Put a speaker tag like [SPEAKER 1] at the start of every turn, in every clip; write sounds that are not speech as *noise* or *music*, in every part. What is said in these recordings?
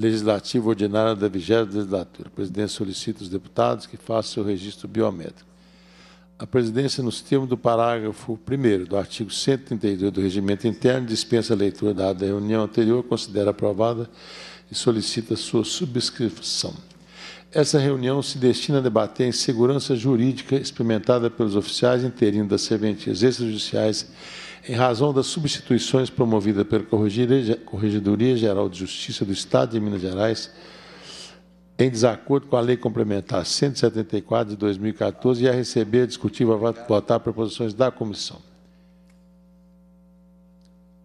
[SPEAKER 1] legislativa ordinária da 20 legislatura. A presidência solicita os deputados que façam seu registro biométrico. A presidência, nos termos do parágrafo 1 do artigo 132 do Regimento Interno, dispensa a leitura da reunião anterior, considera aprovada e solicita sua subscrição. Essa reunião se destina a debater a insegurança jurídica experimentada pelos oficiais interinos das serventias extrajudiciais em razão das substituições promovidas pela Corregedoria Geral de Justiça do Estado de Minas Gerais, em desacordo com a Lei Complementar 174 de 2014, e a receber, discutir e votar proposições da comissão.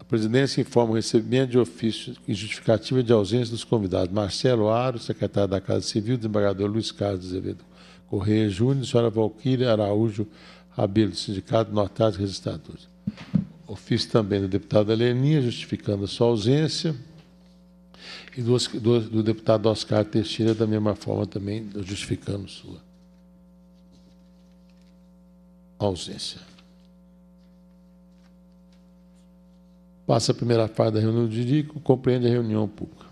[SPEAKER 1] A presidência informa o recebimento de ofício e justificativa de ausência dos convidados Marcelo Aro, secretário da Casa Civil, desembargador Luiz Carlos Azevedo Correia Júnior, senhora Valquíria Araújo Rabelo, do Sindicato Notários e Registradores. Ofício também do deputado Heleninha, justificando a sua ausência, e do, do, do deputado Oscar Teixeira, da mesma forma, também justificando sua ausência. Passa a primeira fase da reunião de Dirico, compreende a reunião pública.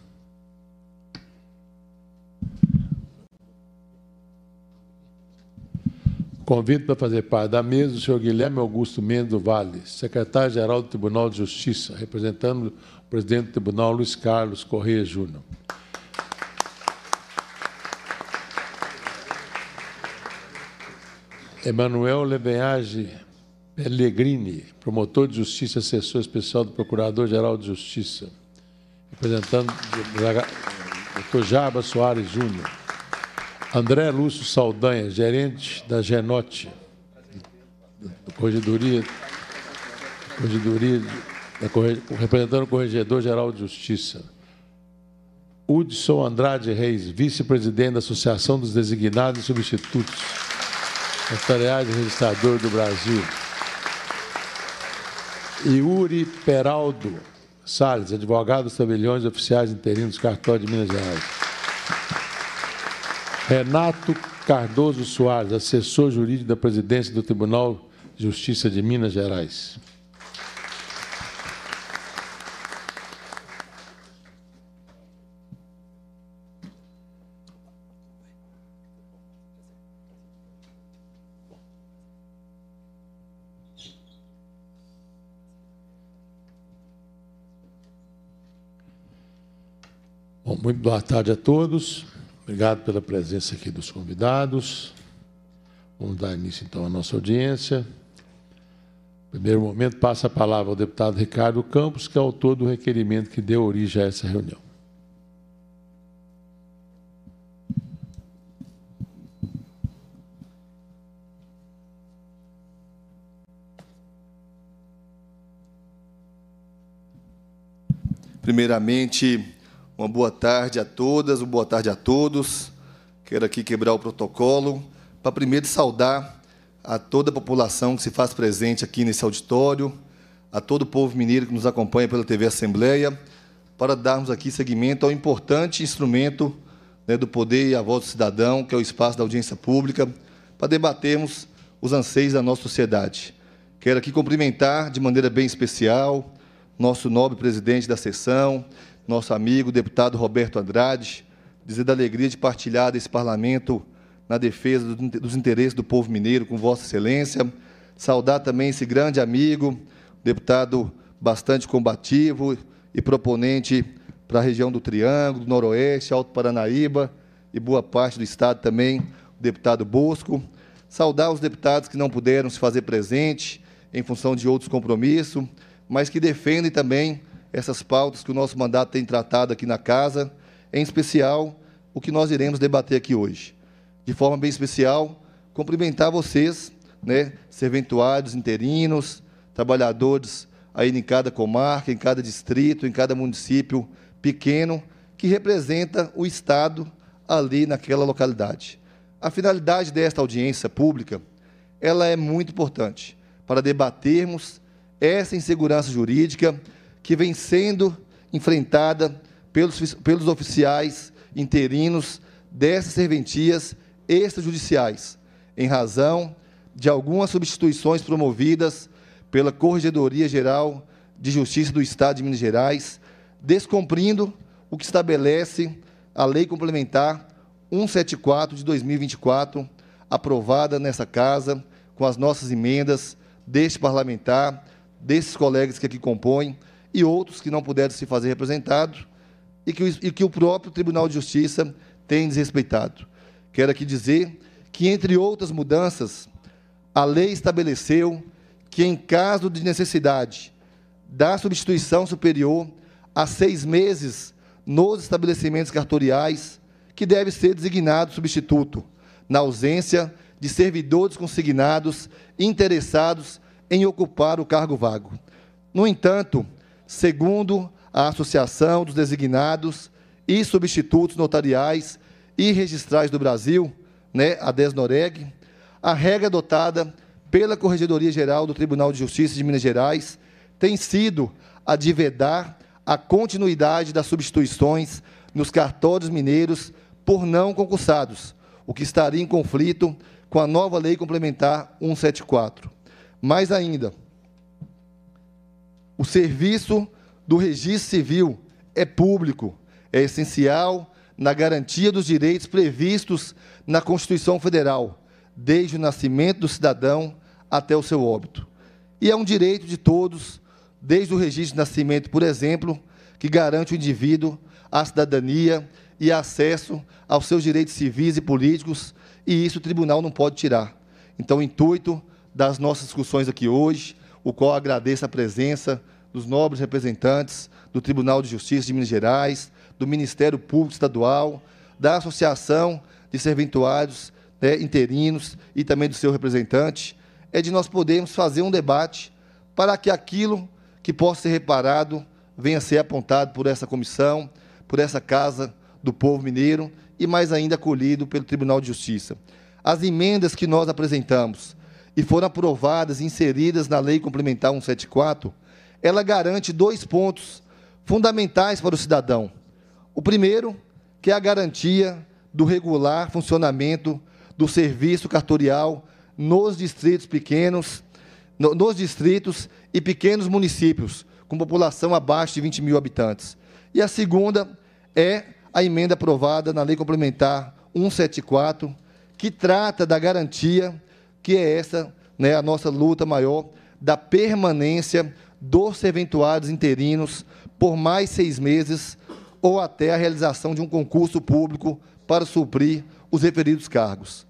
[SPEAKER 1] Convido para fazer parte da mesa o senhor Guilherme Augusto Mendes do Vale, secretário-geral do Tribunal de Justiça, representando o presidente do Tribunal, Luiz Carlos Correia Júnior. Emanuel Lebenhage Pellegrini, é promotor de justiça, assessor especial do Procurador-Geral de Justiça, representando Dr. Jarba Soares Júnior. André Lúcio Saldanha, gerente da Genote, Corregedoria, Corregedoria representando o Corregedor-Geral de Justiça. Hudson Andrade Reis, vice-presidente da Associação dos Designados e Substitutos, Notariado e Registrador do Brasil. Yuri Peraldo Salles, advogado dos tabeliões oficiais interinos do cartório de Minas Gerais. Renato Cardoso Soares, assessor jurídico da presidência do Tribunal de Justiça de Minas Gerais. Bom, muito boa tarde a todos. Obrigado pela presença aqui dos convidados. Vamos dar início, então, à nossa audiência. Primeiro momento, passa a palavra ao deputado Ricardo Campos, que é autor do requerimento que deu origem a essa reunião.
[SPEAKER 2] Primeiramente, uma boa tarde a todas, uma boa tarde a todos. Quero aqui quebrar o protocolo para primeiro saudar a toda a população que se faz presente aqui nesse auditório, a todo o povo mineiro que nos acompanha pela TV Assembleia, para darmos aqui seguimento ao importante instrumento né, do poder e a voz do cidadão, que é o espaço da audiência pública, para debatermos os anseios da nossa sociedade. Quero aqui cumprimentar de maneira bem especial nosso nobre presidente da sessão, nosso amigo deputado Roberto Andrade, dizer da alegria de partilhar desse parlamento na defesa dos interesses do povo mineiro com Vossa Excelência. Saudar também esse grande amigo, deputado bastante combativo e proponente para a região do Triângulo, Noroeste, Alto Paranaíba e boa parte do Estado também, o deputado Bosco. Saudar os deputados que não puderam se fazer presente em função de outros compromissos, mas que defendem também essas pautas que o nosso mandato tem tratado aqui na casa, em especial o que nós iremos debater aqui hoje. De forma bem especial, cumprimentar vocês, né, serventuários, interinos, trabalhadores aí em cada comarca, em cada distrito, em cada município pequeno, que representa o Estado ali naquela localidade. A finalidade desta audiência pública, ela é muito importante para debatermos essa insegurança jurídica que vem sendo enfrentada pelos, pelos oficiais interinos dessas serventias extrajudiciais, em razão de algumas substituições promovidas pela Corregedoria Geral de Justiça do Estado de Minas Gerais, descumprindo o que estabelece a Lei Complementar 174 de 2024, aprovada nessa casa com as nossas emendas deste parlamentar, desses colegas que aqui compõem, e outros que não puderam se fazer representados e que, o, e que o próprio Tribunal de Justiça tem desrespeitado. Quero aqui dizer que, entre outras mudanças, a lei estabeleceu que, em caso de necessidade da substituição superior a seis meses nos estabelecimentos cartoriais, que deve ser designado substituto, na ausência de servidores consignados interessados em ocupar o cargo vago. No entanto, segundo a Associação dos Designados e Substitutos Notariais e Registrais do Brasil, né, a DESNOREG, a regra adotada pela Corregedoria Geral do Tribunal de Justiça de Minas Gerais tem sido a de vedar a continuidade das substituições nos cartórios mineiros por não concursados, o que estaria em conflito com a nova Lei Complementar 174. Mais ainda, o serviço do registro civil é público, é essencial na garantia dos direitos previstos na Constituição Federal, desde o nascimento do cidadão até o seu óbito. E é um direito de todos, desde o registro de nascimento, por exemplo, que garante o indivíduo a cidadania e acesso aos seus direitos civis e políticos, e isso o tribunal não pode tirar. Então, o intuito das nossas discussões aqui hoje, o qual agradeço a presença dos nobres representantes do Tribunal de Justiça de Minas Gerais, do Ministério Público Estadual, da Associação de Serventuários né, Interinos e também do seu representante, é de nós podermos fazer um debate para que aquilo que possa ser reparado venha a ser apontado por essa comissão, por essa Casa do Povo Mineiro e mais ainda acolhido pelo Tribunal de Justiça. As emendas que nós apresentamos e foram aprovadas e inseridas na Lei Complementar 174 ela garante dois pontos fundamentais para o cidadão. O primeiro, que é a garantia do regular funcionamento do serviço cartorial nos distritos pequenos, nos distritos e pequenos municípios com população abaixo de 20 mil habitantes. E a segunda é a emenda aprovada na Lei Complementar 174, que trata da garantia, que é essa, né, a nossa luta maior, da permanência doce eventuários interinos por mais seis meses ou até a realização de um concurso público para suprir os referidos cargos.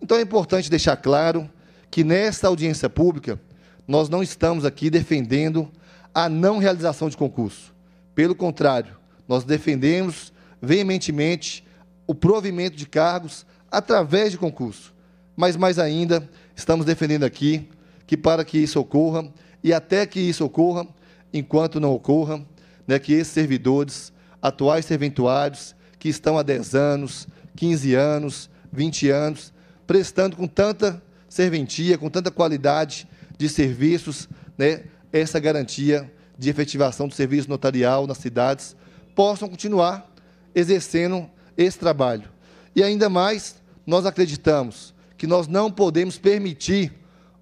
[SPEAKER 2] Então é importante deixar claro que nesta audiência pública nós não estamos aqui defendendo a não realização de concurso. Pelo contrário, nós defendemos veementemente o provimento de cargos através de concurso. Mas mais ainda, estamos defendendo aqui que para que isso ocorra, e até que isso ocorra, enquanto não ocorra, né, que esses servidores, atuais serventuários, que estão há 10 anos, 15 anos, 20 anos, prestando com tanta serventia, com tanta qualidade de serviços, né, essa garantia de efetivação do serviço notarial nas cidades, possam continuar exercendo esse trabalho. E ainda mais, nós acreditamos que nós não podemos permitir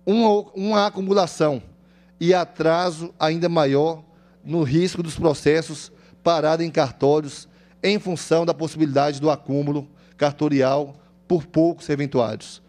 [SPEAKER 2] uma, uma acumulação e atraso ainda maior no risco dos processos parados em cartórios em função da possibilidade do acúmulo cartorial por poucos eventuários.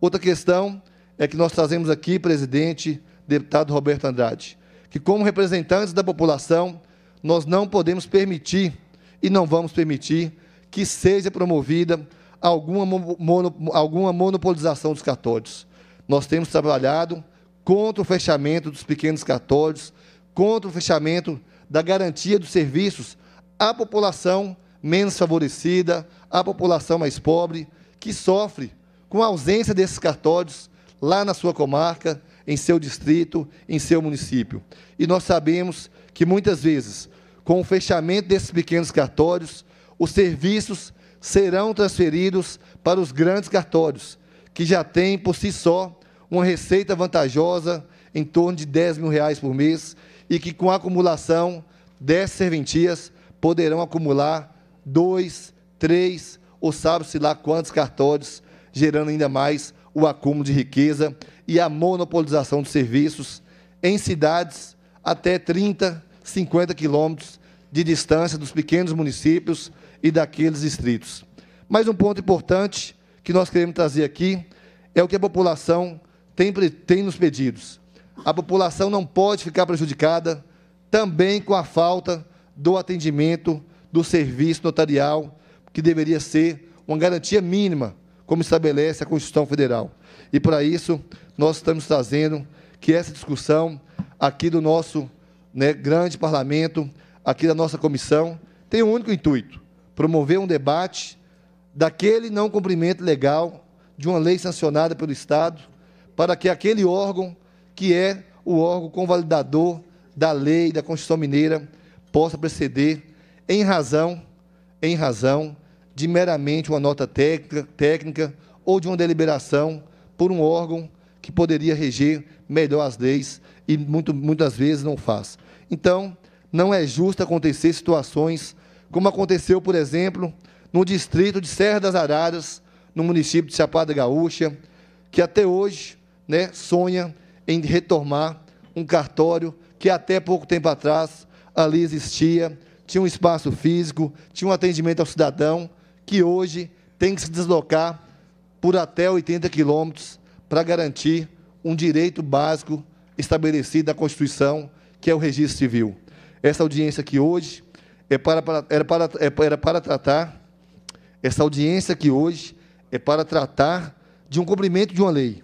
[SPEAKER 2] Outra questão é que nós trazemos aqui, presidente, deputado Roberto Andrade, que como representantes da população, nós não podemos permitir e não vamos permitir que seja promovida alguma, mono, alguma monopolização dos cartórios. Nós temos trabalhado contra o fechamento dos pequenos cartórios, contra o fechamento da garantia dos serviços à população menos favorecida, à população mais pobre, que sofre com a ausência desses cartórios lá na sua comarca, em seu distrito, em seu município. E nós sabemos que muitas vezes, com o fechamento desses pequenos cartórios, os serviços serão transferidos para os grandes cartórios, que já têm por si só uma receita vantajosa em torno de 10 mil reais por mês e que, com a acumulação, 10 serventias poderão acumular dois, três ou sabe-se lá quantos cartórios, gerando ainda mais o acúmulo de riqueza e a monopolização dos serviços em cidades até 30, 50 quilômetros de distância dos pequenos municípios e daqueles distritos. Mas um ponto importante que nós queremos trazer aqui é o que a população tem, tem nos pedidos. A população não pode ficar prejudicada também com a falta do atendimento do serviço notarial, que deveria ser uma garantia mínima, como estabelece a Constituição Federal. E, para isso, nós estamos trazendo que essa discussão aqui do nosso né, grande parlamento, aqui da nossa comissão, tem um único intuito, promover um debate daquele não cumprimento legal de uma lei sancionada pelo Estado para que aquele órgão, que é o órgão convalidador da lei da Constituição Mineira, possa preceder em razão, em razão de meramente uma nota técnica, técnica ou de uma deliberação por um órgão que poderia reger melhor as leis e muito, muitas vezes não faz. Então, não é justo acontecer situações como aconteceu, por exemplo, no distrito de Serra das Araras, no município de Chapada Gaúcha, que até hoje né, sonha em retomar um cartório que até pouco tempo atrás ali existia, tinha um espaço físico, tinha um atendimento ao cidadão, que hoje tem que se deslocar por até 80 quilômetros para garantir um direito básico estabelecido na Constituição, que é o registro civil. Essa audiência aqui hoje é para, era, para, é, era para tratar, essa audiência aqui hoje é para tratar de um cumprimento de uma lei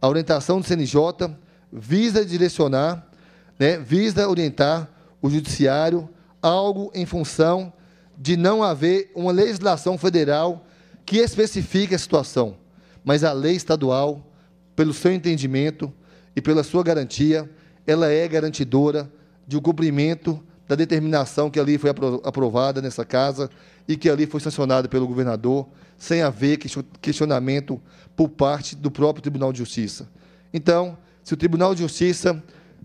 [SPEAKER 2] a orientação do CNJ visa direcionar, né, visa orientar o judiciário algo em função de não haver uma legislação federal que especifique a situação, mas a lei estadual, pelo seu entendimento e pela sua garantia, ela é garantidora de um cumprimento da determinação que ali foi aprovada nessa casa e que ali foi sancionada pelo governador, sem haver questionamento por parte do próprio Tribunal de Justiça. Então, se o Tribunal de Justiça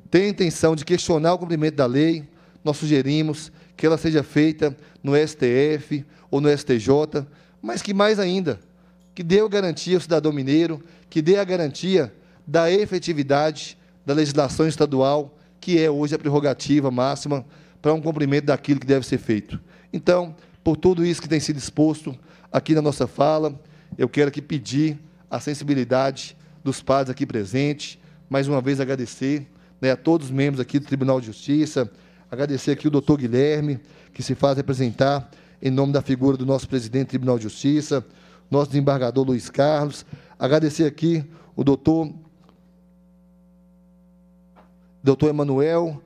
[SPEAKER 2] tem a intenção de questionar o cumprimento da lei, nós sugerimos que ela seja feita no STF ou no STJ, mas que mais ainda, que dê a garantia ao cidadão mineiro, que dê a garantia da efetividade da legislação estadual, que é hoje a prerrogativa máxima para um cumprimento daquilo que deve ser feito. Então, por tudo isso que tem sido exposto aqui na nossa fala, eu quero aqui pedir a sensibilidade dos padres aqui presentes, mais uma vez agradecer né, a todos os membros aqui do Tribunal de Justiça, agradecer aqui o doutor Guilherme, que se faz representar em nome da figura do nosso presidente do Tribunal de Justiça, nosso desembargador Luiz Carlos, agradecer aqui o doutor, doutor Emanuel,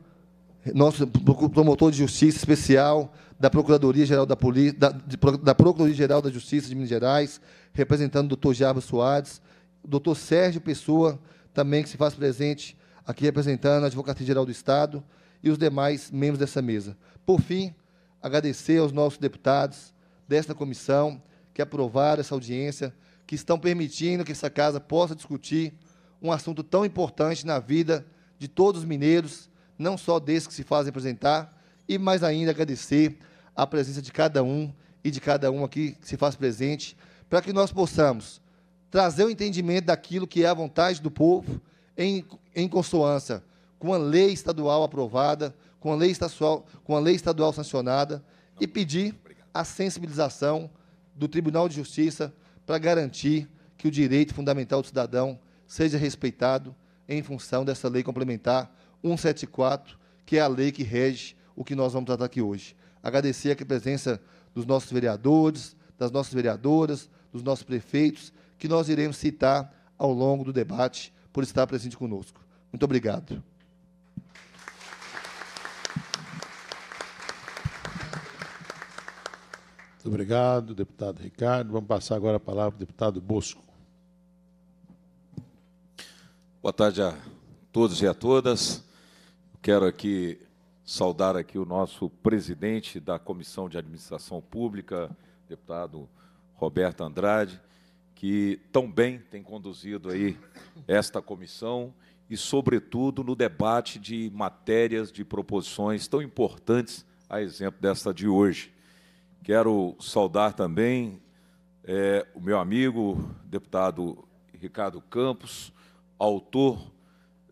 [SPEAKER 2] nosso promotor de justiça especial da Procuradoria-Geral da Polícia, da, da Procuradoria-Geral da Justiça de Minas Gerais, representando o doutor Jarbas Soares, o doutor Sérgio Pessoa, também que se faz presente aqui representando a Advocacia-Geral do Estado e os demais membros dessa mesa. Por fim, agradecer aos nossos deputados desta comissão que aprovaram essa audiência, que estão permitindo que essa casa possa discutir um assunto tão importante na vida de todos os mineiros, não só desses que se fazem apresentar, e mais ainda agradecer a presença de cada um e de cada um aqui que se faz presente, para que nós possamos trazer o entendimento daquilo que é a vontade do povo em, em consoância com a lei estadual aprovada, com a lei estadual, com a lei estadual sancionada e pedir a sensibilização do Tribunal de Justiça para garantir que o direito fundamental do cidadão seja respeitado em função dessa lei complementar 174, que é a lei que rege o que nós vamos tratar aqui hoje. Agradecer aqui a presença dos nossos vereadores, das nossas vereadoras, dos nossos prefeitos, que nós iremos citar ao longo do debate por estar presente conosco. Muito obrigado.
[SPEAKER 1] Muito obrigado, deputado Ricardo. Vamos passar agora a palavra ao deputado Bosco.
[SPEAKER 3] Boa tarde a todos e a todas. Quero aqui saudar aqui o nosso presidente da Comissão de Administração Pública, deputado Roberto Andrade, que tão bem tem conduzido aí esta comissão e, sobretudo, no debate de matérias, de proposições tão importantes, a exemplo desta de hoje. Quero saudar também é, o meu amigo, deputado Ricardo Campos, autor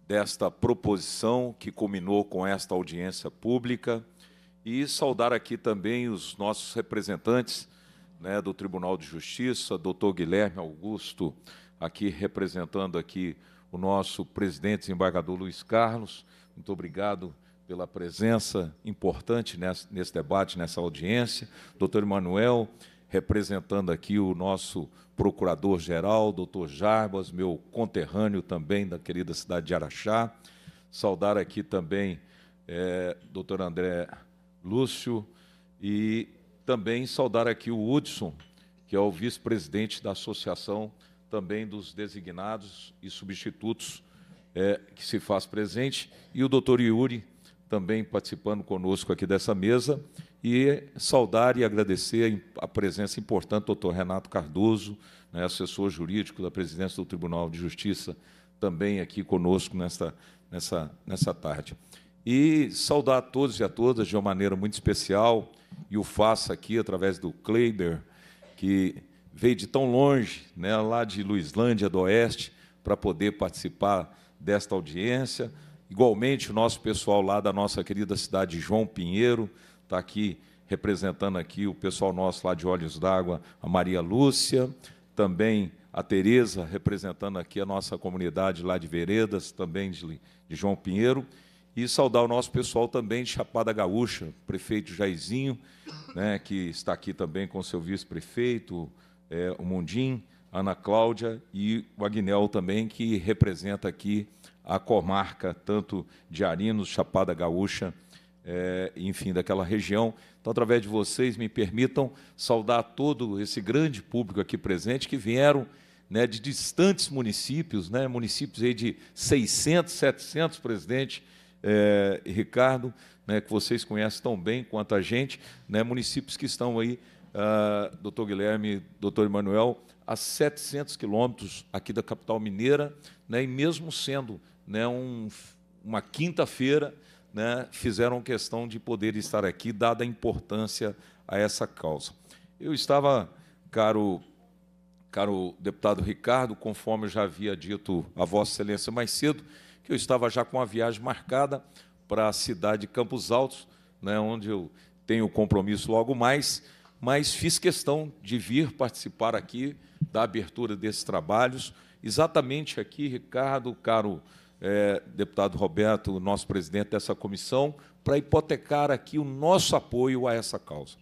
[SPEAKER 3] desta proposição que culminou com esta audiência pública e saudar aqui também os nossos representantes né, do Tribunal de Justiça, doutor Guilherme Augusto, aqui representando aqui o nosso presidente desembargador Luiz Carlos. Muito obrigado pela presença importante nesse, nesse debate, nessa audiência. Doutor Emanuel, representando aqui o nosso procurador-geral, doutor Jarbas, meu conterrâneo também da querida cidade de Araxá. Saudar aqui também é, doutor André Lúcio e também saudar aqui o Hudson, que é o vice-presidente da associação também dos designados e substitutos é, que se faz presente, e o doutor Yuri, também participando conosco aqui dessa mesa, e saudar e agradecer a presença importante do doutor Renato Cardoso, né, assessor jurídico da presidência do Tribunal de Justiça, também aqui conosco nesta, nessa, nessa tarde. E saudar a todos e a todas de uma maneira muito especial, e o faço aqui através do Kleiber, que veio de tão longe, né, lá de Luislândia do Oeste, para poder participar desta audiência, Igualmente, o nosso pessoal lá da nossa querida cidade, João Pinheiro, está aqui representando aqui o pessoal nosso lá de Olhos d'Água, a Maria Lúcia, também a Tereza, representando aqui a nossa comunidade lá de Veredas, também de, de João Pinheiro, e saudar o nosso pessoal também de Chapada Gaúcha, prefeito Jaizinho, né, que está aqui também com seu vice-prefeito, é, o Mundim, Ana Cláudia e o Agnel também, que representa aqui a comarca, tanto de Arinos, Chapada Gaúcha, é, enfim, daquela região. Então, através de vocês, me permitam saudar todo esse grande público aqui presente que vieram né, de distantes municípios, né, municípios aí de 600, 700, presidente é, Ricardo, né, que vocês conhecem tão bem quanto a gente, né, municípios que estão aí, uh, doutor Guilherme, doutor Emanuel, a 700 quilômetros aqui da capital mineira, né, e mesmo sendo né, um, uma quinta-feira, né, fizeram questão de poder estar aqui, dada a importância a essa causa. Eu estava, caro, caro deputado Ricardo, conforme eu já havia dito a Vossa Excelência mais cedo, que eu estava já com a viagem marcada para a cidade de Campos Altos, né, onde eu tenho compromisso logo mais, mas fiz questão de vir participar aqui da abertura desses trabalhos, exatamente aqui, Ricardo, caro é, deputado Roberto, nosso presidente dessa comissão, para hipotecar aqui o nosso apoio a essa causa.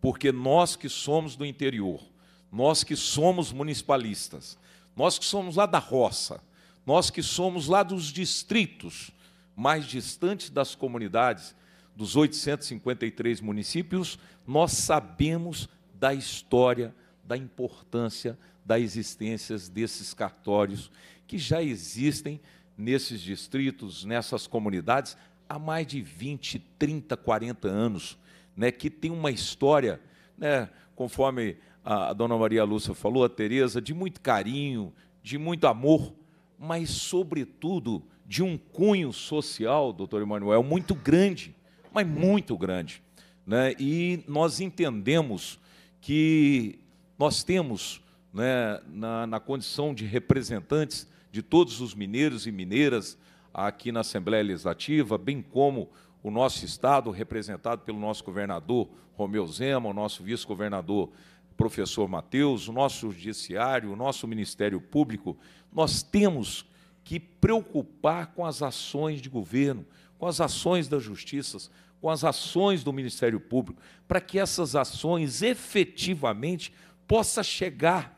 [SPEAKER 3] Porque nós que somos do interior, nós que somos municipalistas, nós que somos lá da roça, nós que somos lá dos distritos mais distantes das comunidades, dos 853 municípios, nós sabemos da história, da importância da existência desses cartórios que já existem nesses distritos, nessas comunidades, há mais de 20, 30, 40 anos, né, que tem uma história, né, conforme a, dona Maria Lúcia falou, a Tereza, de muito carinho, de muito amor, mas, sobretudo, de um cunho social, doutor Emanuel, muito grande, mas muito grande. Né? E nós entendemos que nós temos, né, na, na condição de representantes de todos os mineiros e mineiras aqui na Assembleia Legislativa, bem como o nosso Estado, representado pelo nosso governador Romeu Zema, o nosso vice-governador professor Matheus, o nosso Judiciário, o nosso Ministério Público, nós temos que preocupar com as ações de governo, com as ações das justiças, com as ações do Ministério Público, para que essas ações efetivamente possa chegar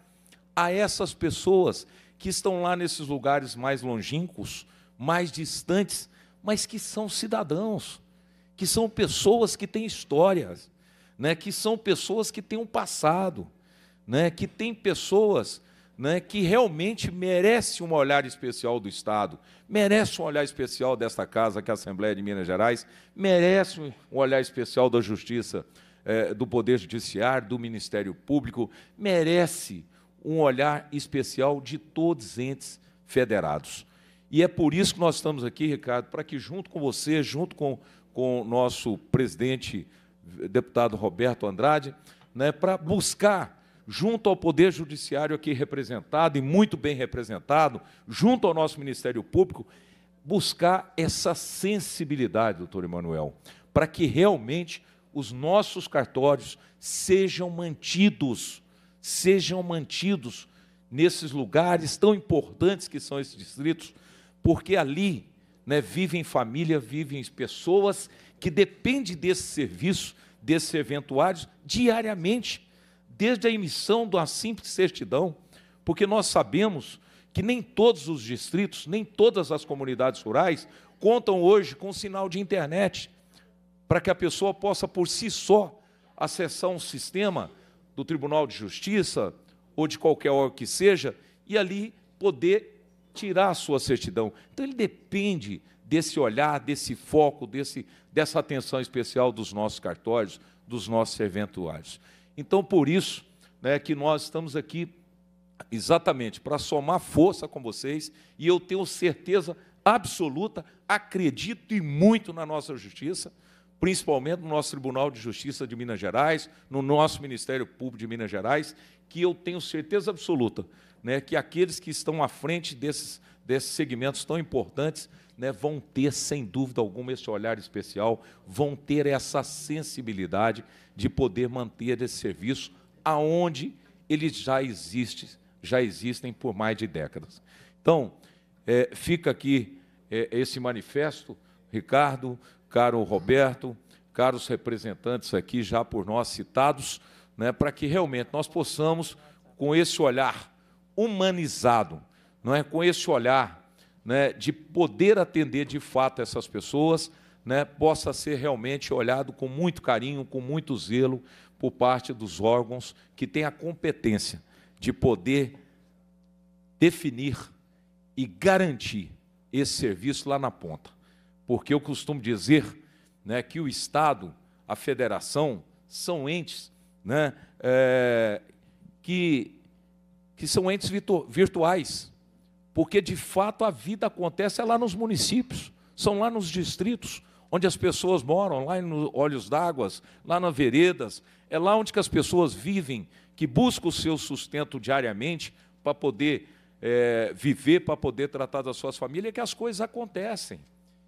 [SPEAKER 3] a essas pessoas que estão lá nesses lugares mais longínquos, mais distantes, mas que são cidadãos, que são pessoas que têm histórias, né, que são pessoas que têm um passado, né, que têm pessoas né, que realmente merece um olhar especial do Estado, merece um olhar especial desta casa, que é a Assembleia de Minas Gerais, merece um olhar especial da Justiça, eh, do Poder Judiciário, do Ministério Público, merece um olhar especial de todos os entes federados. E é por isso que nós estamos aqui, Ricardo, para que, junto com você, junto com, com o nosso presidente, eh, deputado Roberto Andrade, né, para buscar, junto ao Poder Judiciário aqui representado e muito bem representado, junto ao nosso Ministério Público, buscar essa sensibilidade, doutor Emanuel, para que realmente os nossos cartórios sejam mantidos sejam mantidos nesses lugares tão importantes que são esses distritos, porque ali né, vivem família, vivem pessoas que dependem desse serviço, desses eventuários, diariamente, desde a emissão de uma simples certidão, porque nós sabemos que nem todos os distritos, nem todas as comunidades rurais contam hoje com sinal de internet, para que a pessoa possa por si só acessar um sistema do Tribunal de Justiça ou de qualquer órgão que seja e ali poder tirar a sua certidão. Então ele depende desse olhar, desse foco, desse, dessa atenção especial dos nossos cartórios, dos nossos eventuários. Então por isso né, que nós estamos aqui exatamente para somar força com vocês e eu tenho certeza absoluta, acredito e muito na nossa justiça principalmente no nosso Tribunal de Justiça de Minas Gerais, no nosso Ministério Público de Minas Gerais, que eu tenho certeza absoluta né, que aqueles que estão à frente desses, desses segmentos tão importantes né, vão ter, sem dúvida alguma, esse olhar especial, vão ter essa sensibilidade de poder manter esse serviço aonde ele já existe, já existem por mais de décadas. Então, é, fica aqui é, esse manifesto, Ricardo, caro Roberto, caros representantes aqui já por nós citados, né, para que realmente nós possamos, com esse olhar humanizado, não é, com esse olhar né, de poder atender de fato essas pessoas, né, possa ser realmente olhado com muito carinho, com muito zelo por parte dos órgãos que têm a competência de poder definir e garantir esse serviço lá na ponta porque eu costumo dizer né, que o Estado, a federação, são entes né, é, que, que são entes virtuais, porque de fato a vida acontece é lá nos municípios, são lá nos distritos, onde as pessoas moram, lá nos olhos d'água, lá nas veredas, é lá onde as pessoas vivem, que buscam o seu sustento diariamente para poder é, viver, para poder tratar das suas famílias, que as coisas acontecem.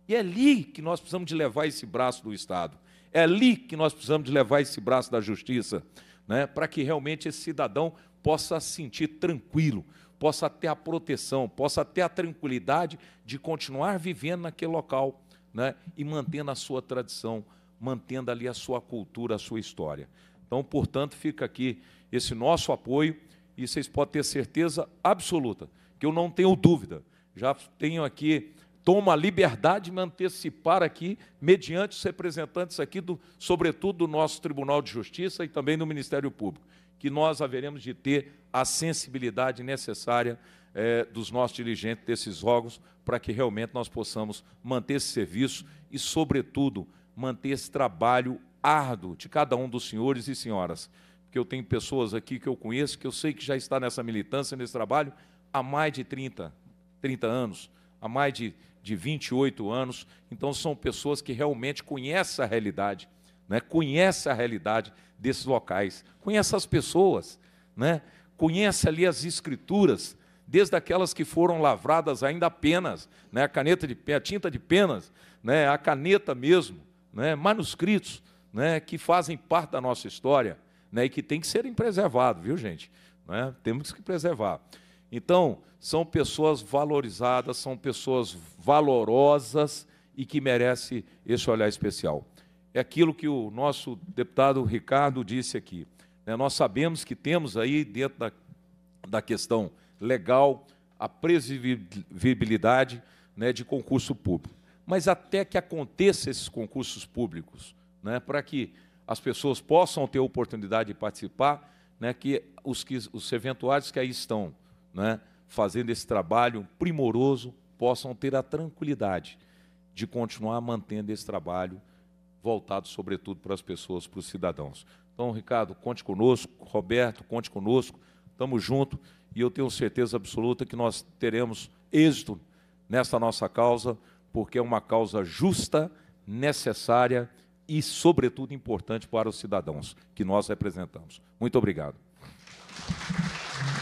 [SPEAKER 3] E é ali que nós precisamos de levar esse braço do Estado. É ali que nós precisamos de levar esse braço da justiça, né, para que realmente esse cidadão possa se sentir tranquilo, possa ter a proteção, possa ter a tranquilidade de continuar vivendo naquele local né, e mantendo a sua tradição, mantendo ali a sua cultura, a sua história. Então, portanto, fica aqui esse nosso apoio e vocês podem ter certeza absoluta, que eu não tenho dúvida. Já tenho aqui toma a liberdade de me antecipar aqui, mediante os representantes aqui, do, sobretudo do nosso Tribunal de Justiça e também do Ministério Público, que nós haveremos de ter a sensibilidade necessária é, dos nossos dirigentes desses órgãos para que realmente nós possamos manter esse serviço e, sobretudo, manter esse trabalho árduo de cada um dos senhores e senhoras. Porque eu tenho pessoas aqui que eu conheço, que eu sei que já está nessa militância, nesse trabalho, há mais de 30, 30 anos, há mais de de 28 anos. Então, são pessoas que realmente conhecem a realidade, né? conhecem a realidade desses locais, conhecem as pessoas, né? conhecem ali as escrituras, desde aquelas que foram lavradas ainda apenas, né? a caneta de a tinta de penas, né? a caneta mesmo, né? manuscritos né? que fazem parte da nossa história né? e que tem que serem preservados, viu gente? Né? Temos que preservar. Então, são pessoas valorizadas, são pessoas valorosas e que merecem esse olhar especial. É aquilo que o nosso deputado Ricardo disse aqui. Né? Nós sabemos que temos aí, dentro da, da questão legal, a previsibilidade né, de concurso público. Mas até que aconteça esses concursos públicos, né, para que as pessoas possam ter oportunidade de participar, né, que os, que os eventuais que aí estão, né, fazendo esse trabalho primoroso, possam ter a tranquilidade de continuar mantendo esse trabalho voltado, sobretudo, para as pessoas, para os cidadãos. Então, Ricardo, conte conosco, Roberto, conte conosco, estamos juntos e eu tenho certeza absoluta que nós teremos êxito nesta nossa causa, porque é uma causa justa, necessária e, sobretudo, importante para os cidadãos que nós representamos. Muito obrigado.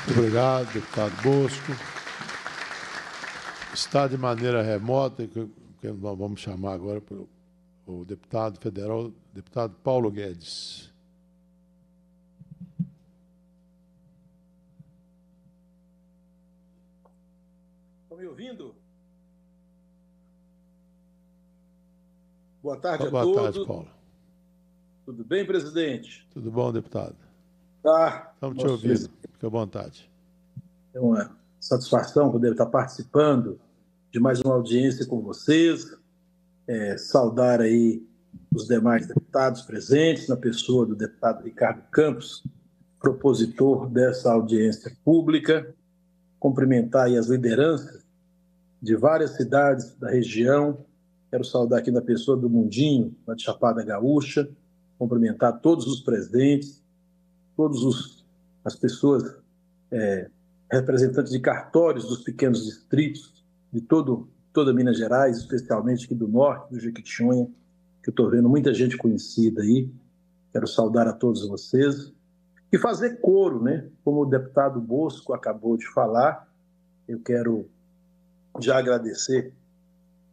[SPEAKER 1] Muito obrigado, deputado Bosco. Está de maneira remota, que nós vamos chamar agora o deputado federal, deputado Paulo Guedes.
[SPEAKER 4] Estão tá me ouvindo? Boa tarde Boa a todos. Boa tarde, Paulo. Tudo bem, presidente?
[SPEAKER 1] Tudo bom, deputado?
[SPEAKER 4] Tá. Estamos te ouvindo. Fique à vontade. É uma satisfação poder estar participando de mais uma audiência com vocês. É, saudar aí os demais deputados presentes, na pessoa do deputado Ricardo Campos, propositor dessa audiência pública. Cumprimentar as lideranças de várias cidades da região. Quero saudar aqui na pessoa do Mundinho, da Chapada Gaúcha. Cumprimentar todos os presidentes, todos os as pessoas é, representantes de cartórios dos pequenos distritos de todo, toda Minas Gerais, especialmente aqui do norte, do Jequitinhonha, que eu estou vendo muita gente conhecida aí. Quero saudar a todos vocês. E fazer coro, né? Como o deputado Bosco acabou de falar, eu quero já agradecer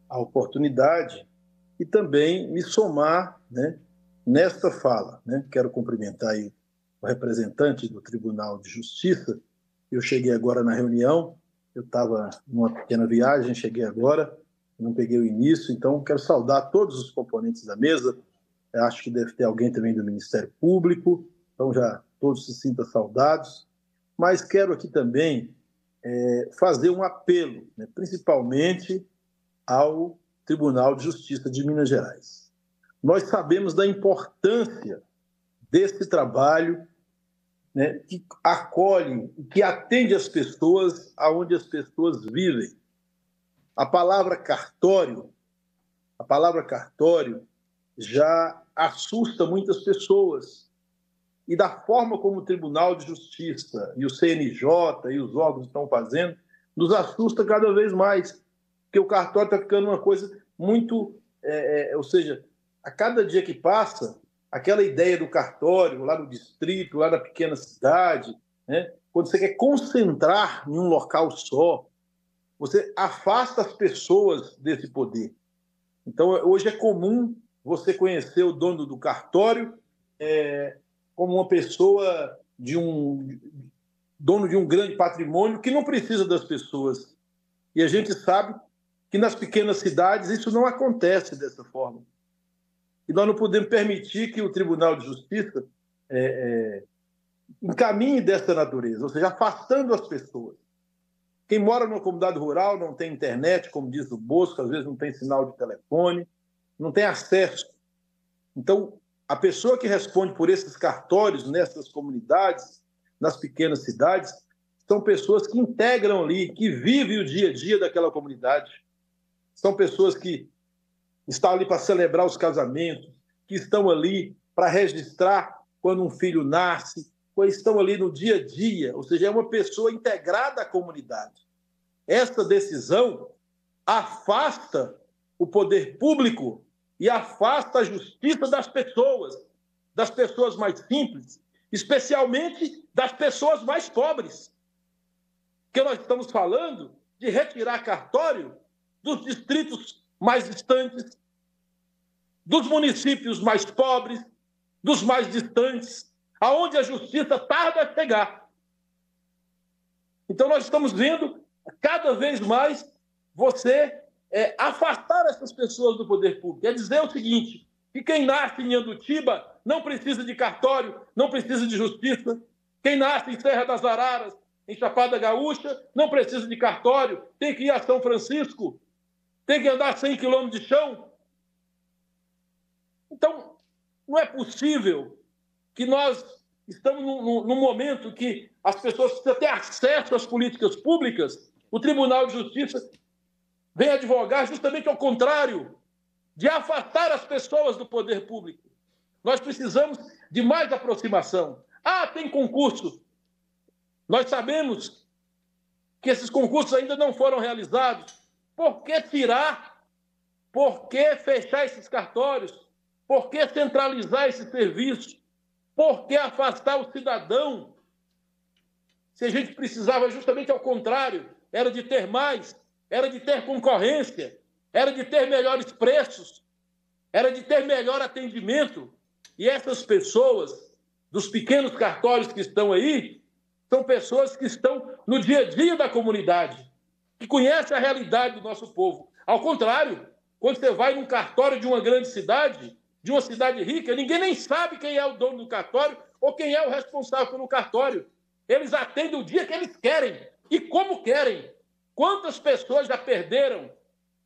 [SPEAKER 4] a oportunidade e também me somar né, nesta fala. Né? Quero cumprimentar aí o representante do Tribunal de Justiça. Eu cheguei agora na reunião, eu estava numa pequena viagem, cheguei agora, não peguei o início, então quero saudar todos os componentes da mesa. Eu acho que deve ter alguém também do Ministério Público, então já todos se sintam saudados. Mas quero aqui também é, fazer um apelo, né, principalmente ao Tribunal de Justiça de Minas Gerais. Nós sabemos da importância desse trabalho né, que acolhe, que atende as pessoas aonde as pessoas vivem. A palavra cartório, a palavra cartório já assusta muitas pessoas. E da forma como o Tribunal de Justiça e o CNJ e os órgãos estão fazendo, nos assusta cada vez mais, porque o cartório está ficando uma coisa muito, é, é ou seja, a cada dia que passa, aquela ideia do cartório lá no distrito, lá na pequena cidade, né? quando você quer concentrar em um local só, você afasta as pessoas desse poder. Então, hoje é comum você conhecer o dono do cartório é, como uma pessoa de um dono de um grande patrimônio que não precisa das pessoas. E a gente sabe que nas pequenas cidades isso não acontece dessa forma nós não podemos permitir que o Tribunal de Justiça é, é, encaminhe dessa natureza, ou seja, afastando as pessoas. Quem mora numa comunidade rural não tem internet, como diz o Bosco, às vezes não tem sinal de telefone, não tem acesso. Então, a pessoa que responde por esses cartórios nessas comunidades, nas pequenas cidades, são pessoas que integram ali, que vivem o dia a dia daquela comunidade. São pessoas que está ali para celebrar os casamentos, que estão ali para registrar quando um filho nasce, que estão ali no dia a dia, ou seja, é uma pessoa integrada à comunidade. Esta decisão afasta o poder público e afasta a justiça das pessoas, das pessoas mais simples, especialmente das pessoas mais pobres. Porque nós estamos falando de retirar cartório dos distritos mais distantes, dos municípios mais pobres, dos mais distantes, aonde a justiça tarda a chegar. Então, nós estamos vendo cada vez mais você é, afastar essas pessoas do poder público. É dizer o seguinte: que quem nasce em Andutiba não precisa de cartório, não precisa de justiça. Quem nasce em Serra das Araras, em Chapada Gaúcha, não precisa de cartório, tem que ir a São Francisco. Tem que andar 100 quilômetros de chão? Então, não é possível que nós estamos num, num momento que as pessoas precisam ter acesso às políticas públicas, o Tribunal de Justiça vem advogar justamente ao contrário, de afastar as pessoas do poder público. Nós precisamos de mais aproximação. Ah, tem concurso. Nós sabemos que esses concursos ainda não foram realizados. Por que tirar? Por que fechar esses cartórios? Por que centralizar esse serviço? Por que afastar o cidadão? Se a gente precisava justamente ao contrário, era de ter mais, era de ter concorrência, era de ter melhores preços, era de ter melhor atendimento. E essas pessoas, dos pequenos cartórios que estão aí, são pessoas que estão no dia a dia da comunidade que conhece a realidade do nosso povo. Ao contrário, quando você vai num cartório de uma grande cidade, de uma cidade rica, ninguém nem sabe quem é o dono do cartório ou quem é o responsável pelo cartório. Eles atendem o dia que eles querem e como querem. Quantas pessoas já perderam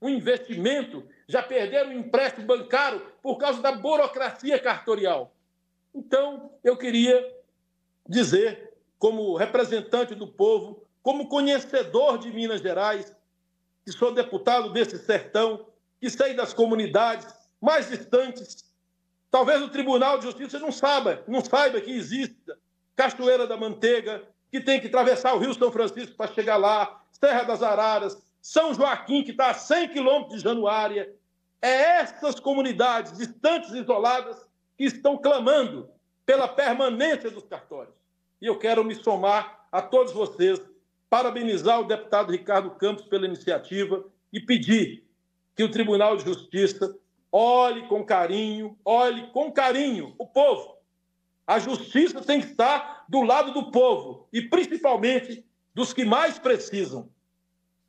[SPEAKER 4] um investimento, já perderam um empréstimo bancário por causa da burocracia cartorial? Então, eu queria dizer, como representante do povo, como conhecedor de Minas Gerais, que sou deputado desse sertão, que sei das comunidades mais distantes. Talvez o Tribunal de Justiça não saiba, não saiba que exista Cachoeira da Manteiga, que tem que atravessar o Rio São Francisco para chegar lá, Serra das Araras, São Joaquim, que está a 100 quilômetros de Januária. É essas comunidades distantes e isoladas que estão clamando pela permanência dos cartórios. E eu quero me somar a todos vocês parabenizar o deputado Ricardo Campos pela iniciativa e pedir que o Tribunal de Justiça olhe com carinho, olhe com carinho o povo. A justiça tem que estar do lado do povo e principalmente dos que mais precisam.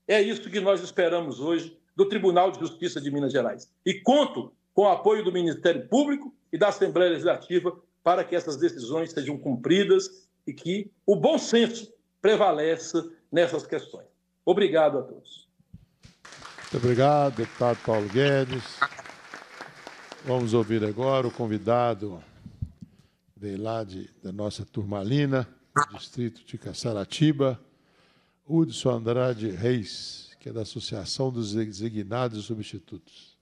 [SPEAKER 4] É isso que nós esperamos hoje do Tribunal de Justiça de Minas Gerais. E conto com o apoio do Ministério Público e da Assembleia Legislativa para que essas decisões sejam cumpridas e que o bom senso prevaleça nessas questões. Obrigado a todos.
[SPEAKER 1] Muito obrigado, deputado Paulo Guedes. Vamos ouvir agora o convidado de lá de, da nossa turmalina, distrito de Caçaratiba, Hudson Andrade Reis, que é da Associação dos Designados Substitutos.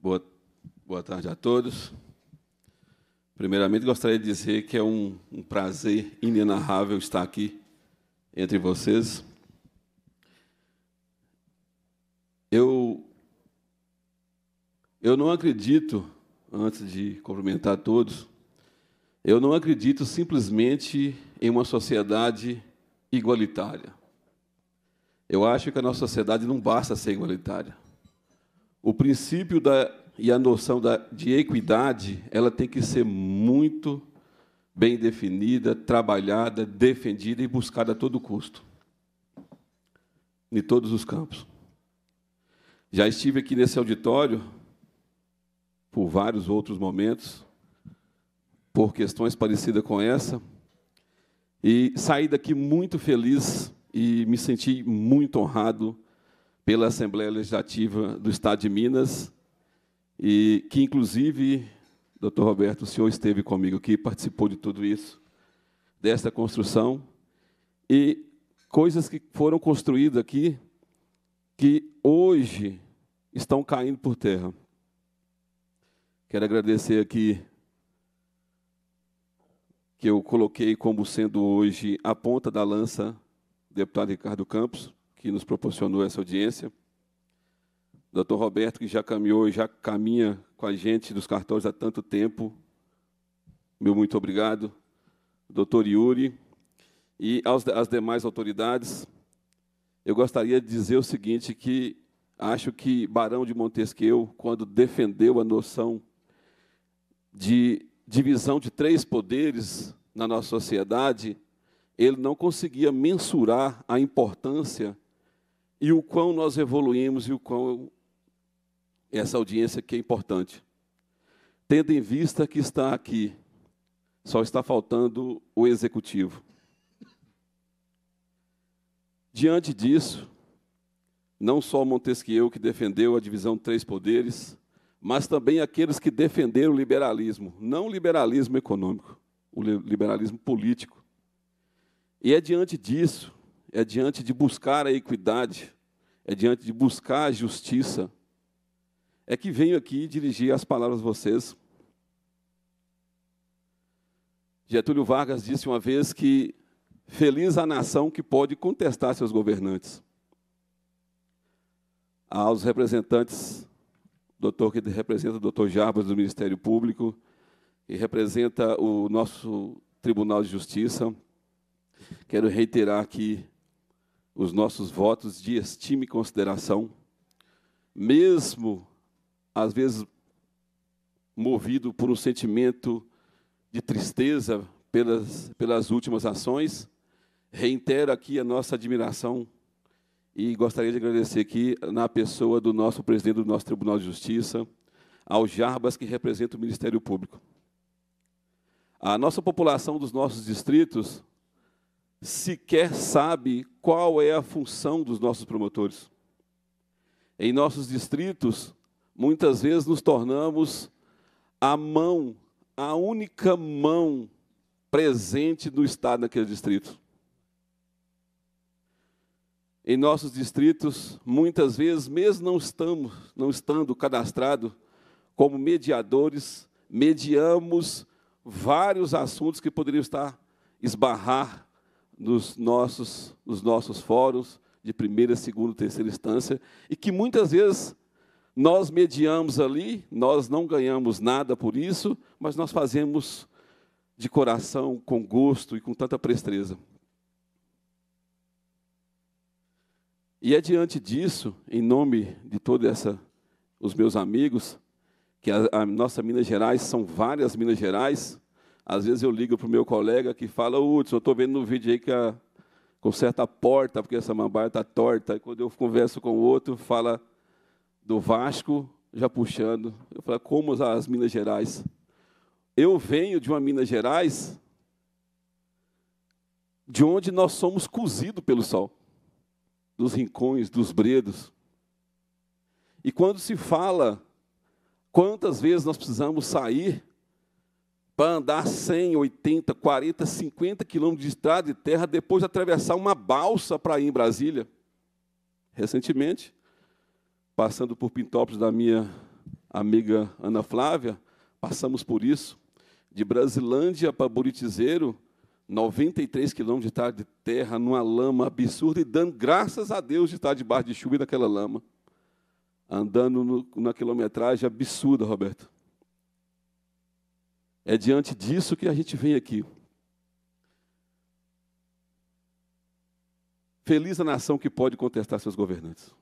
[SPEAKER 5] Boa, boa tarde a todos. Primeiramente, gostaria de dizer que é um, um prazer inenarrável estar aqui entre vocês. Eu, eu não acredito, antes de cumprimentar todos, eu não acredito simplesmente em uma sociedade igualitária. Eu acho que a nossa sociedade não basta ser igualitária. O princípio da e a noção da, de equidade, ela tem que ser muito bem definida, trabalhada, defendida e buscada a todo custo, em todos os campos. Já estive aqui nesse auditório por vários outros momentos, por questões parecidas com essa, e saí daqui muito feliz e me senti muito honrado pela Assembleia Legislativa do Estado de Minas e que inclusive, doutor Roberto, o senhor esteve comigo aqui, participou de tudo isso, desta construção, e coisas que foram construídas aqui que hoje estão caindo por terra. Quero agradecer aqui que eu coloquei como sendo hoje a ponta da lança, deputado Ricardo Campos, que nos proporcionou essa audiência. Doutor Roberto, que já caminhou e já caminha com a gente dos cartões há tanto tempo, meu muito obrigado. Doutor Yuri e aos, às demais autoridades, eu gostaria de dizer o seguinte, que acho que Barão de Montesquieu, quando defendeu a noção de divisão de três poderes na nossa sociedade, ele não conseguia mensurar a importância e o quão nós evoluímos e o quão essa audiência que é importante. Tendo em vista que está aqui, só está faltando o executivo. Diante disso, não só Montesquieu que defendeu a divisão de três poderes, mas também aqueles que defenderam o liberalismo, não o liberalismo econômico, o liberalismo político. E é diante disso, é diante de buscar a equidade, é diante de buscar a justiça, é que venho aqui dirigir as palavras a vocês. Getúlio Vargas disse uma vez que feliz a nação que pode contestar seus governantes. Aos representantes, doutor que representa o doutor Jarbas do Ministério Público e representa o nosso Tribunal de Justiça, quero reiterar aqui os nossos votos de estima e consideração, mesmo às vezes movido por um sentimento de tristeza pelas, pelas últimas ações, reitero aqui a nossa admiração e gostaria de agradecer aqui na pessoa do nosso presidente do nosso Tribunal de Justiça, ao Jarbas, que representa o Ministério Público. A nossa população dos nossos distritos sequer sabe qual é a função dos nossos promotores. Em nossos distritos, Muitas vezes nos tornamos a mão, a única mão presente do Estado naquele distrito. Em nossos distritos, muitas vezes, mesmo não estamos, não estando cadastrado como mediadores, mediamos vários assuntos que poderiam estar esbarrar nos nossos, nos nossos fóruns de primeira, segunda, terceira instância e que muitas vezes nós mediamos ali, nós não ganhamos nada por isso, mas nós fazemos de coração, com gosto e com tanta presteza. E é diante disso, em nome de toda essa, os meus amigos, que a, a nossa Minas Gerais são várias Minas Gerais. Às vezes eu ligo para o meu colega que fala, Hudson, eu estou vendo no vídeo aí que a, conserta a porta, porque essa mambaia está torta. e quando eu converso com o outro, fala, do Vasco, já puxando. Eu falei, como as Minas Gerais? Eu venho de uma Minas Gerais de onde nós somos cozidos pelo sol, dos rincões, dos bredos. E quando se fala quantas vezes nós precisamos sair para andar 100, 80, 40, 50 quilômetros de estrada de terra, depois atravessar uma balsa para ir em Brasília. Recentemente, passando por Pintópolis da minha amiga Ana Flávia, passamos por isso. De Brasilândia para Buritizeiro, 93 quilômetros de tarde terra, numa lama absurda, e dando graças a Deus de estar debaixo de chuva e daquela lama. Andando no, na quilometragem absurda, Roberto. É diante disso que a gente vem aqui. Feliz a nação que pode contestar seus governantes.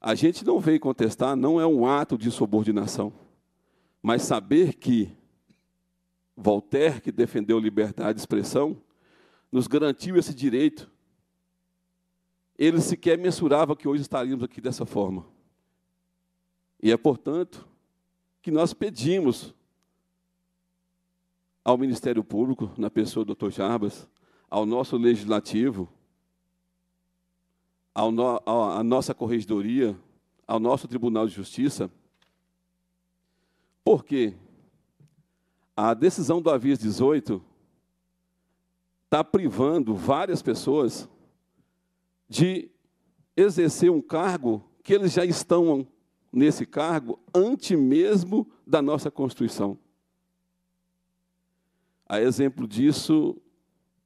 [SPEAKER 5] A gente não veio contestar, não é um ato de subordinação. Mas saber que Voltaire, que defendeu liberdade de expressão, nos garantiu esse direito. Ele sequer mensurava que hoje estaríamos aqui dessa forma. E é, portanto, que nós pedimos ao Ministério Público, na pessoa do Dr. Jarbas, ao nosso legislativo, à nossa corregedoria, ao nosso Tribunal de Justiça, porque a decisão do Aviso 18 está privando várias pessoas de exercer um cargo que eles já estão nesse cargo antes mesmo da nossa Constituição. A exemplo disso,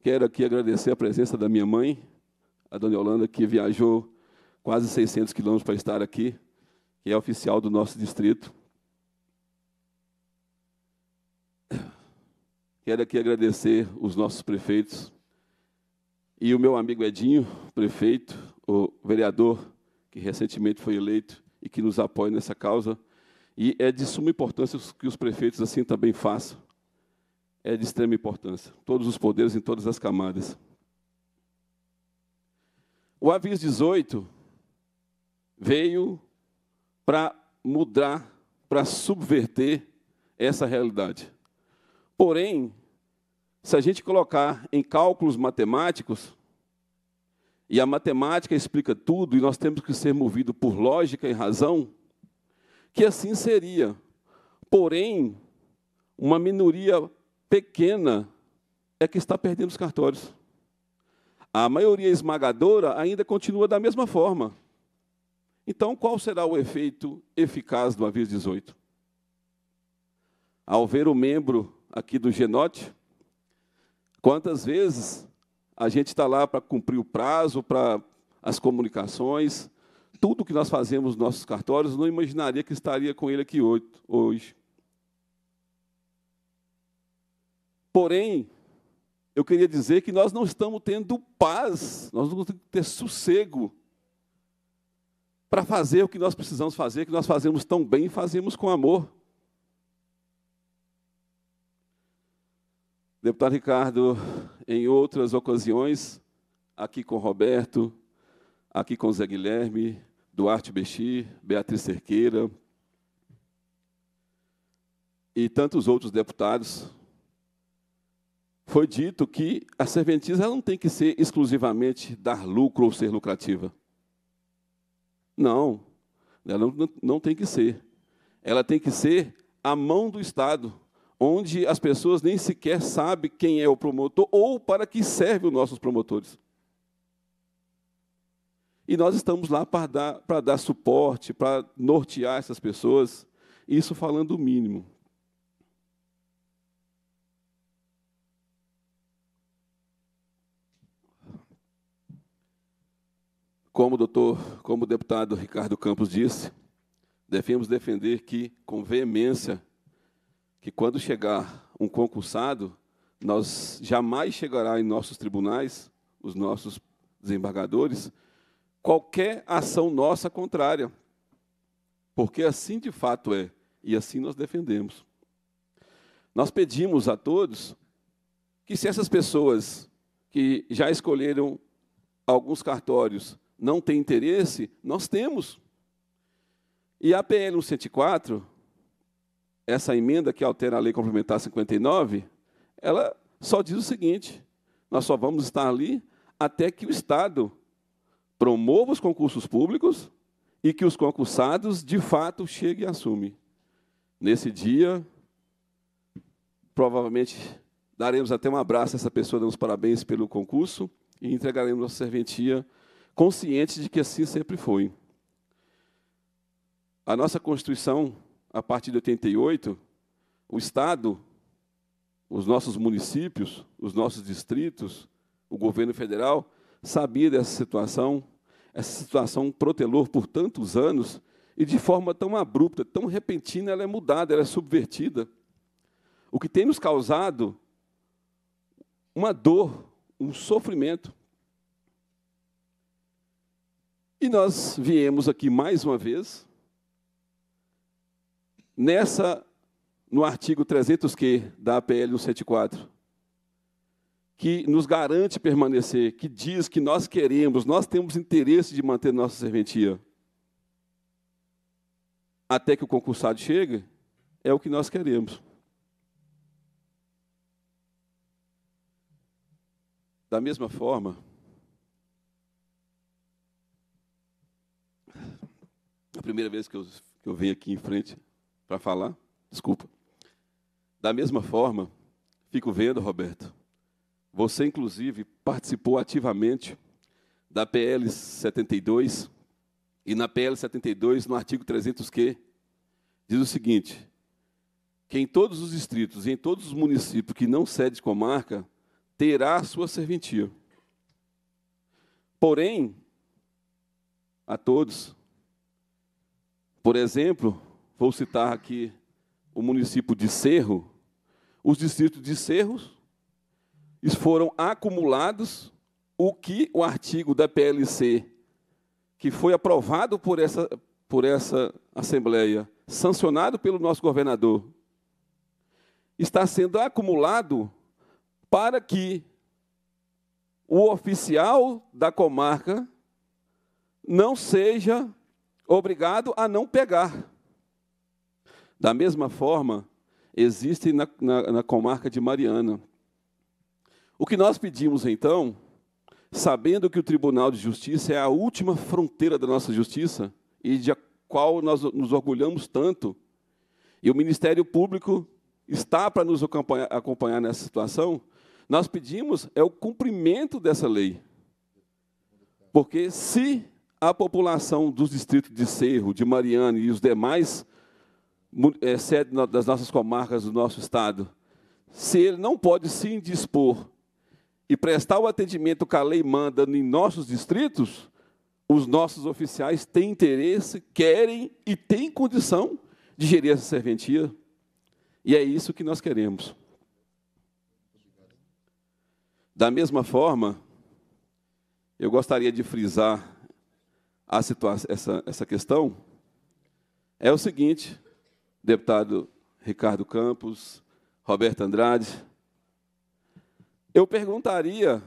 [SPEAKER 5] quero aqui agradecer a presença da minha mãe, a Dona Yolanda, que viajou quase 600 quilômetros para estar aqui, que é oficial do nosso distrito. Quero aqui agradecer os nossos prefeitos e o meu amigo Edinho, prefeito, o vereador que recentemente foi eleito e que nos apoia nessa causa. E é de suma importância que os prefeitos assim também façam. É de extrema importância. Todos os poderes em todas as camadas. O aviso 18 veio para mudar, para subverter essa realidade. Porém, se a gente colocar em cálculos matemáticos, e a matemática explica tudo, e nós temos que ser movidos por lógica e razão, que assim seria. Porém, uma minoria pequena é que está perdendo os cartórios a maioria esmagadora ainda continua da mesma forma. Então, qual será o efeito eficaz do aviso 18? Ao ver o membro aqui do Genote, quantas vezes a gente está lá para cumprir o prazo, para as comunicações, tudo que nós fazemos nos nossos cartórios, não imaginaria que estaria com ele aqui hoje. Porém, eu queria dizer que nós não estamos tendo paz, nós não temos que ter sossego para fazer o que nós precisamos fazer, que nós fazemos tão bem e fazemos com amor. Deputado Ricardo, em outras ocasiões, aqui com Roberto, aqui com Zé Guilherme, Duarte Bexi, Beatriz Cerqueira e tantos outros deputados, foi dito que a serventia não tem que ser exclusivamente dar lucro ou ser lucrativa. Não, ela não, não tem que ser. Ela tem que ser a mão do Estado, onde as pessoas nem sequer sabem quem é o promotor ou para que servem os nossos promotores. E nós estamos lá para dar, para dar suporte, para nortear essas pessoas, isso falando o mínimo, Como o doutor, como o deputado Ricardo Campos disse, devemos defender que, com veemência, que quando chegar um concursado, nós jamais chegará em nossos tribunais, os nossos desembargadores, qualquer ação nossa contrária. Porque assim de fato é, e assim nós defendemos. Nós pedimos a todos que se essas pessoas que já escolheram alguns cartórios não tem interesse, nós temos. E a PL 104, essa emenda que altera a Lei Complementar 59, ela só diz o seguinte: nós só vamos estar ali até que o Estado promova os concursos públicos e que os concursados, de fato, cheguem e assumem. Nesse dia, provavelmente daremos até um abraço a essa pessoa, damos parabéns pelo concurso e entregaremos a serventia conscientes de que assim sempre foi. A nossa Constituição, a partir de 88, o Estado, os nossos municípios, os nossos distritos, o governo federal, sabia dessa situação, essa situação protelou por tantos anos e de forma tão abrupta, tão repentina, ela é mudada, ela é subvertida. O que tem nos causado uma dor, um sofrimento. E nós viemos aqui mais uma vez nessa no artigo 300Q da APL 174, que nos garante permanecer, que diz que nós queremos, nós temos interesse de manter nossa serventia até que o concursado chegue, é o que nós queremos. Da mesma forma, A primeira vez que eu, que eu venho aqui em frente para falar, desculpa. Da mesma forma, fico vendo, Roberto, você inclusive participou ativamente da PL 72 e na PL 72, no artigo 300Q, diz o seguinte: que em todos os distritos e em todos os municípios que não cede comarca, terá a sua serventia. Porém, a todos, por exemplo, vou citar aqui o município de Cerro. Os distritos de Cerros foram acumulados o que o artigo da PLC, que foi aprovado por essa, por essa Assembleia, sancionado pelo nosso governador, está sendo acumulado para que o oficial da comarca não seja obrigado a não pegar. Da mesma forma, existe na, na, na comarca de Mariana. O que nós pedimos então, sabendo que o Tribunal de Justiça é a última fronteira da nossa justiça e de a qual nós nos orgulhamos tanto, e o Ministério Público está para nos acompanhar, acompanhar nessa situação, nós pedimos é o cumprimento dessa lei. Porque se a população dos distritos de Cerro, de Mariana e os demais é, sede das nossas comarcas do nosso estado, se ele não pode se indispor e prestar o atendimento que a lei manda em nossos distritos, os nossos oficiais têm interesse, querem e têm condição de gerir essa serventia. E é isso que nós queremos. Da mesma forma, eu gostaria de frisar a situação, essa, essa questão é o seguinte, deputado Ricardo Campos, Roberto Andrade, eu perguntaria,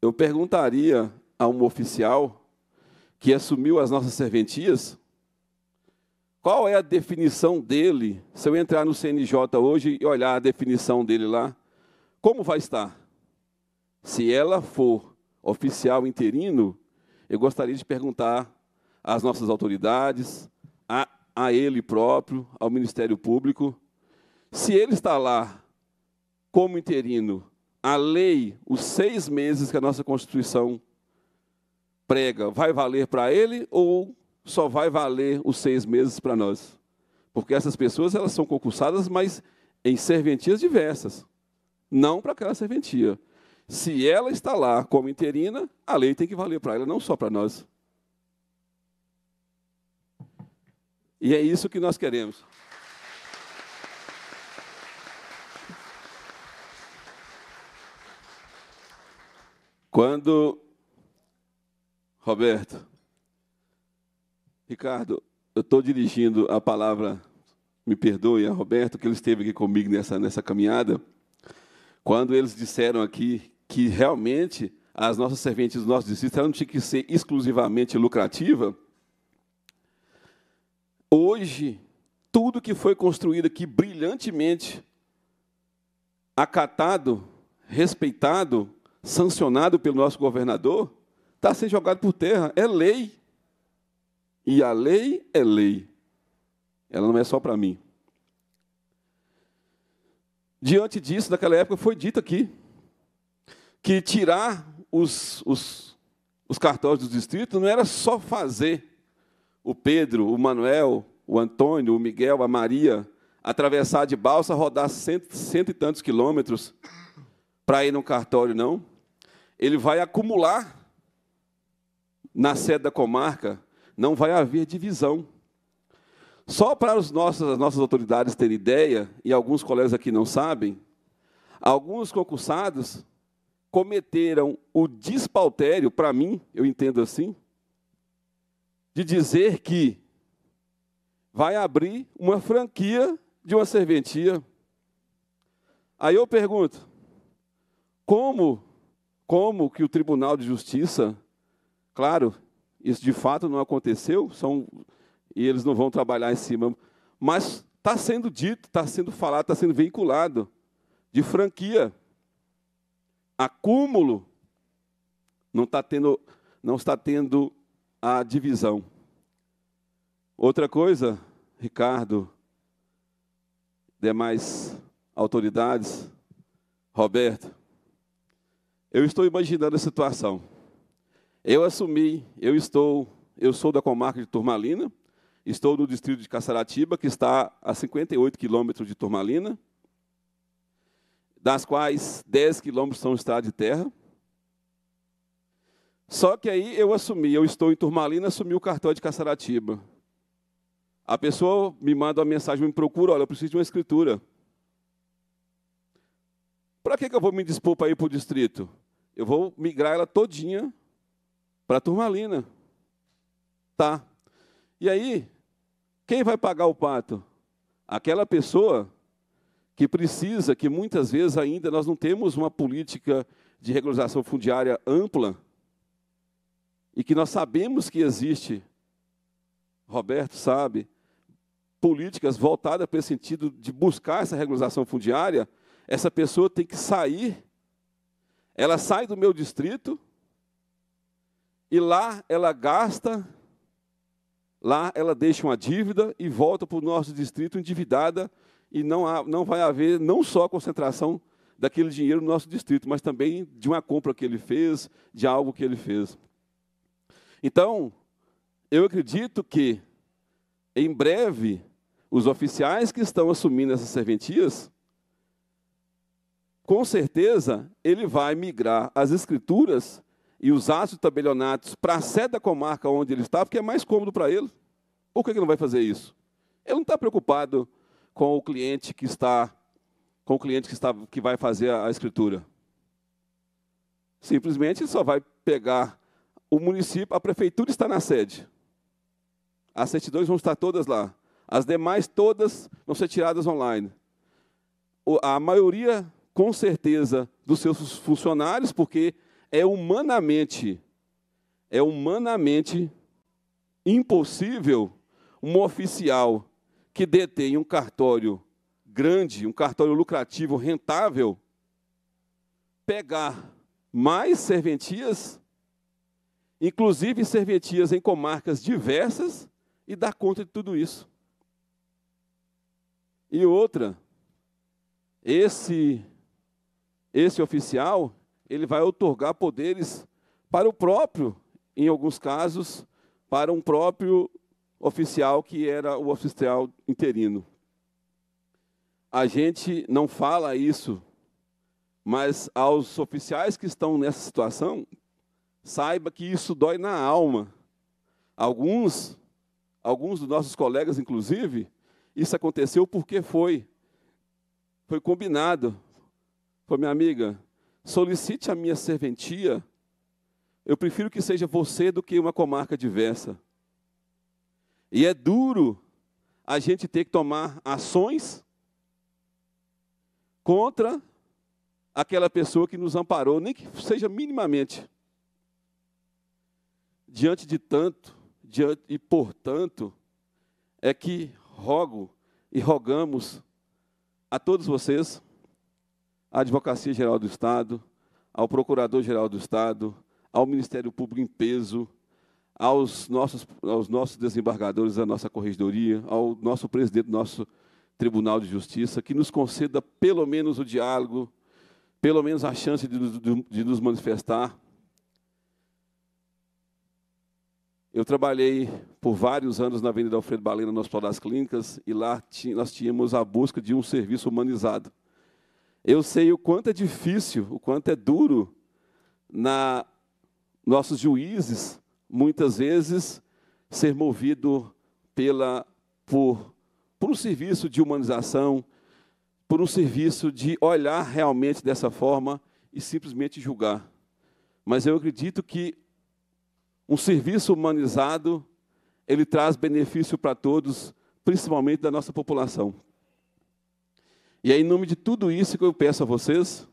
[SPEAKER 5] eu perguntaria a um oficial que assumiu as nossas serventias, qual é a definição dele? Se eu entrar no CNJ hoje e olhar a definição dele lá, como vai estar? Se ela for oficial interino, eu gostaria de perguntar às nossas autoridades, a, a ele próprio, ao Ministério Público, se ele está lá como interino, a lei, os seis meses que a nossa Constituição prega, vai valer para ele ou só vai valer os seis meses para nós? Porque essas pessoas elas são concursadas, mas em serventias diversas, não para aquela serventia. Se ela está lá como interina, a lei tem que valer para ela, não só para nós. E é isso que nós queremos. Quando Roberto, Ricardo, eu estou dirigindo a palavra, me perdoe a Roberto, que ele esteve aqui comigo nessa, nessa caminhada. Quando eles disseram aqui que realmente as nossas serventes, os nossos discípulos, não tinha que ser exclusivamente lucrativa, hoje tudo que foi construído aqui brilhantemente, acatado, respeitado, sancionado pelo nosso governador, está sendo jogado por terra. É lei. E a lei é lei. Ela não é só para mim. Diante disso, naquela época, foi dito aqui: que tirar os, os, os cartórios dos distritos não era só fazer o Pedro, o Manuel, o Antônio, o Miguel, a Maria atravessar de balsa, rodar cento, cento e tantos quilômetros para ir num cartório, não. Ele vai acumular na sede da comarca, não vai haver divisão. Só para os nossos, as nossas autoridades terem ideia, e alguns colegas aqui não sabem, alguns concursados cometeram o despautério, para mim, eu entendo assim, de dizer que vai abrir uma franquia de uma serventia. Aí eu pergunto, como, como que o Tribunal de Justiça, claro, isso de fato não aconteceu, são, e eles não vão trabalhar em cima, mas está sendo dito, está sendo falado, está sendo veiculado de franquia acúmulo, não está tendo, não está tendo a divisão. Outra coisa, Ricardo, demais autoridades, Roberto, eu estou imaginando a situação. Eu assumi, eu estou, eu sou da comarca de Turmalina, estou no distrito de Caçaratiba, que está a 58 quilômetros de Turmalina, das quais 10 quilômetros são estrada de terra. Só que aí eu assumi, eu estou em Turmalina, assumi o cartório de Caçaratiba. A pessoa me manda uma mensagem, me procura, olha, eu preciso de uma escritura. Para que, que eu vou me dispor para ir para o distrito? Eu vou migrar ela todinha para Turmalina. Tá. E aí, quem vai pagar o pato? Aquela pessoa que precisa, que muitas vezes ainda nós não temos uma política de regularização fundiária ampla e que nós sabemos que existe, Roberto sabe, políticas voltadas para esse sentido de buscar essa regularização fundiária, essa pessoa tem que sair, ela sai do meu distrito e lá ela gasta, lá ela deixa uma dívida e volta para o nosso distrito endividada e não, há, não vai haver não só a concentração daquele dinheiro no nosso distrito, mas também de uma compra que ele fez, de algo que ele fez. Então, eu acredito que, em breve, os oficiais que estão assumindo essas serventias, com certeza, ele vai migrar as escrituras e os atos tabelionatos para a sede da comarca onde ele está, porque é mais cômodo para ele. Por que ele não vai fazer isso? Ele não está preocupado com o cliente que está com o cliente que está que vai fazer a, escritura. Simplesmente só vai pegar o município, a prefeitura está na sede. As certidões vão estar todas lá. As demais todas vão ser tiradas online. a maioria, com certeza, dos seus funcionários, porque é humanamente é humanamente impossível um oficial que detém um cartório grande, um cartório lucrativo, rentável, pegar mais serventias, inclusive serventias em comarcas diversas, e dar conta de tudo isso. E outra, esse esse oficial, ele vai otorgar poderes para o próprio, em alguns casos, para um próprio oficial que era o oficial interino. A gente não fala isso, mas aos oficiais que estão nessa situação, saiba que isso dói na alma. Alguns, alguns dos nossos colegas, inclusive, isso aconteceu porque foi, foi combinado. Foi minha amiga, solicite a minha serventia. Eu prefiro que seja você do que uma comarca diversa. E é duro a gente ter que tomar ações contra aquela pessoa que nos amparou, nem que seja minimamente. Diante de tanto, diante, e portanto, é que rogo e rogamos a todos vocês, à Advocacia Geral do Estado, ao Procurador Geral do Estado, ao Ministério Público em peso, aos nossos, aos nossos desembargadores da nossa corregedoria, ao nosso presidente do nosso Tribunal de Justiça, que nos conceda pelo menos o diálogo, pelo menos a chance de, de, de nos manifestar. Eu trabalhei por vários anos na Avenida Alfredo Balena, no Hospital das Clínicas, e lá nós tínhamos a busca de um serviço humanizado. Eu sei o quanto é difícil, o quanto é duro na nossos juízes muitas vezes, ser movido pela, por, por um serviço de humanização, por um serviço de olhar realmente dessa forma e simplesmente julgar. Mas eu acredito que um serviço humanizado, ele traz benefício para todos, principalmente da nossa população. E é em nome de tudo isso que eu peço a vocês,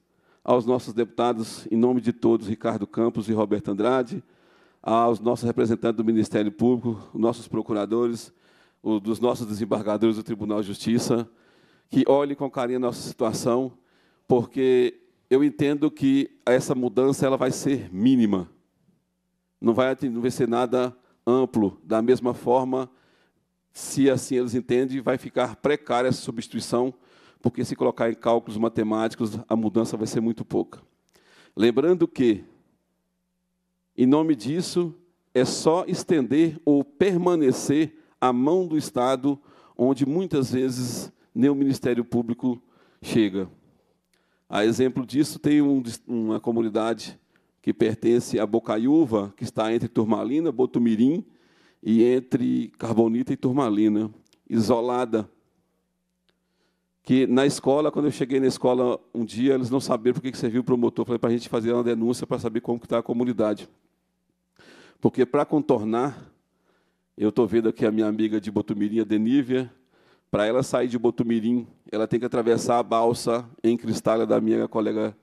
[SPEAKER 5] aos nossos deputados, em nome de todos, Ricardo Campos e Roberto Andrade, aos nossos representantes do Ministério Público, nossos procuradores, o, dos nossos desembargadores do Tribunal de Justiça, que olhe com carinho a nossa situação, porque eu entendo que essa mudança ela vai ser mínima. Não vai, não vai ser nada amplo. Da mesma forma, se assim eles entendem, vai ficar precária essa substituição, porque se colocar em cálculos matemáticos, a mudança vai ser muito pouca. Lembrando que em nome disso, é só estender ou permanecer a mão do Estado, onde muitas vezes nem o Ministério Público chega. A exemplo disso, tem um, uma comunidade que pertence a Bocaiúva, que está entre Turmalina, Botumirim e entre Carbonita e Turmalina, isolada. Que na escola, quando eu cheguei na escola um dia, eles não sabiam por que serviu o promotor. Falei para a gente fazer uma denúncia para saber como está a comunidade. Porque para contornar, eu estou vendo aqui a minha amiga de Botumirim, a Denívia, para ela sair de Botumirim, ela tem que atravessar a balsa em Cristalha da minha colega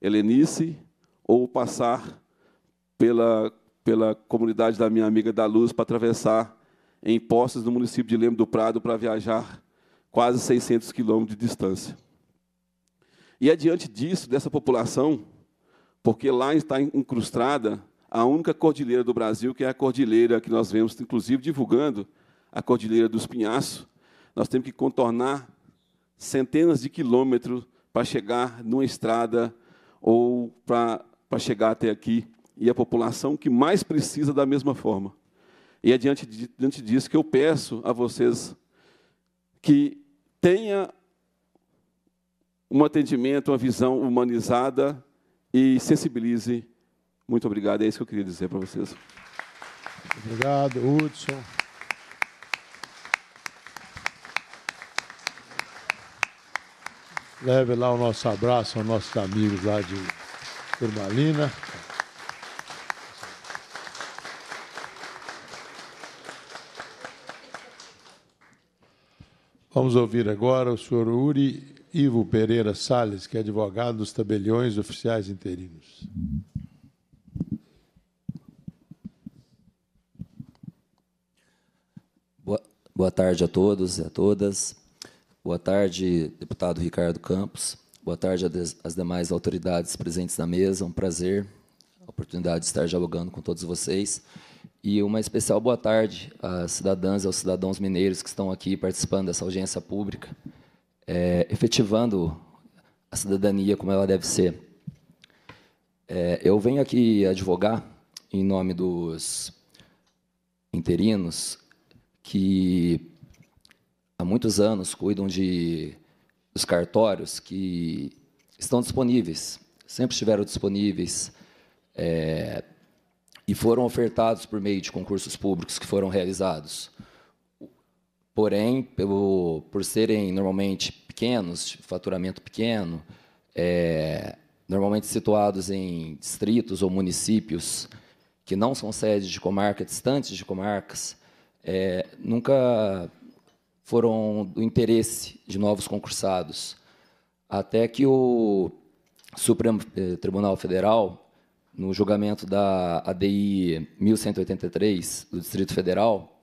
[SPEAKER 5] Helenice, ou passar pela, pela comunidade da minha amiga da Luz para atravessar em Poços, no município de Leme do Prado, para viajar quase 600 quilômetros de distância. E é diante disso, dessa população, porque lá está incrustada a única cordilheira do Brasil, que é a cordilheira que nós vemos, inclusive, divulgando, a Cordilheira dos Pinhaços. Nós temos que contornar centenas de quilômetros para chegar numa estrada ou para, para chegar até aqui. E a população que mais precisa da mesma forma. E é diante, diante disso que eu peço a vocês que tenha um atendimento, uma visão humanizada e sensibilize muito obrigado, é isso que eu queria dizer para vocês.
[SPEAKER 1] Obrigado, Hudson. Leve lá o nosso abraço aos nossos amigos lá de Turmalina. Vamos ouvir agora o senhor Uri Ivo Pereira Sales, que é advogado dos tabeliões oficiais interinos.
[SPEAKER 6] Boa tarde a todos e a todas. Boa tarde, deputado Ricardo Campos. Boa tarde às demais autoridades presentes na mesa. Um prazer, a oportunidade de estar dialogando com todos vocês. E uma especial boa tarde às cidadãs e aos cidadãos mineiros que estão aqui participando dessa audiência pública, é, efetivando a cidadania como ela deve ser. É, eu venho aqui advogar, em nome dos interinos, que há muitos anos cuidam de dos cartórios que estão disponíveis, sempre estiveram disponíveis é, e foram ofertados por meio de concursos públicos que foram realizados. Porém, pelo, por serem normalmente pequenos, de faturamento pequeno, é, normalmente situados em distritos ou municípios que não são sede de comarca, distantes de comarcas, é, nunca foram do interesse de novos concursados. Até que o Supremo é, Tribunal Federal, no julgamento da ADI 1183 do Distrito Federal,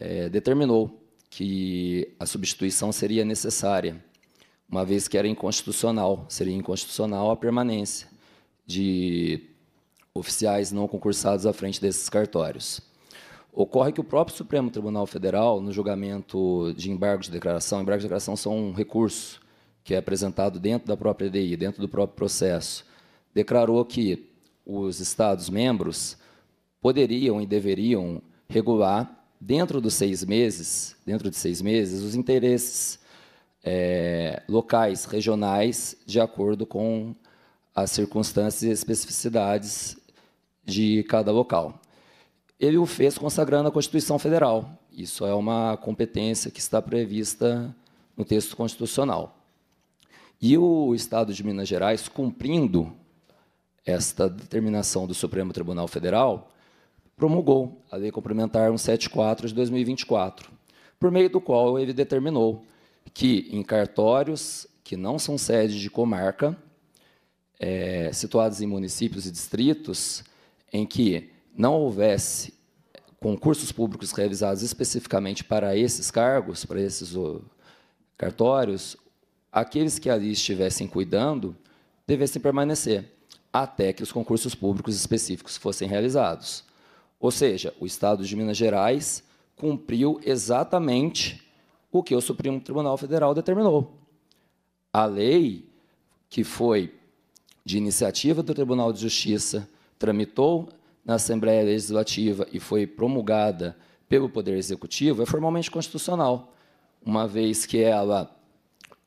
[SPEAKER 6] é, determinou que a substituição seria necessária, uma vez que era inconstitucional, seria inconstitucional a permanência de oficiais não concursados à frente desses cartórios. Ocorre que o próprio Supremo Tribunal Federal, no julgamento de embargos de declaração, embargos de declaração são um recurso que é apresentado dentro da própria EDI, dentro do próprio processo, declarou que os Estados-membros poderiam e deveriam regular, dentro dos seis meses, dentro de seis meses, os interesses é, locais, regionais, de acordo com as circunstâncias e especificidades de cada local. Ele o fez consagrando a Constituição Federal. Isso é uma competência que está prevista no texto constitucional. E o Estado de Minas Gerais, cumprindo esta determinação do Supremo Tribunal Federal, promulgou a Lei Complementar 174 de 2024, por meio do qual ele determinou que em cartórios que não são sede de comarca, é, situados em municípios e distritos, em que não houvesse concursos públicos realizados especificamente para esses cargos, para esses cartórios, aqueles que ali estivessem cuidando devessem permanecer até que os concursos públicos específicos fossem realizados. Ou seja, o Estado de Minas Gerais cumpriu exatamente o que o Supremo Tribunal Federal determinou. A lei que foi de iniciativa do Tribunal de Justiça tramitou na Assembleia Legislativa e foi promulgada pelo Poder Executivo é formalmente constitucional, uma vez que ela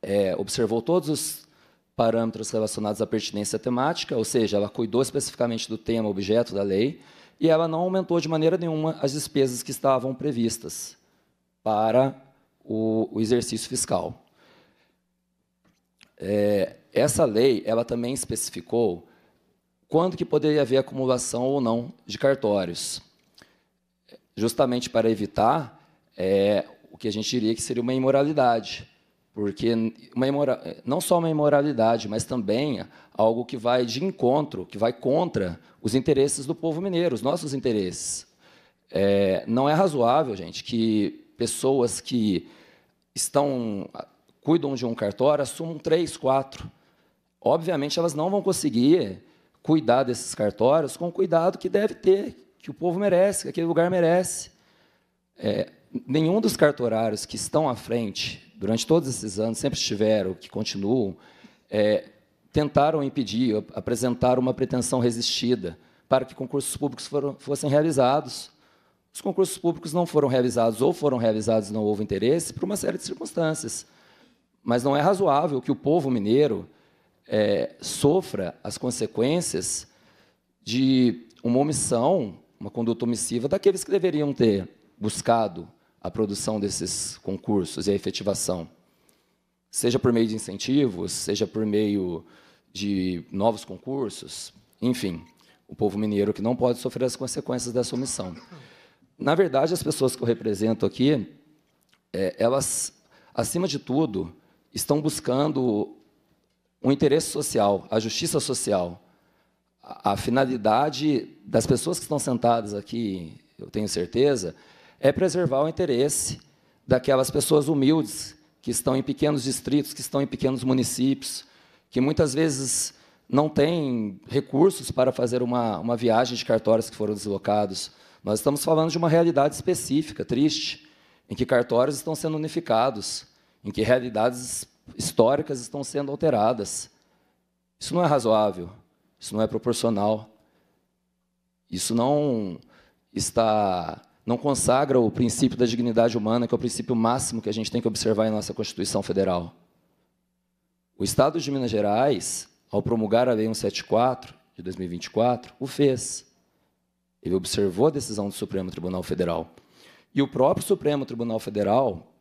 [SPEAKER 6] é, observou todos os parâmetros relacionados à pertinência temática, ou seja, ela cuidou especificamente do tema objeto da lei, e ela não aumentou de maneira nenhuma as despesas que estavam previstas para o, o exercício fiscal. É, essa lei, ela também especificou quando que poderia haver acumulação ou não de cartórios, justamente para evitar é, o que a gente diria que seria uma imoralidade, porque uma imora, não só uma imoralidade, mas também algo que vai de encontro, que vai contra os interesses do povo mineiro, os nossos interesses. É, não é razoável, gente, que pessoas que estão cuidam de um cartório assumam três, quatro. Obviamente, elas não vão conseguir cuidar desses cartórios com o cuidado que deve ter, que o povo merece, que aquele lugar merece. É, nenhum dos cartorários que estão à frente durante todos esses anos, sempre estiveram, que continuam, é, tentaram impedir, apresentaram uma pretensão resistida para que concursos públicos foram, fossem realizados. Os concursos públicos não foram realizados ou foram realizados e não houve interesse por uma série de circunstâncias. Mas não é razoável que o povo mineiro é, sofra as consequências de uma omissão, uma conduta omissiva daqueles que deveriam ter buscado a produção desses concursos e a efetivação, seja por meio de incentivos, seja por meio de novos concursos, enfim, o povo mineiro que não pode sofrer as consequências dessa omissão. Na verdade, as pessoas que eu represento aqui, é, elas, acima de tudo, estão buscando o interesse social, a justiça social, a, a finalidade das pessoas que estão sentadas aqui, eu tenho certeza, é preservar o interesse daquelas pessoas humildes que estão em pequenos distritos, que estão em pequenos municípios, que muitas vezes não têm recursos para fazer uma, uma viagem de cartórios que foram deslocados. Nós estamos falando de uma realidade específica, triste, em que cartórios estão sendo unificados, em que realidades históricas estão sendo alteradas. Isso não é razoável, isso não é proporcional. Isso não está não consagra o princípio da dignidade humana, que é o princípio máximo que a gente tem que observar em nossa Constituição Federal. O Estado de Minas Gerais, ao promulgar a Lei 174 de 2024, o fez. Ele observou a decisão do Supremo Tribunal Federal. E o próprio Supremo Tribunal Federal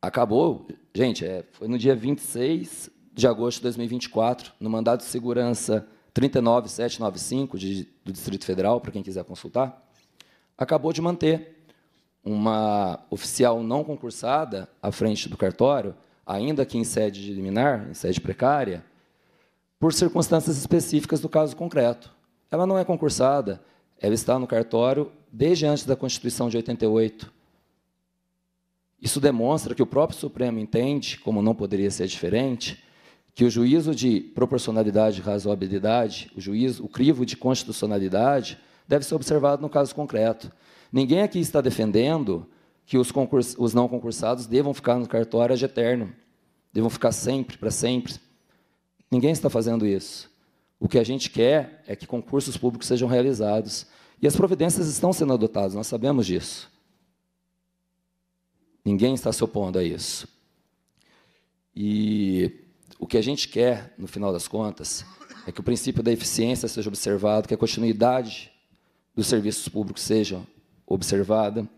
[SPEAKER 6] acabou, gente, é, foi no dia 26 de agosto de 2024, no mandado de segurança 39795 de, do Distrito Federal, para quem quiser consultar, acabou de manter uma oficial não concursada à frente do cartório, ainda que em sede de liminar, em sede precária, por circunstâncias específicas do caso concreto. Ela não é concursada, ela está no cartório desde antes da Constituição de 88, isso demonstra que o próprio Supremo entende, como não poderia ser diferente, que o juízo de proporcionalidade e razoabilidade, o juízo, o crivo de constitucionalidade, deve ser observado no caso concreto. Ninguém aqui está defendendo que os, os não concursados devam ficar no cartório de eterno, devam ficar sempre, para sempre. Ninguém está fazendo isso. O que a gente quer é que concursos públicos sejam realizados. E as providências estão sendo adotadas, nós sabemos disso. Ninguém está se opondo a isso. E o que a gente quer, no final das contas, é que o princípio da eficiência seja observado, que a continuidade dos serviços públicos seja observada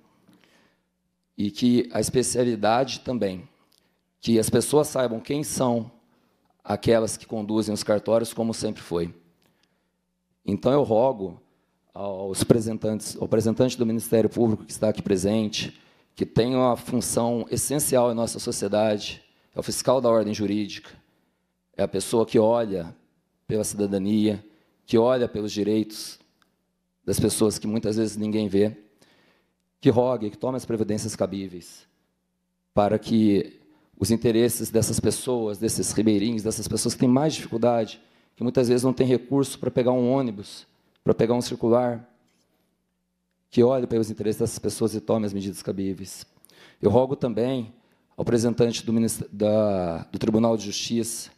[SPEAKER 6] e que a especialidade também, que as pessoas saibam quem são aquelas que conduzem os cartórios, como sempre foi. Então eu rogo aos representantes, ao representante do Ministério Público que está aqui presente, que tem uma função essencial em nossa sociedade, é o fiscal da ordem jurídica, é a pessoa que olha pela cidadania, que olha pelos direitos das pessoas que muitas vezes ninguém vê, que rogue, que tome as providências cabíveis para que os interesses dessas pessoas, desses ribeirinhos, dessas pessoas que têm mais dificuldade, que muitas vezes não têm recurso para pegar um ônibus, para pegar um circular, que olhe pelos interesses dessas pessoas e tome as medidas cabíveis. Eu rogo também ao representante do, da, do Tribunal de Justiça,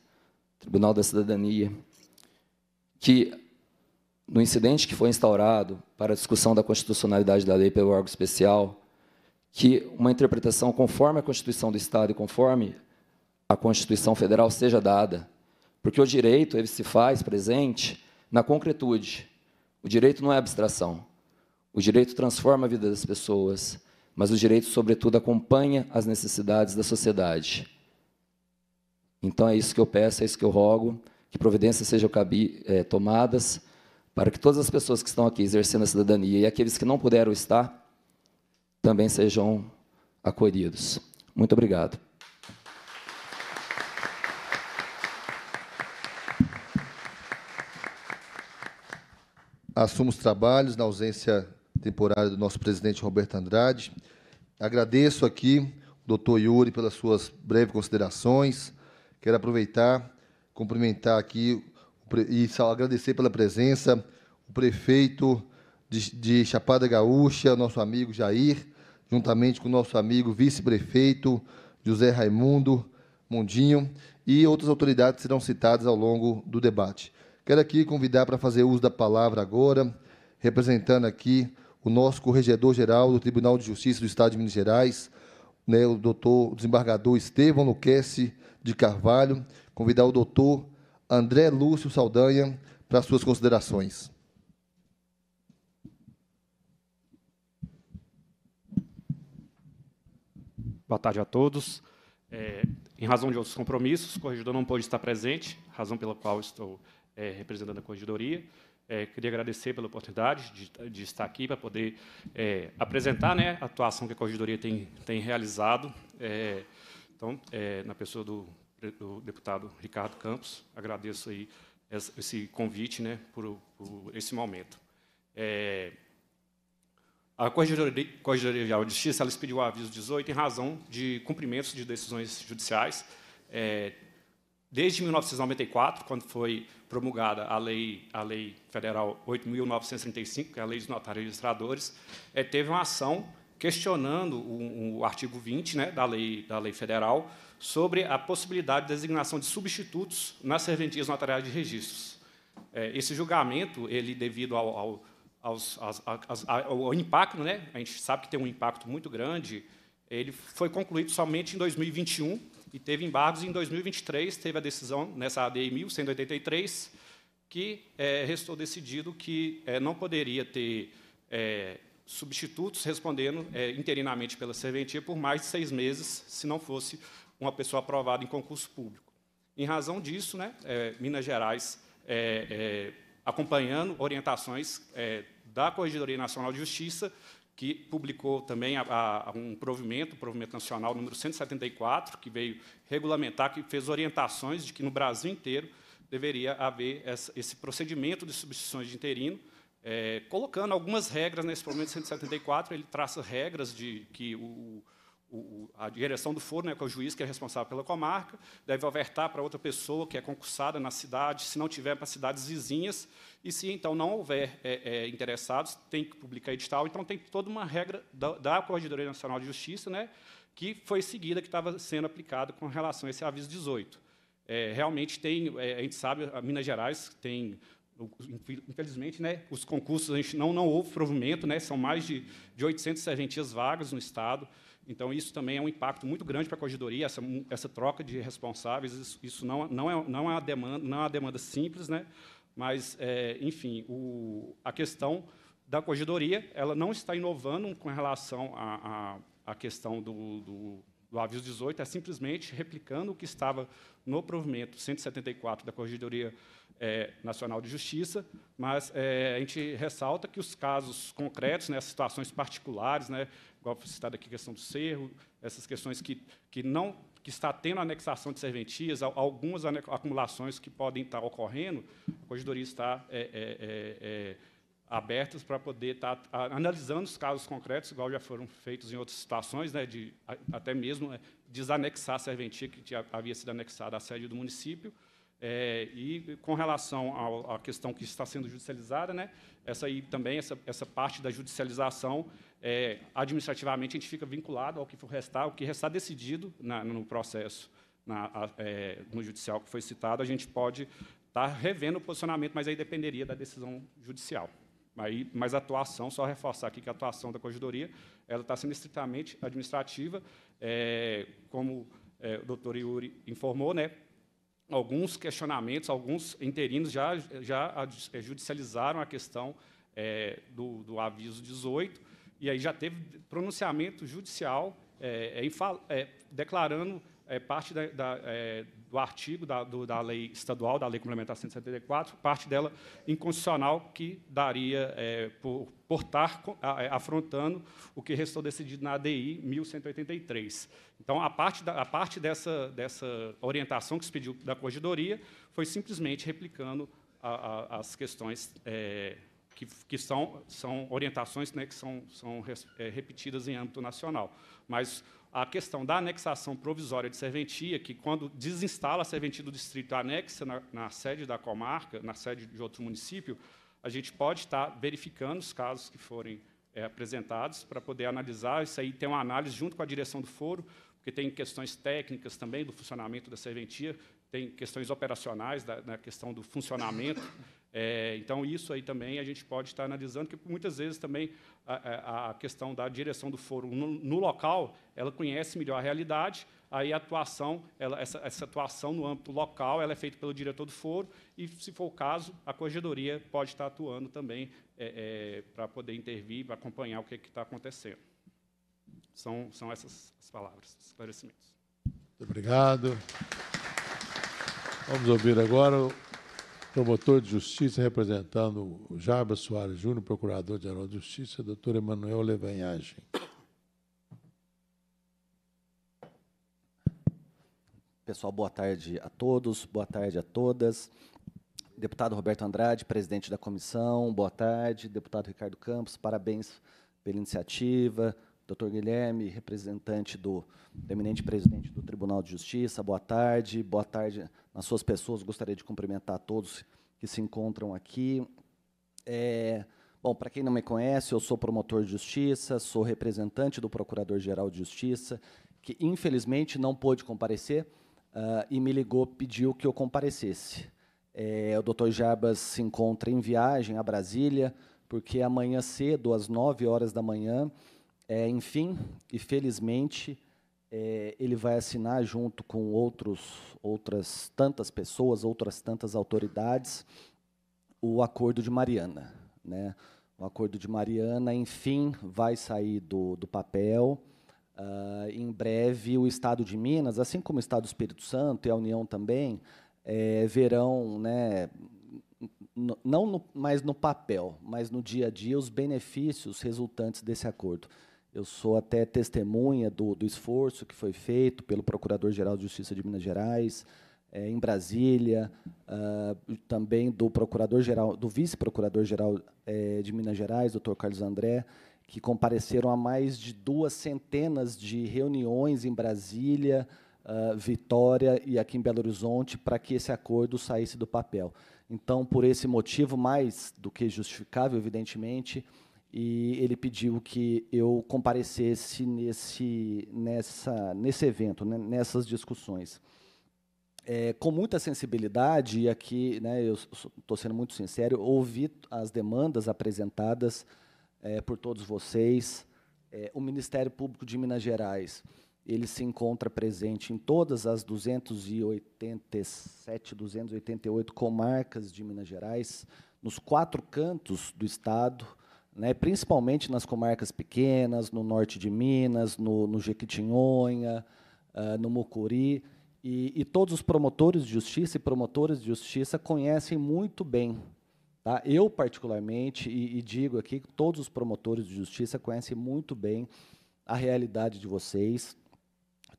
[SPEAKER 6] Tribunal da Cidadania, que no incidente que foi instaurado para a discussão da constitucionalidade da lei pelo órgão especial, que uma interpretação conforme a Constituição do Estado e conforme a Constituição Federal seja dada, porque o direito ele se faz presente na concretude. O direito não é abstração. O direito transforma a vida das pessoas, mas o direito, sobretudo, acompanha as necessidades da sociedade. Então é isso que eu peço, é isso que eu rogo, que providências sejam é, tomadas para que todas as pessoas que estão aqui exercendo a cidadania e aqueles que não puderam estar também sejam acolhidos. Muito
[SPEAKER 2] obrigado. Assumo os trabalhos na ausência temporária do nosso presidente Roberto Andrade. Agradeço aqui, o doutor Yuri, pelas suas breves considerações. Quero aproveitar, cumprimentar aqui e agradecer pela presença o prefeito de, de Chapada Gaúcha, nosso amigo Jair, juntamente com o nosso amigo vice-prefeito José Raimundo Mundinho e outras autoridades serão citadas ao longo do debate. Quero aqui convidar para fazer uso da palavra agora, representando aqui o nosso corregedor-geral do Tribunal de Justiça do Estado de Minas Gerais, né, o doutor o desembargador Estevão Luquece de Carvalho, convidar o doutor André Lúcio Saldanha para suas considerações. Boa tarde a todos.
[SPEAKER 7] É, em razão de outros compromissos, o corregedor não pôde estar presente, razão pela qual estou é, representando a corregedoria. É, queria agradecer pela oportunidade de, de estar aqui para poder é, apresentar né, a atuação que a Corregedoria tem, tem realizado. É, então, é, na pessoa do, do, deputado Ricardo Campos, agradeço aí esse convite né, por, por esse momento. É, a Corregedoria, Geral de Justiça ela expediu o aviso 18 em razão de cumprimentos de decisões judiciais é, desde 1994, quando foi promulgada a Lei, a lei Federal 8.935, que é a Lei dos Notários Registradores, é, teve uma ação questionando o, o artigo 20 né, da, lei, da Lei Federal sobre a possibilidade de designação de substitutos nas serventias notariais de registros. É, esse julgamento, ele devido ao, ao, aos, aos, ao impacto, né, a gente sabe que tem um impacto muito grande, ele foi concluído somente em 2021, e teve embargos. E em 2023 teve a decisão nessa ADI 1183 que é, restou decidido que é, não poderia ter é, substitutos respondendo é, interinamente pela serventia por mais de seis meses, se não fosse uma pessoa aprovada em concurso público. Em razão disso, né, é, Minas Gerais é, acompanhando orientações da Corregedoria Nacional de Justiça que publicou também a, a, um provimento, o provimento nacional número 174, que veio regulamentar, que fez orientações de que no Brasil inteiro deveria haver essa, esse procedimento de substituições de interino, é, colocando algumas regras nesse provimento 174, ele traça regras de que o, o, a direção do foro, né, que é o juiz que é responsável pela comarca, deve ofertar para outra pessoa que é concursada na cidade, se não tiver para cidades vizinhas, e se então não houver é, é, interessados, tem que publicar edital. Então tem toda uma regra da, da Corregedoria Nacional de Justiça, né, que foi seguida, que estava sendo aplicada com relação a esse aviso 18. É, realmente tem, é, a gente sabe, a Minas Gerais tem infelizmente, né, os concursos a gente não, não houve provimento, né, são mais de, de 800 serventias vagas no Estado, então, isso também é um impacto muito grande para a corregedoria, essa, essa troca de responsáveis. Isso, isso não, não, é, não, é uma demanda, não é uma demanda simples, né? mas, é, enfim, o, a questão da corregedoria ela não está inovando com relação à a, a, a, questão do, do, do aviso 18, é simplesmente replicando o que estava no provimento 174 da corregedoria é, Nacional de Justiça, mas é, a gente ressalta que os casos concretos, né, as situações particulares, né, igual foi citada aqui a questão do cerro, essas questões que, que não que está tendo anexação de serventias, algumas acumulações que podem estar ocorrendo, a corregedoria está é, é, é, é aberta para poder estar tá, tá, analisando os casos concretos, igual já foram feitos em outras situações, né, de, até mesmo desanexar a serventia que tinha, havia sido anexada à sede do município, é, e com relação à questão que está sendo judicializada, né, essa aí também, essa, essa parte da judicialização, é, administrativamente a gente fica vinculado ao que for restar, o que restar decidido na, no processo, na, a, é, no judicial que foi citado, a gente pode estar tá revendo o posicionamento, mas aí dependeria da decisão judicial. Aí, mas a atuação, só reforçar aqui que a atuação da corregedoria ela está sendo estritamente administrativa, é, como é, o doutor Yuri informou, né, alguns questionamentos, alguns interinos já, já eh, judicializaram a questão é, do, do, aviso 18, e aí já teve pronunciamento judicial é, é, declarando é, parte da, da, é, do artigo da, do, da lei estadual, da lei complementar 174, parte dela inconstitucional, que daria é, por, por estar é, afrontando o que restou decidido na ADI 1183. Então, a parte, da, a parte dessa, dessa orientação que se pediu da corregedoria foi simplesmente replicando a, a, as questões é, que, que, são, são orientações né, que são, são é, repetidas em âmbito nacional. Mas a questão da anexação provisória de serventia, que quando desinstala a serventia do distrito, anexa na, na sede da comarca, na sede de outro município, a gente pode estar verificando os casos que forem é, apresentados para poder analisar. Isso aí tem uma análise junto com a direção do foro, porque tem questões técnicas também do funcionamento da serventia, tem questões operacionais da, da questão do funcionamento é, então, isso aí também a gente pode estar analisando, porque muitas vezes também a, a questão da direção do foro no, no, local, ela conhece melhor a realidade, aí a atuação, ela, essa, essa, atuação no âmbito local, ela é feita pelo diretor do foro, e, se for o caso, a corregedoria pode estar atuando também é, é, para poder intervir, para acompanhar o que é está acontecendo. São, são essas as palavras, esclarecimentos.
[SPEAKER 1] Muito obrigado. Vamos ouvir agora o promotor de justiça representando o Jarba Soares Júnior, procurador-geral de justiça, doutor
[SPEAKER 8] Emanuel Levanhagem. Pessoal, boa tarde a todos, boa tarde a todas. Deputado Roberto Andrade, presidente da comissão, boa tarde. Deputado Ricardo Campos, parabéns pela iniciativa, Doutor Guilherme, representante do, do eminente presidente do Tribunal de Justiça, boa tarde. Boa tarde nas suas pessoas. Gostaria de cumprimentar todos que se encontram aqui. É, bom, para quem não me conhece, eu sou promotor de justiça, sou representante do Procurador-Geral de Justiça, que infelizmente não pôde comparecer uh, e me ligou, pediu que eu comparecesse. É, o doutor Jarbas se encontra em viagem a Brasília, porque amanhã cedo, às 9 horas da manhã, é, enfim, e felizmente, é, ele vai assinar junto com outros, outras tantas pessoas, outras tantas autoridades, o Acordo de Mariana. Né? O Acordo de Mariana, enfim, vai sair do, do papel. Uh, em breve, o Estado de Minas, assim como o Estado do Espírito Santo e a União também, é, verão, né, não no, mais no papel, mas no dia a dia, os benefícios resultantes desse acordo. Eu sou até testemunha do, do esforço que foi feito pelo Procurador-Geral de Justiça de Minas Gerais, é, em Brasília, uh, também do Procurador-Geral, do Vice-Procurador-Geral é, de Minas Gerais, Dr. Carlos André, que compareceram a mais de duas centenas de reuniões em Brasília, uh, Vitória e aqui em Belo Horizonte, para que esse acordo saísse do papel. Então, por esse motivo, mais do que justificável, evidentemente, e ele pediu que eu comparecesse nesse, nessa, nesse evento, né, nessas discussões. É, com muita sensibilidade, e aqui né, eu estou sendo muito sincero, ouvi as demandas apresentadas é, por todos vocês. É, o Ministério Público de Minas Gerais ele se encontra presente em todas as 287, 288 comarcas de Minas Gerais, nos quatro cantos do Estado, né, principalmente nas comarcas pequenas, no norte de Minas, no, no Jequitinhonha, uh, no Mucuri. E, e, todos os promotores de justiça e promotoras de justiça conhecem muito bem. Tá? Eu, particularmente, e, e digo aqui que todos os promotores de justiça conhecem muito bem a realidade de vocês.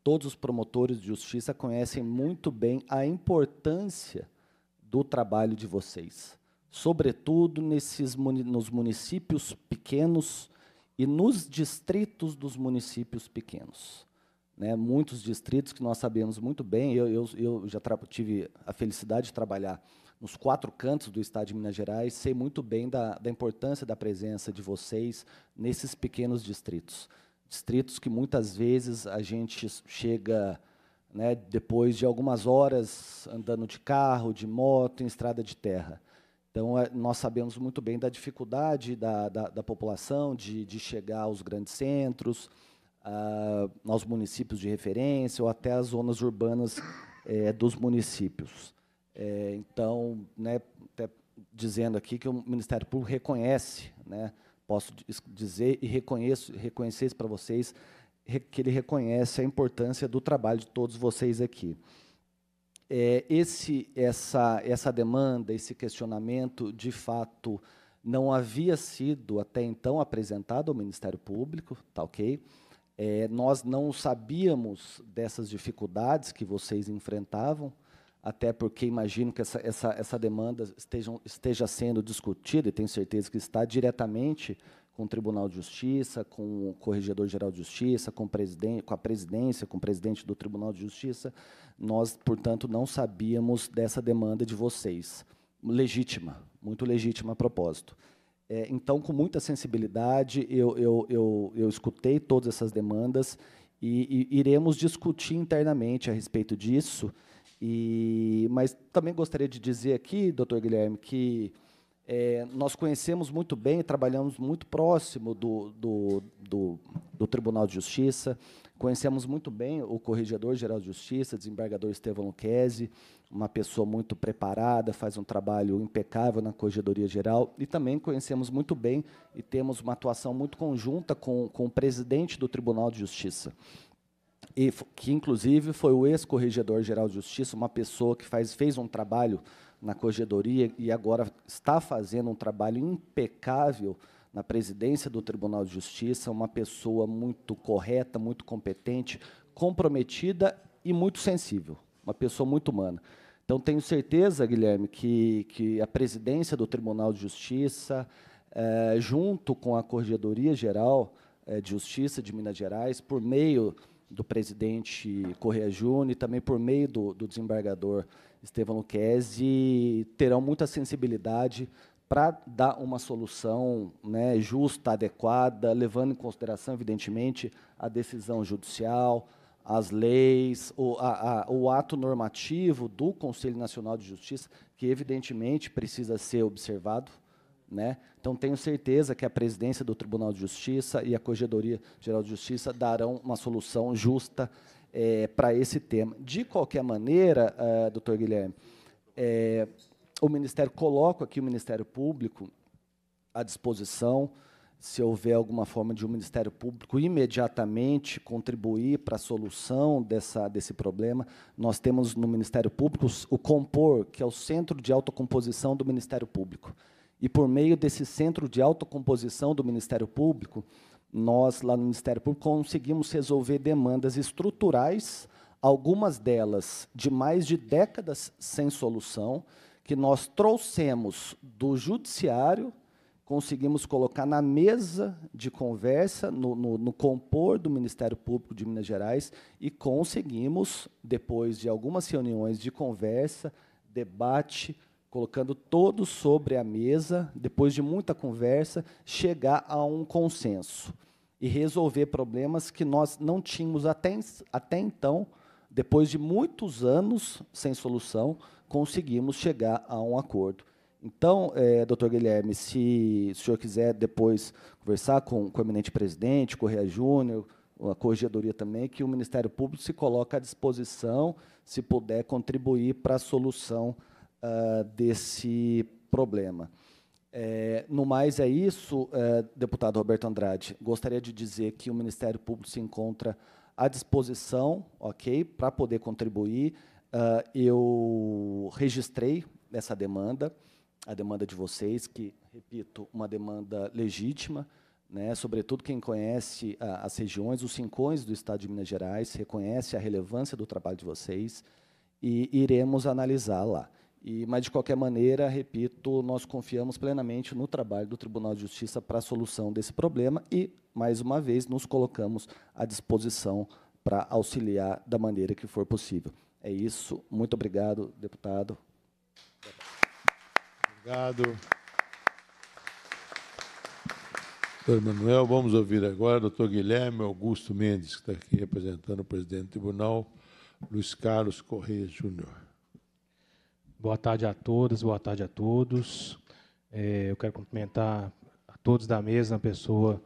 [SPEAKER 8] Todos os promotores de justiça conhecem muito bem a importância do trabalho de vocês sobretudo nesses nos municípios pequenos e nos distritos dos municípios pequenos. Né, muitos distritos que nós sabemos muito bem, eu, eu, eu já tive a felicidade de trabalhar nos quatro cantos do estado de Minas Gerais, sei muito bem da, da importância da presença de vocês nesses pequenos distritos. Distritos que muitas vezes a gente chega né, depois de algumas horas andando de carro, de moto, em estrada de terra. Então, é, nós sabemos muito bem da dificuldade da, da, da população de, de, chegar aos grandes centros, ah, aos municípios de referência ou até às zonas urbanas é, dos municípios. É, então, né, até dizendo aqui que o Ministério Público reconhece, né, posso dizer e reconheço, reconhecer para vocês que ele reconhece a importância do trabalho de todos vocês aqui é, esse, essa, essa demanda, esse questionamento, de fato, não havia sido até então apresentado ao Ministério Público, tá ok? É, nós não sabíamos dessas dificuldades que vocês enfrentavam, até porque imagino que essa, essa, essa demanda estejam, esteja sendo discutida, e tenho certeza que está diretamente com o Tribunal de Justiça, com o Corregedor-Geral de Justiça, com, com, a presidência, com o presidente do Tribunal de Justiça. Nós, portanto, não sabíamos dessa demanda de vocês. Legítima, muito legítima a propósito. É, então, com muita sensibilidade, eu, eu, eu, eu escutei todas essas demandas e, e, iremos discutir internamente a respeito disso. E, mas também gostaria de dizer aqui, doutor Guilherme, que é, nós conhecemos muito bem, trabalhamos muito próximo do, do, do, do Tribunal de Justiça, conhecemos muito bem o Corregedor-Geral de Justiça, desembargador Estevão Luquezzi, uma pessoa muito preparada, faz um trabalho impecável na Corregedoria Geral, e também conhecemos muito bem e temos uma atuação muito conjunta com, com o presidente do Tribunal de Justiça. E, que inclusive foi o ex-corregedor geral de justiça, uma pessoa que faz, fez um trabalho na corregedoria e agora está fazendo um trabalho impecável na presidência do Tribunal de Justiça, uma pessoa muito correta, muito competente, comprometida e muito sensível, uma pessoa muito humana. Então, tenho certeza, Guilherme, que, que a presidência do Tribunal de Justiça, eh, junto com a Corregedoria Geral eh, de Justiça de Minas Gerais, por meio do presidente Correia Júnior e também por meio do, do desembargador Estevão Luquezzi terão muita sensibilidade para dar uma solução né, justa, adequada, levando em consideração, evidentemente, a decisão judicial, as leis, o, a, a, o, ato normativo do Conselho Nacional de Justiça, que evidentemente precisa ser observado. Né? Então, tenho certeza que a presidência do Tribunal de Justiça e a Corregedoria Geral de Justiça darão uma solução justa é, para esse tema. De qualquer maneira, uh, doutor Guilherme, é, o Ministério, coloco aqui o Ministério Público à disposição, se houver alguma forma de o um Ministério Público imediatamente contribuir para a solução dessa, desse problema, nós temos no Ministério Público o COMPOR, que é o Centro de Autocomposição do Ministério Público. E por meio desse Centro de Autocomposição do Ministério Público, nós, lá no Ministério Público, conseguimos resolver demandas estruturais, algumas delas de mais de décadas sem solução, que nós trouxemos do Judiciário, conseguimos colocar na mesa de conversa, no, no, no compor do Ministério Público de Minas Gerais, e conseguimos, depois de algumas reuniões de conversa, debate, colocando todos sobre a mesa, depois de muita conversa, chegar a um consenso e resolver problemas que nós não tínhamos até, até então, depois de muitos anos sem solução, conseguimos chegar a um acordo. Então, é, doutor Guilherme, se o senhor quiser depois conversar com, com o eminente presidente, Correia Júnior, a corregedoria também, que o Ministério Público se coloca à disposição, se puder contribuir para a solução uh, desse problema. É, no mais, é isso, é, deputado Roberto Andrade. Gostaria de dizer que o Ministério Público se encontra à disposição, ok, para poder contribuir. Uh, eu registrei essa demanda, a demanda de vocês, que, repito, uma demanda legítima, né, sobretudo quem conhece a, ah, as regiões, os rincões do Estado de Minas Gerais, reconhece a relevância do trabalho de vocês e iremos analisar lá. E, mas, de qualquer maneira, repito, nós confiamos plenamente no trabalho do Tribunal de Justiça para a solução desse problema e, mais uma vez, nos colocamos à disposição para auxiliar da maneira que for possível. É isso. Muito obrigado, deputado. Obrigado. Doutor Manuel, vamos
[SPEAKER 1] ouvir agora o doutor Guilherme Augusto Mendes, que está aqui representando o presidente do tribunal, Luiz Carlos Correia Júnior. Boa tarde a todas, boa tarde a
[SPEAKER 9] todos. É, eu quero cumprimentar a todos da mesa, na pessoa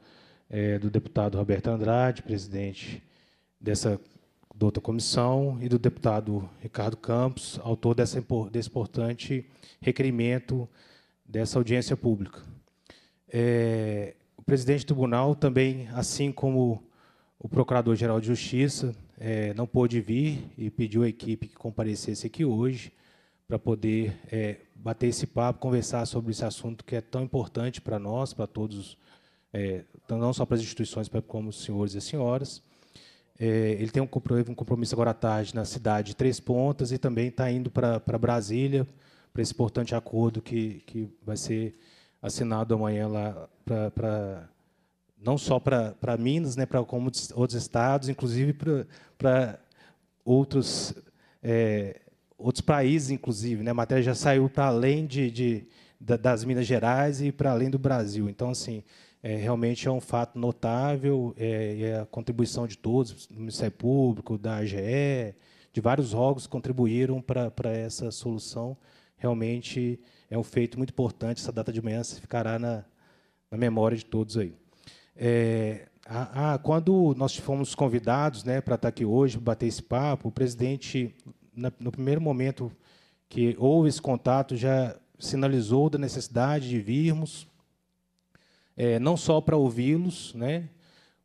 [SPEAKER 9] é, do deputado Roberto Andrade, presidente dessa da outra comissão, e do deputado Ricardo Campos, autor dessa, desse importante requerimento dessa audiência pública. É, o presidente do tribunal também, assim como o procurador-geral de justiça, é, não pôde vir e pediu à equipe que comparecesse aqui hoje, para poder é, bater esse papo, conversar sobre esse assunto que é tão importante para nós, para todos, é, então não só para as instituições, como os senhores e as senhoras. É, ele tem um compromisso agora à tarde na cidade de Três Pontas e também está indo para, Brasília para esse importante acordo que, que vai ser assinado amanhã lá não só para, Minas, né, para como outros estados, inclusive para, para outros é, outros países, inclusive. Né? A matéria já saiu para além de, de, das Minas Gerais e para além do Brasil. Então, assim, é, realmente é um fato notável é, e é a contribuição de todos, do Ministério Público, da AGE, de vários órgãos contribuíram para, para essa solução. Realmente é um feito muito importante. Essa data de manhã ficará na, na memória de todos aí. É, quando nós fomos convidados né, para estar aqui hoje, bater esse papo, o presidente na, no primeiro momento que houve esse contato, já sinalizou da necessidade de virmos, é, não só para ouvi-los, né,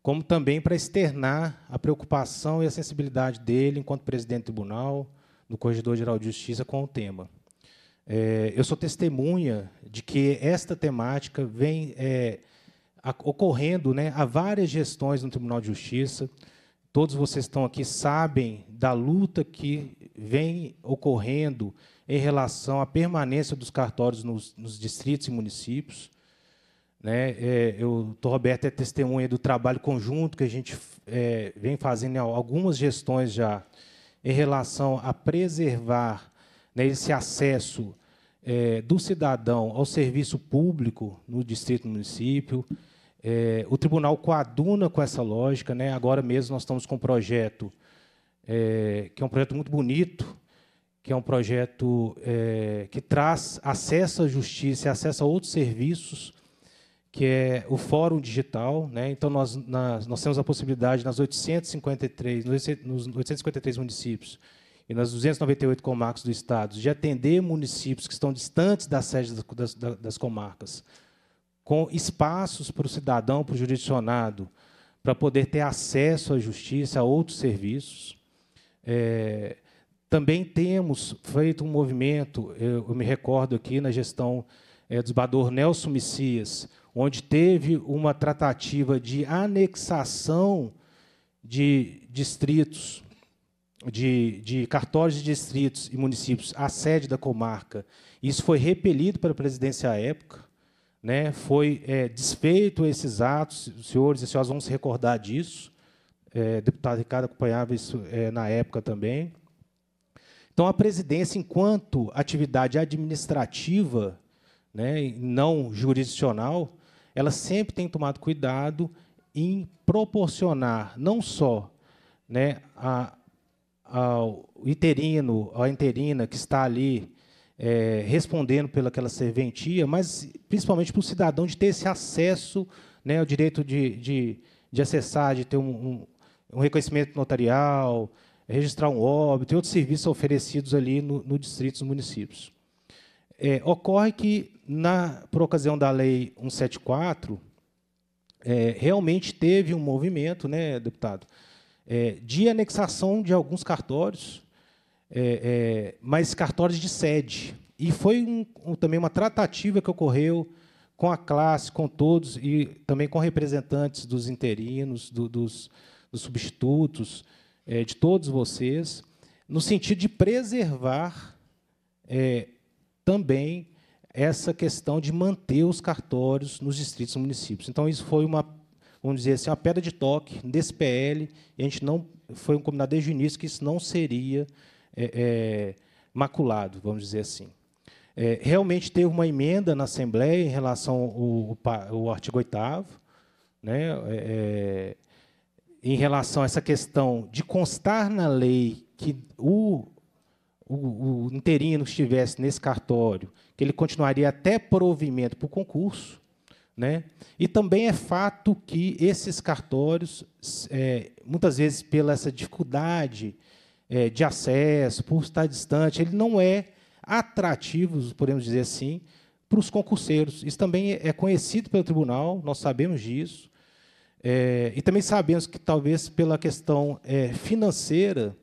[SPEAKER 9] como também para externar a preocupação e a sensibilidade dele, enquanto presidente do tribunal, do Corregedor-Geral de Justiça, com o tema. É, eu sou testemunha de que esta temática vem é, a, ocorrendo né, há várias gestões no Tribunal de Justiça. Todos vocês estão aqui sabem da luta que vem ocorrendo em relação à permanência dos cartórios nos, nos distritos e municípios. Né? É, eu, o Roberto é testemunha do trabalho conjunto que a gente é, vem fazendo em algumas gestões já em relação a preservar né, esse acesso é, do cidadão ao serviço público no distrito e município. É, o tribunal coaduna com essa lógica. Né? Agora mesmo nós estamos com um projeto é, que é um projeto muito bonito, que é um projeto é, que traz acesso à justiça, acesso a outros serviços, que é o Fórum Digital. Né? Então, nós, nas, nós temos a possibilidade, nas 853, nos 853 municípios e nas 298 comarcas do Estado, de atender municípios que estão distantes da sede das, das, das comarcas, com espaços para o cidadão, para o jurisdicionado, para poder ter acesso à justiça, a outros serviços. É, também temos feito um movimento, eu, eu me recordo aqui na gestão é, do esbador Nelson Messias, onde teve uma tratativa de anexação de distritos, de, de cartórios de distritos e municípios à sede da comarca. Isso foi repelido pela presidência à época. Né? Foi é, desfeito esses atos, os senhores e senhoras vão se recordar disso é, deputado Ricardo acompanhava isso é, na época também. Então, a presidência, enquanto atividade administrativa, né, não jurisdicional, ela sempre tem tomado cuidado em proporcionar não só né, a, ao interino, à interina que está ali é, respondendo pelaquela serventia, mas principalmente para o cidadão de ter esse acesso, né, o direito de, de, de acessar, de ter um, um reconhecimento notarial, registrar um óbito e outros serviços oferecidos ali no, no distrito dos municípios. É, ocorre que, na, por ocasião da Lei 174, é, realmente teve um movimento, né, deputado, é, de anexação de alguns cartórios, é, é, mas cartórios de sede. E foi um, um, também uma tratativa que ocorreu com a classe, com todos, e também com representantes dos interinos, do, dos dos substitutos, é, de todos vocês, no sentido de preservar é, também essa questão de manter os cartórios nos distritos e municípios. Então, isso foi uma, vamos dizer assim, uma pedra de toque desse PL, e a gente não foi um combinado desde o início que isso não seria é, maculado, vamos dizer assim. É, realmente teve uma emenda na Assembleia em relação ao, ao artigo 8 né, é, em relação a essa questão de constar na lei que o, o, o interino estivesse nesse cartório, que ele continuaria até provimento para o concurso, né? E também é fato que esses cartórios, é, muitas vezes pela essa dificuldade é, de acesso, por estar distante, ele não é atrativo, podemos dizer assim, para os concurseiros. Isso também é conhecido pelo tribunal, nós sabemos disso. É, e também sabemos que, talvez, pela questão é, financeira,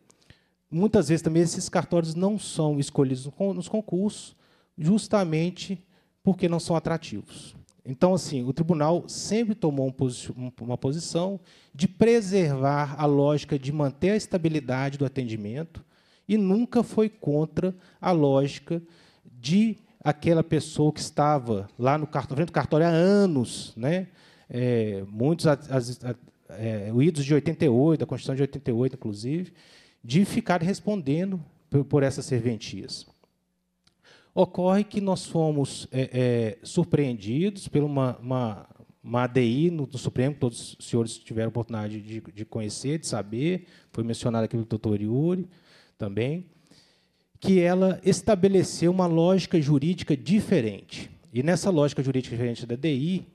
[SPEAKER 9] muitas vezes também esses cartórios não são escolhidos nos concursos, justamente porque não são atrativos. Então, assim, o tribunal sempre tomou um posi uma posição de preservar a lógica de manter a estabilidade do atendimento e nunca foi contra a lógica de aquela pessoa que estava lá no cartório, frente do cartório há anos, né, é, muitos as, é, o IDOS de 88, da Constituição de 88, inclusive, de ficar respondendo por, por essas serventias. Ocorre que nós fomos é, é surpreendidos por uma, uma, uma ADI no, no, Supremo, todos os senhores tiveram a oportunidade de, de conhecer, de saber, foi mencionado aqui pelo doutor Yuri também, que ela estabeleceu uma lógica jurídica diferente. E nessa lógica jurídica diferente da DI,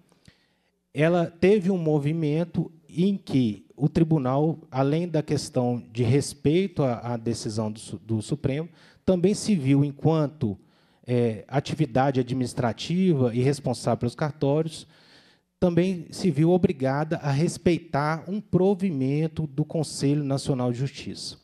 [SPEAKER 9] ela teve um movimento em que o tribunal, além da questão de respeito à, à decisão do, do, Supremo, também se viu enquanto é, atividade administrativa e responsável pelos cartórios, também se viu obrigada a respeitar um provimento do Conselho Nacional de Justiça.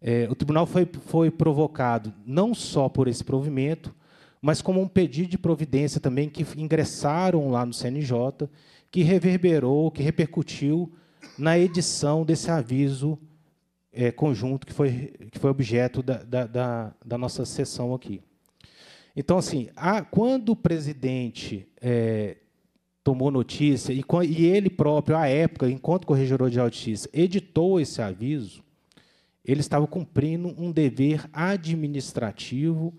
[SPEAKER 9] É, o tribunal foi, foi provocado não só por esse provimento, mas como um pedido de providência também que ingressaram lá no CNJ, que reverberou, que repercutiu na edição desse aviso é, conjunto que foi, que foi objeto da, da, da, nossa sessão aqui. Então, assim, a, quando o presidente é, tomou notícia, e, e, ele próprio, à época, enquanto corregedor de justiça, editou esse aviso, ele estava cumprindo um dever administrativo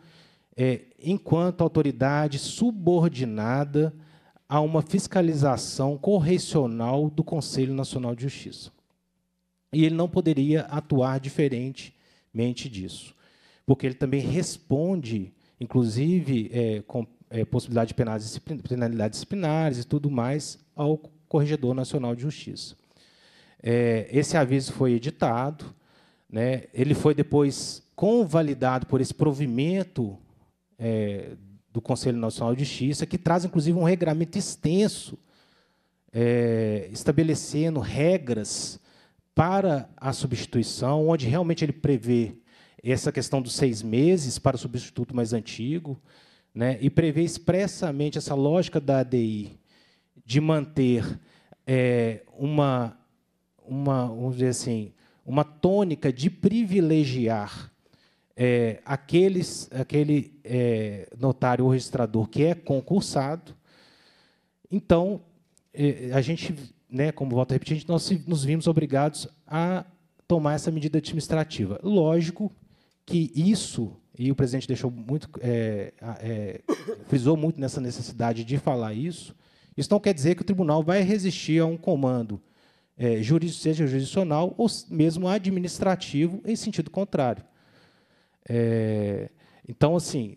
[SPEAKER 9] é, enquanto autoridade subordinada a uma fiscalização correcional do Conselho Nacional de Justiça. E ele não poderia atuar diferentemente disso, porque ele também responde, inclusive, é, com é, possibilidade de penalidades disciplinares, penalidades disciplinares e tudo mais, ao Corregedor Nacional de Justiça. É, esse aviso foi editado, né, ele foi depois convalidado por esse provimento é, do Conselho Nacional de Justiça, que traz, inclusive, um regramento extenso, é, estabelecendo regras para a substituição, onde realmente ele prevê essa questão dos seis meses para o substituto mais antigo, né, e prevê expressamente essa lógica da ADI de manter é, uma, uma, vamos dizer assim, uma tônica de privilegiar é, aqueles, aquele é, notário ou registrador que é concursado. Então, é, a gente, né, como volto a repetir, gente, nós nos vimos obrigados a tomar essa medida administrativa. Lógico que isso, e o presidente deixou muito, é, é, frisou muito nessa necessidade de falar isso, isso não quer dizer que o tribunal vai resistir a um comando, é, seja jurisdicional ou mesmo administrativo, em sentido contrário. É, então, assim,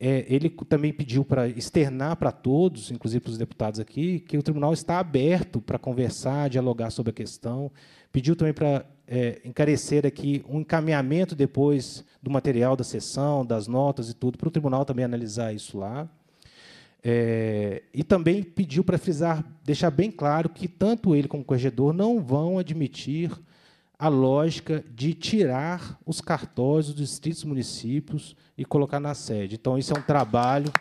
[SPEAKER 9] é, ele também pediu para externar para todos, inclusive para os deputados aqui, que o tribunal está aberto para conversar, dialogar sobre a questão. Pediu também para é, encarecer aqui um encaminhamento depois do material da sessão, das notas e tudo, para o tribunal também analisar isso lá. É, e também pediu para frisar, deixar bem claro que tanto ele como o corregedor não vão admitir a lógica de tirar os cartórios dos distritos municípios e colocar na sede. Então, isso é um trabalho.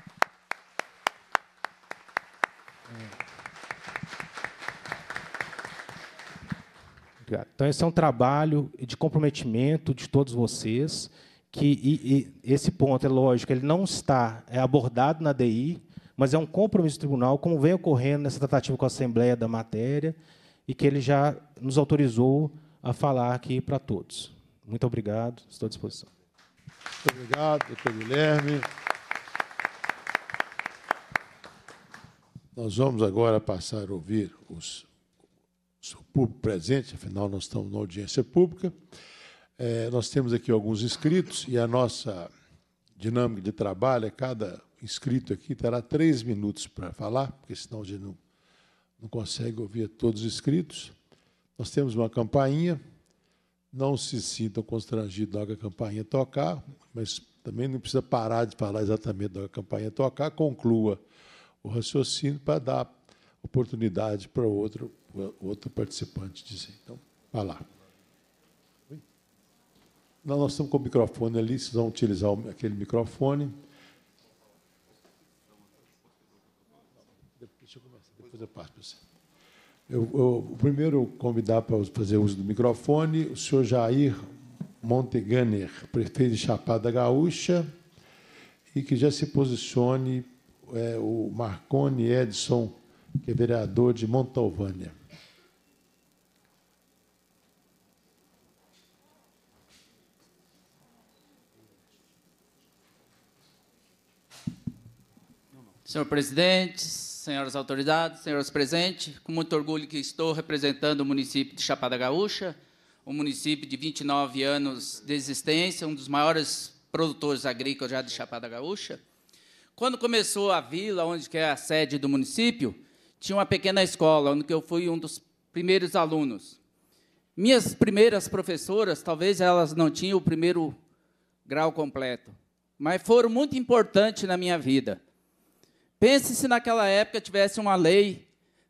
[SPEAKER 9] Obrigado. Então, esse é um trabalho de comprometimento de todos vocês, que e, e esse ponto, é lógico, ele não está é abordado na DI, mas é um compromisso do tribunal, como vem ocorrendo nessa tratativa com a Assembleia da matéria, e que ele já nos autorizou a falar aqui para todos. Muito obrigado, estou
[SPEAKER 1] à disposição. Muito obrigado, doutor Guilherme. Nós vamos agora passar a ouvir os, o público presente, afinal, nós estamos na audiência pública. É, nós temos aqui alguns inscritos e a nossa dinâmica de trabalho é cada inscrito aqui terá três minutos para falar, porque senão a gente não, não consegue ouvir todos os inscritos. Nós temos uma campainha, não se sintam constrangidos da a campainha tocar, mas também não precisa parar de falar exatamente da campainha tocar, conclua o raciocínio para dar oportunidade para outro, outro participante dizer. Então, vá lá. Nós estamos com o microfone ali, vocês vão utilizar aquele microfone. Deixa eu começar, depois eu passo para você. Eu, eu, primeiro, convidar para fazer uso do microfone o senhor Jair Monteganer, prefeito de Chapada Gaúcha, e que já se posicione é, o Marconi Edson, que é vereador de Montalvânia.
[SPEAKER 10] Senhor presidente, senhoras autoridades, senhores presentes, com muito orgulho que estou representando o município de Chapada Gaúcha, um município de 29 anos de existência, um dos maiores produtores agrícolas já de Chapada Gaúcha. Quando começou a vila, onde que é a sede do município, tinha uma pequena escola, onde eu fui um dos primeiros alunos. Minhas primeiras professoras, talvez elas não tinham o primeiro grau completo, mas foram muito importantes na minha vida. Pense se naquela época tivesse uma lei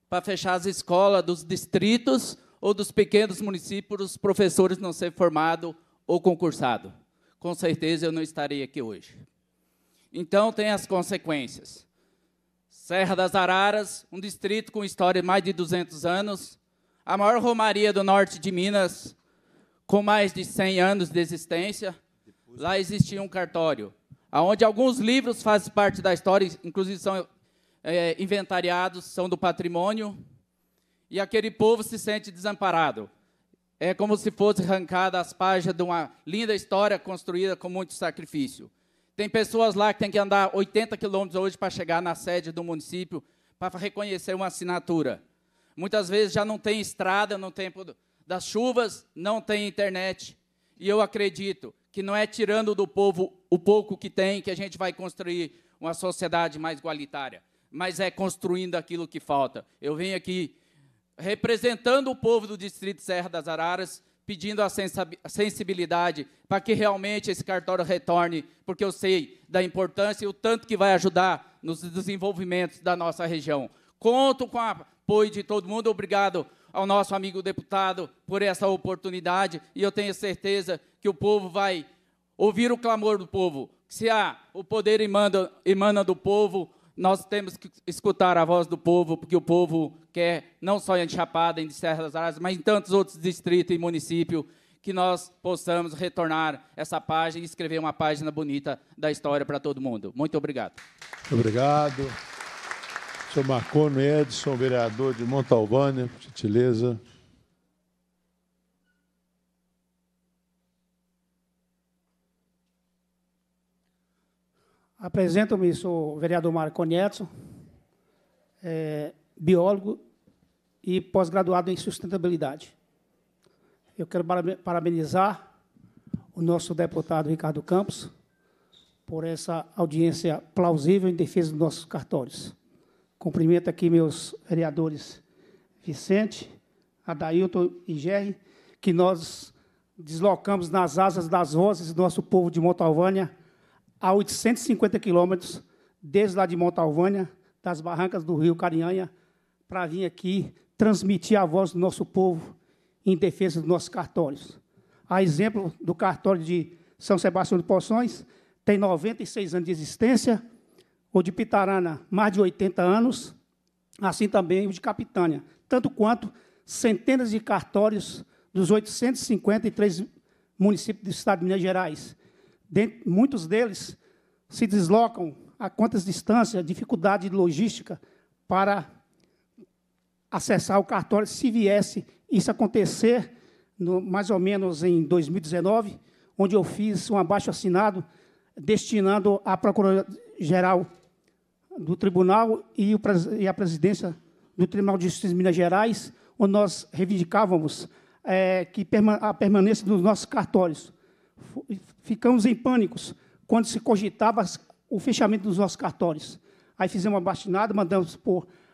[SPEAKER 10] para fechar as escolas dos distritos ou dos pequenos municípios os professores não serem formados ou concursados. Com certeza eu não estaria aqui hoje. Então, tem as consequências. Serra das Araras, um distrito com história de mais de 200 anos, a maior romaria do norte de Minas, com mais de 100 anos de existência. Lá existia um cartório onde alguns livros fazem parte da história, inclusive são é, inventariados, são do patrimônio, e aquele povo se sente desamparado. É como se fosse arrancada as páginas de uma linda história construída com muito sacrifício. Tem pessoas lá que têm que andar 80 quilômetros hoje para chegar na sede do município para reconhecer uma assinatura. Muitas vezes já não tem estrada no tempo das chuvas, não tem internet. E eu acredito que não é tirando do povo o pouco que tem que a gente vai construir uma sociedade mais igualitária, mas é construindo aquilo que falta. Eu venho aqui representando o povo do Distrito Serra das Araras, pedindo a sensibilidade para que realmente esse cartório retorne, porque eu sei da importância e o tanto que vai ajudar nos desenvolvimentos da nossa região. Conto com o apoio de todo mundo. Obrigado ao nosso amigo deputado por essa oportunidade e eu tenho certeza que o povo vai ouvir o clamor do povo. Se há o poder emana, emana do povo, nós temos que escutar a voz do povo, porque o povo quer, não só em Chapada, em Serra das Aras, mas em tantos outros distritos e municípios, que nós possamos retornar essa página e escrever uma página bonita da história para todo mundo. Muito obrigado.
[SPEAKER 1] Obrigado. Seu Marcone Edson, vereador de Montalvânia, por gentileza.
[SPEAKER 11] Apresento-me, sou o vereador Marco Nietzsche, é, biólogo e pós-graduado em sustentabilidade. Eu quero parabenizar o nosso deputado Ricardo Campos por essa audiência plausível em defesa dos nossos cartórios. Cumprimento aqui meus vereadores Vicente, Adailton e Gerry, que nós deslocamos nas asas das vozes do nosso povo de Montalvânia a 850 quilômetros, desde lá de Montalvânia, das barrancas do rio Carinhanha, para vir aqui transmitir a voz do nosso povo em defesa dos nossos cartórios. A exemplo do cartório de São Sebastião de Poções, tem 96 anos de existência, o de Pitarana, mais de 80 anos, assim também o de Capitânia, tanto quanto centenas de cartórios dos 853 municípios do estado de Minas Gerais, muitos deles se deslocam a quantas distâncias, dificuldade logística para acessar o cartório. Se viesse isso acontecer, no, mais ou menos em 2019, onde eu fiz um abaixo-assinado destinando à Procuradoria-Geral do Tribunal e, o, e a presidência do Tribunal de Justiça de Minas Gerais, onde nós reivindicávamos é, que perma, a permanência dos nossos cartórios. Foi, ficamos em pânicos quando se cogitava o fechamento dos nossos cartórios. Aí fizemos uma bastinada, mandamos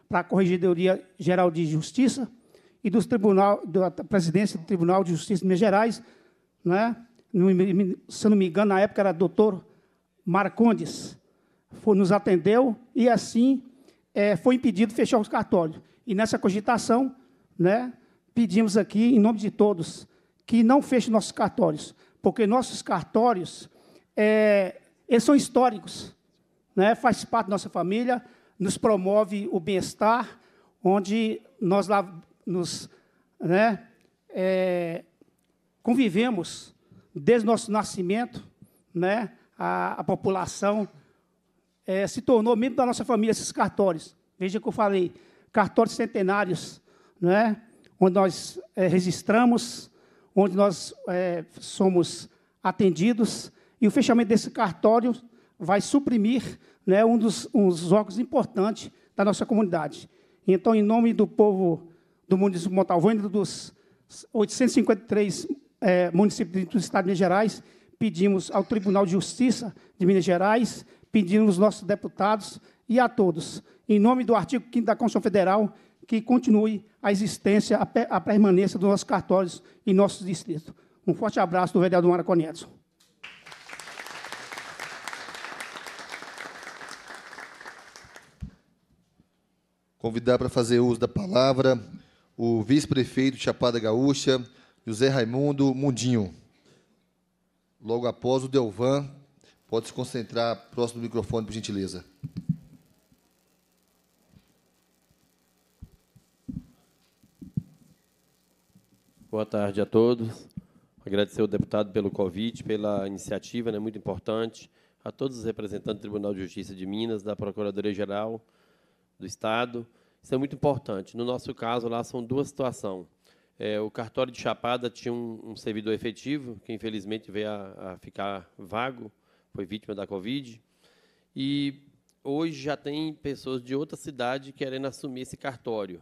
[SPEAKER 11] para a Corregedoria Geral de Justiça e dos tribunal, da presidência do Tribunal de Justiça de Minas Gerais, né? se eu não me engano, na época era doutor Marcondes, foi, nos atendeu e assim é, foi impedido fechar os cartórios. E nessa cogitação, né, pedimos aqui, em nome de todos, que não feche nossos cartórios porque nossos cartórios, é, eles são históricos, né? faz parte da nossa família, nos promove o bem-estar, onde nós lá nos né, é, convivemos desde o nosso nascimento, né, a, a população é, se tornou membro da nossa família, esses cartórios. Veja o que eu falei, cartórios centenários, né, onde nós é, registramos onde nós é, somos atendidos, e o fechamento desse cartório vai suprimir né, um, dos, um órgãos importantes da nossa comunidade. Então, em nome do povo do município de e dos 853 é, municípios do Estado de Minas Gerais, pedimos ao Tribunal de Justiça de Minas Gerais, pedimos aos nossos deputados e a todos, em nome do artigo 5 da Constituição Federal, que continue a existência, a permanência dos nossos cartórios em nossos distritos. Um forte abraço do vereador Maraco Neto.
[SPEAKER 2] Convidar para fazer uso da palavra o vice-prefeito de Chapada Gaúcha, José Raimundo Mundinho. Logo após o Delvan, pode se concentrar próximo do microfone, por gentileza.
[SPEAKER 12] Boa tarde a todos. Agradecer ao deputado pelo convite, pela iniciativa, né, muito importante. A todos os representantes do Tribunal de Justiça de Minas, da Procuradoria-Geral do Estado. Isso é muito importante. No nosso caso, lá são duas situações. É, o cartório de Chapada tinha um, um servidor efetivo, que infelizmente veio a, a, ficar vago, foi vítima da Covid. E hoje já tem pessoas de outra cidade querendo assumir esse cartório.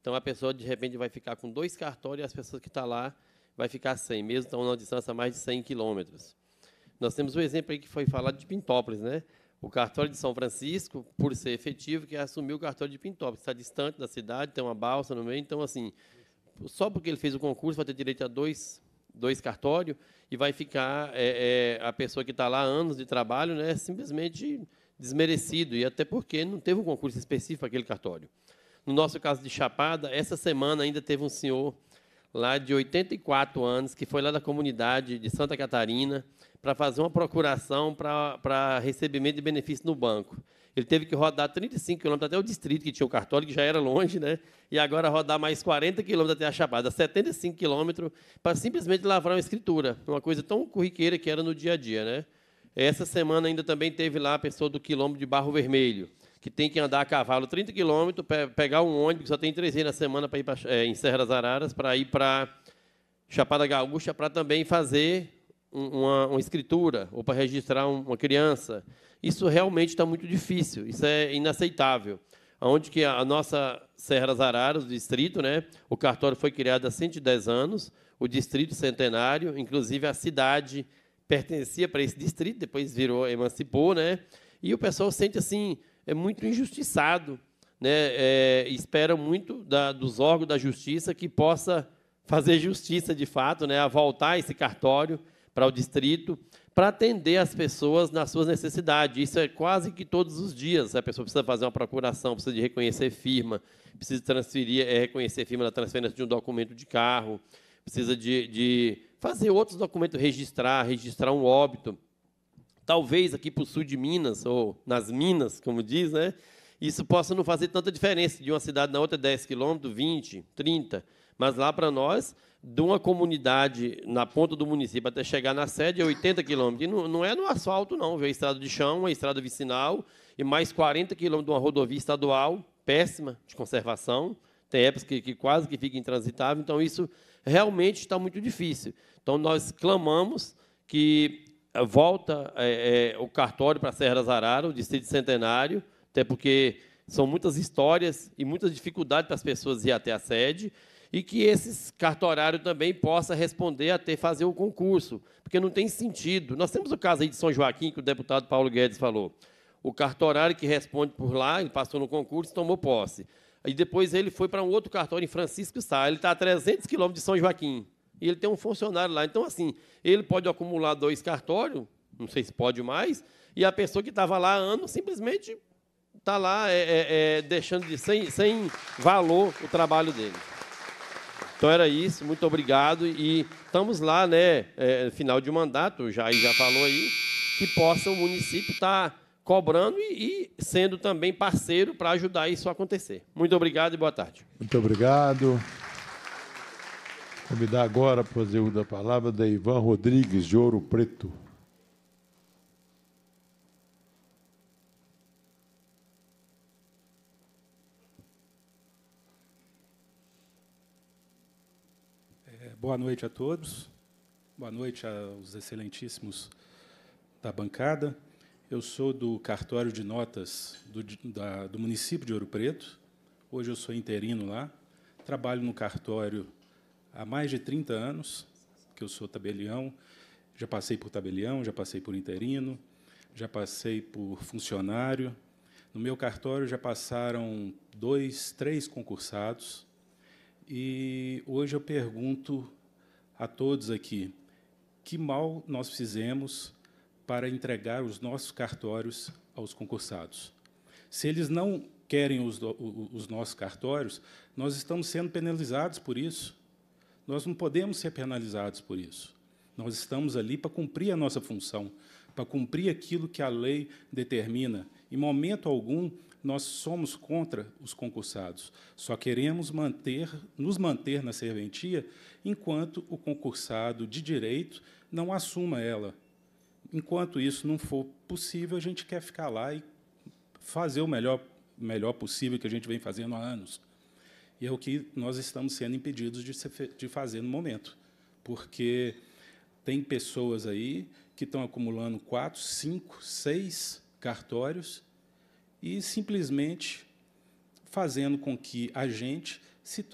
[SPEAKER 12] Então a pessoa de repente vai ficar com dois cartórios e as pessoas que estão tá lá vai ficar sem, mesmo estão numa distância mais de 100 quilômetros. Nós temos um exemplo aí que foi falado de Pintópolis, né? O cartório de São Francisco, por ser efetivo, que assumiu o cartório de Pintópolis, está distante da cidade, tem uma balsa no meio, então assim, só porque ele fez o concurso vai ter direito a dois, dois cartórios e vai ficar é, é, a pessoa que está lá anos de trabalho, né? Simplesmente desmerecido e até porque não teve um concurso específico para aquele cartório. No nosso caso de Chapada, essa semana ainda teve um senhor lá de 84 anos que foi lá da comunidade de Santa Catarina para fazer uma procuração para, para recebimento de benefício no banco. Ele teve que rodar 35 quilômetros até o distrito que tinha o cartório, que já era longe, né? E agora rodar mais 40 quilômetros até a Chapada, 75 quilômetros, para simplesmente lavrar uma escritura, uma coisa tão corriqueira que era no dia a dia, né? Essa semana ainda também teve lá a pessoa do quilômetro de Barro Vermelho que tem que andar a cavalo 30 quilômetros, pe pegar um ônibus, que só tem três vezes na semana para ir pra, é, em Serra das Araras, para ir para Chapada Gaúcha, para também fazer uma, uma escritura ou para registrar uma criança. Isso realmente está muito difícil, isso é inaceitável. Onde que a, a nossa Serra das Araras, o distrito, né, o cartório foi criado há 110 anos, o distrito centenário, inclusive a cidade pertencia para esse distrito, depois virou, emancipou, né? E o pessoal sente assim, é muito injustiçado. Né? É, espera muito da, dos órgãos da justiça que possa fazer justiça de fato, né? a voltar esse cartório para o distrito, para atender as pessoas nas suas necessidades. Isso é quase que todos os dias. A pessoa precisa fazer uma procuração, precisa de reconhecer firma, precisa transferir, é, reconhecer firma na transferência de um documento de carro, precisa de, de fazer outros documentos, registrar, registrar um óbito talvez aqui para o sul de Minas, ou nas Minas, como diz, né? isso possa não fazer tanta diferença de uma cidade na outra, 10 quilômetros, 20, 30. Mas lá para nós, de uma comunidade na ponta do município até chegar na sede é 80 quilômetros. E não, não é no asfalto, não. É estrada de chão, é estrada vicinal e mais 40 quilômetros de uma rodovia estadual, péssima de conservação. Tem épocas que, que quase que fica intransitável. Então, isso realmente está muito difícil. Então, nós clamamos que volta é, é, o cartório para a Serra das Araras, o distrito centenário, até porque são muitas histórias e muitas dificuldades para as pessoas ir até a sede, e que esses cartorários também possa responder até fazer o concurso, porque não tem sentido. Nós temos o caso aí de São Joaquim, que o deputado Paulo Guedes falou. O cartorário que responde por lá, ele passou no concurso, tomou posse. E depois ele foi para um outro cartório em Francisco Sá. Ele está a 300 quilômetros de São Joaquim e ele tem um funcionário lá. Então, assim, ele pode acumular dois cartórios, não sei se pode mais, e a pessoa que estava lá há anos simplesmente está lá é, é, é, deixando de sem, sem valor o trabalho dele. Então era isso, muito obrigado. E estamos lá, né? É, final de mandato, o Jair já falou aí, que possa o município estar tá cobrando e, e sendo também parceiro para ajudar isso a acontecer. Muito obrigado e boa tarde.
[SPEAKER 1] Muito obrigado. Convidar agora para fazer uso da palavra da Ivan Rodrigues, de Ouro Preto.
[SPEAKER 13] É, boa noite a todos. Boa noite aos excelentíssimos da bancada. Eu sou do cartório de notas do, da, do município de Ouro Preto. Hoje eu sou interino lá. Trabalho no cartório há mais de 30 anos que eu sou tabelião. Já passei por tabelião, já passei por interino, já passei por funcionário. No meu cartório já passaram dois, três concursados. E hoje eu pergunto a todos aqui: que mal nós fizemos para entregar os nossos cartórios aos concursados? Se eles não querem os, os nossos cartórios, nós estamos sendo penalizados por isso. Nós não podemos ser penalizados por isso. Nós estamos ali para cumprir a nossa função, para cumprir aquilo que a lei determina. Em momento algum, nós somos contra os concursados. Só queremos manter, nos manter na serventia enquanto o concursado de direito não assuma ela. Enquanto isso não for possível, a gente quer ficar lá e fazer o melhor, melhor possível que a gente vem fazendo há anos. E é o que nós estamos sendo impedidos de, ser, de fazer no momento, porque tem pessoas aí que estão acumulando quatro, cinco, seis cartórios e simplesmente fazendo com que a gente se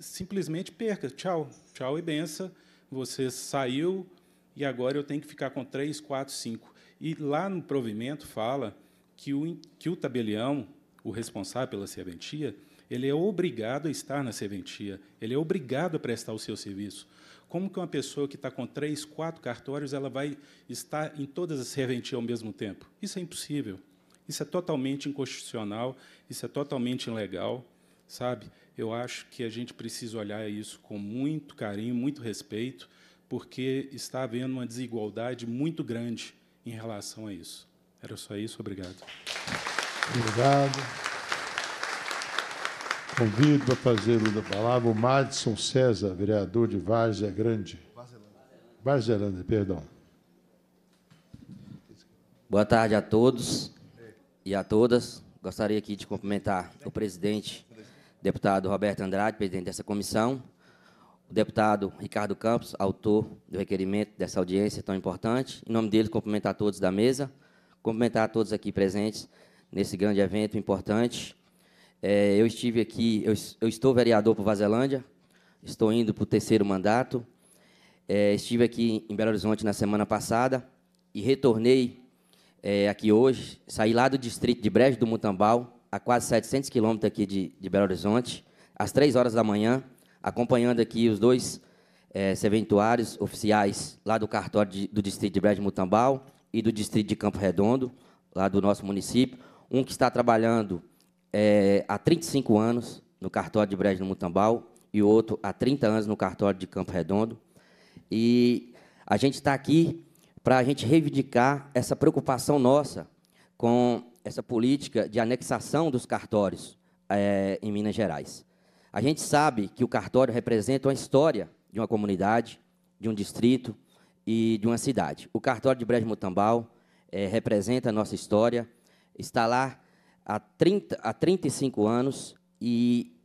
[SPEAKER 13] simplesmente perca. Tchau, tchau e benção. Você saiu e agora eu tenho que ficar com três, quatro, cinco. E lá no provimento fala que o, que o tabelião, o responsável pela serventia, ele é obrigado a estar na serventia, ele é obrigado a prestar o seu serviço. Como que uma pessoa que está com três, quatro cartórios, ela vai estar em todas as serventias ao mesmo tempo? Isso é impossível. Isso é totalmente inconstitucional, isso é totalmente ilegal, sabe? Eu acho que a gente precisa olhar isso com muito carinho, muito respeito, porque está havendo uma desigualdade muito grande em relação a isso. Era só isso, obrigado.
[SPEAKER 1] Obrigado. Convido a fazer o da palavra o Madison César, vereador de Várzea Grande. Varzelândia, perdão.
[SPEAKER 14] Boa tarde a todos e a todas. Gostaria aqui de cumprimentar o presidente, deputado Roberto Andrade, presidente dessa comissão, o deputado Ricardo Campos, autor do requerimento dessa audiência tão importante. Em nome dele, cumprimentar a todos da mesa, cumprimentar a todos aqui presentes nesse grande evento importante é, eu estive aqui, eu, eu estou vereador por Vazelândia, estou indo para o terceiro mandato. É, estive aqui em Belo Horizonte na semana passada e retornei é, aqui hoje. Saí lá do distrito de Brejo do Mutambal, a quase 700 quilômetros aqui de, de, Belo Horizonte, às três horas da manhã, acompanhando aqui os dois é, serventuários oficiais lá do cartório de, do distrito de Brejo do Mutambal e do distrito de Campo Redondo, lá do nosso município. Um que está trabalhando é, há 35 anos no cartório de Brejo no Mutambal e outro há 30 anos no cartório de Campo Redondo. E a gente está aqui para a gente reivindicar essa preocupação nossa com essa política de anexação dos cartórios é, em Minas Gerais. A gente sabe que o cartório representa uma história de uma comunidade, de um distrito e de uma cidade. O cartório de Brejo Mutambal é, representa a nossa história, está lá há, 30, há 35 anos e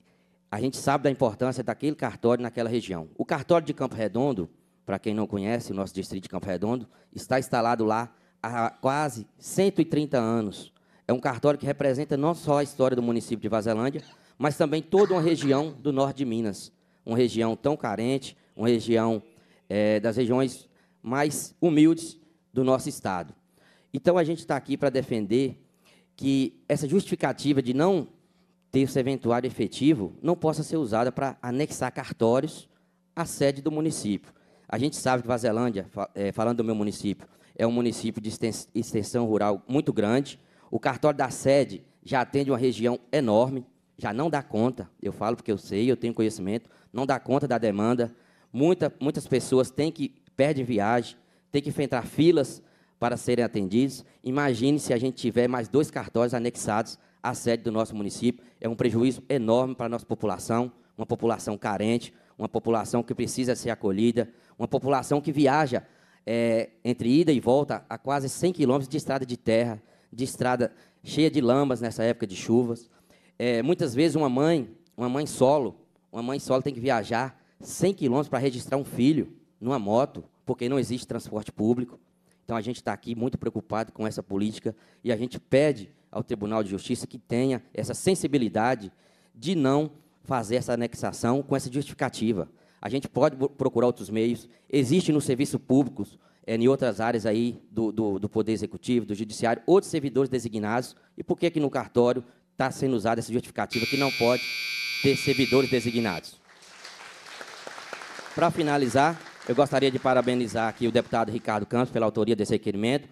[SPEAKER 14] a gente sabe da importância daquele cartório naquela região. O cartório de Campo Redondo, para quem não conhece, o nosso distrito de Campo Redondo, está instalado lá há quase 130 anos. É um cartório que representa não só a história do município de Vazelândia, mas também toda uma região do norte de Minas. Uma região tão carente, uma região é, das regiões mais humildes do nosso estado. Então, a gente está aqui para defender que essa justificativa de não ter esse eventuário efetivo não possa ser usada para anexar cartórios à sede do município. A gente sabe que Vazelândia, eh, falando do meu município, é um município de extensão rural muito grande. O cartório da sede já atende uma região enorme, já não dá conta, eu falo porque eu sei, eu tenho conhecimento, não dá conta da demanda. Muita, muitas pessoas têm que perdem viagem, têm que enfrentar filas para serem atendidos. Imagine se a gente tiver mais dois cartórios anexados à sede do nosso município. É um prejuízo enorme para a nossa população, uma população carente, uma população que precisa ser acolhida, uma população que viaja é, entre ida e volta a quase 100 quilômetros de estrada de terra, de estrada cheia de lambas nessa época de chuvas. É, muitas vezes uma mãe, uma mãe solo, uma mãe solo tem que viajar 100 quilômetros para registrar um filho numa moto, porque não existe transporte público. Então a gente está aqui muito preocupado com essa política e a gente pede ao Tribunal de Justiça que tenha essa sensibilidade de não fazer essa anexação com essa justificativa. A gente pode procurar outros meios, existe nos serviços públicos, é, em outras áreas aí do, do, do, Poder Executivo, do Judiciário, outros servidores designados, e por que, que no cartório está sendo usada essa justificativa que não pode ter servidores designados? Para finalizar, eu gostaria de parabenizar aqui o deputado Ricardo Campos pela autoria desse requerimento.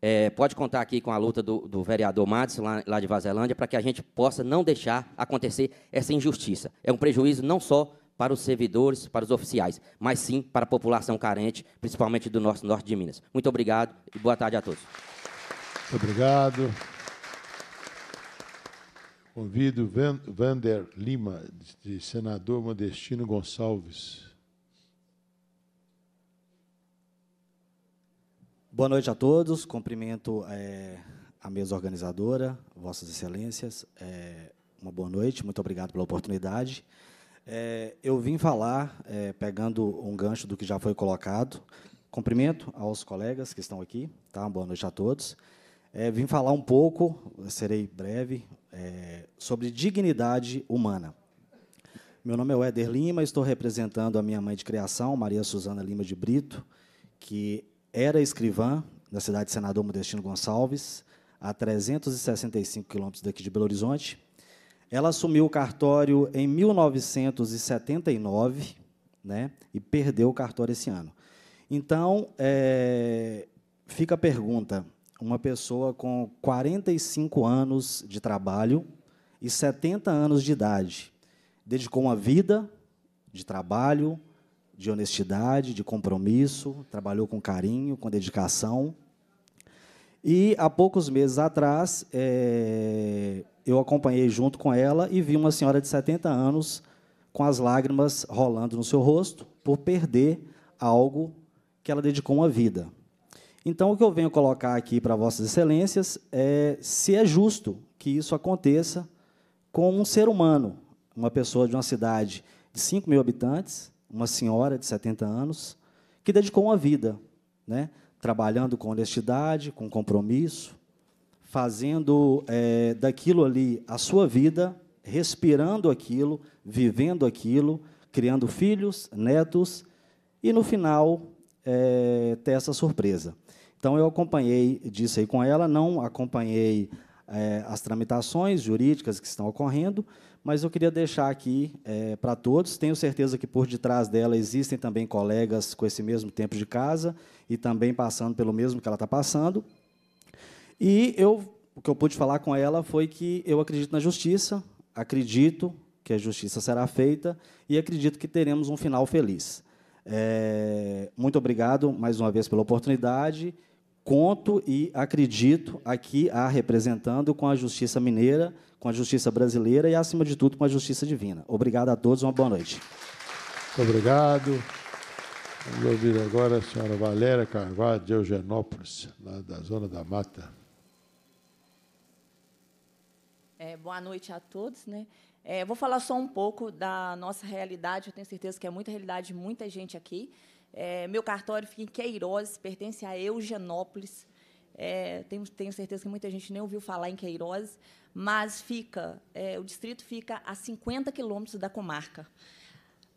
[SPEAKER 14] É, pode contar aqui com a luta do, do vereador Matos, lá, lá de Vazelândia, para que a gente possa não deixar acontecer essa injustiça. É um prejuízo não só para os servidores, para os oficiais, mas sim para a população carente, principalmente do nosso norte de Minas. Muito obrigado e boa tarde a todos.
[SPEAKER 1] Muito obrigado. Convido Vander Lima, de senador Modestino Gonçalves.
[SPEAKER 15] Boa noite a todos. Cumprimento é, a mesa organizadora, Vossas Excelências. É, uma boa noite, muito obrigado pela oportunidade. É, eu vim falar, é, pegando um gancho do que já foi colocado. Cumprimento aos colegas que estão aqui. Tá? Uma boa noite a todos. É, vim falar um pouco, serei breve, é, sobre dignidade humana. Meu nome é Éder Lima, estou representando a minha mãe de criação, Maria Suzana Lima de Brito, que era escrivã da cidade de Senador Modestino Gonçalves, a 365 quilômetros daqui de Belo Horizonte. Ela assumiu o cartório em 1979 né, e perdeu o cartório esse ano. Então, é, fica a pergunta: uma pessoa com 45 anos de trabalho e 70 anos de idade, dedicou uma vida de trabalho, de honestidade, de compromisso, trabalhou com carinho, com dedicação. E há poucos meses atrás, é, eu acompanhei junto com ela e vi uma senhora de 70 anos com as lágrimas rolando no seu rosto por perder algo que ela dedicou uma vida. Então, o que eu venho colocar aqui para Vossas Excelências é se é justo que isso aconteça com um ser humano, uma pessoa de uma cidade de 5 mil habitantes, uma senhora de 70 anos, que dedicou uma vida, né, trabalhando com honestidade, com compromisso, fazendo é, daquilo ali a sua vida, respirando aquilo, vivendo aquilo, criando filhos, netos, e no final é, ter essa surpresa. Então eu acompanhei disso aí com ela, não acompanhei é, as tramitações jurídicas que estão ocorrendo, mas eu queria deixar aqui é, eh, para todos. Tenho certeza que por detrás dela existem também colegas com esse mesmo tempo de casa e também passando pelo mesmo que ela está passando. E eu, o que eu pude falar com ela foi que eu acredito na justiça, acredito que a justiça será feita e acredito que teremos um final feliz. É, muito obrigado mais uma vez pela oportunidade. Conto e acredito aqui a representando com a Justiça Mineira com a justiça brasileira e, acima de tudo, com a justiça divina. Obrigado a todos, uma boa noite. Muito obrigado. Vamos ouvir agora a senhora Valéria Carvalho de Eugenópolis,
[SPEAKER 1] lá da Zona da Mata.
[SPEAKER 16] É, boa noite a todos. Né? É, vou falar só um pouco da nossa realidade, eu tenho certeza que é muita realidade de muita gente aqui. É, meu cartório fica em Queiroz, pertence a Eugenópolis. É, tenho, tenho certeza que muita gente nem ouviu falar em Queiroz mas fica, é, o distrito fica a 50 quilômetros da comarca.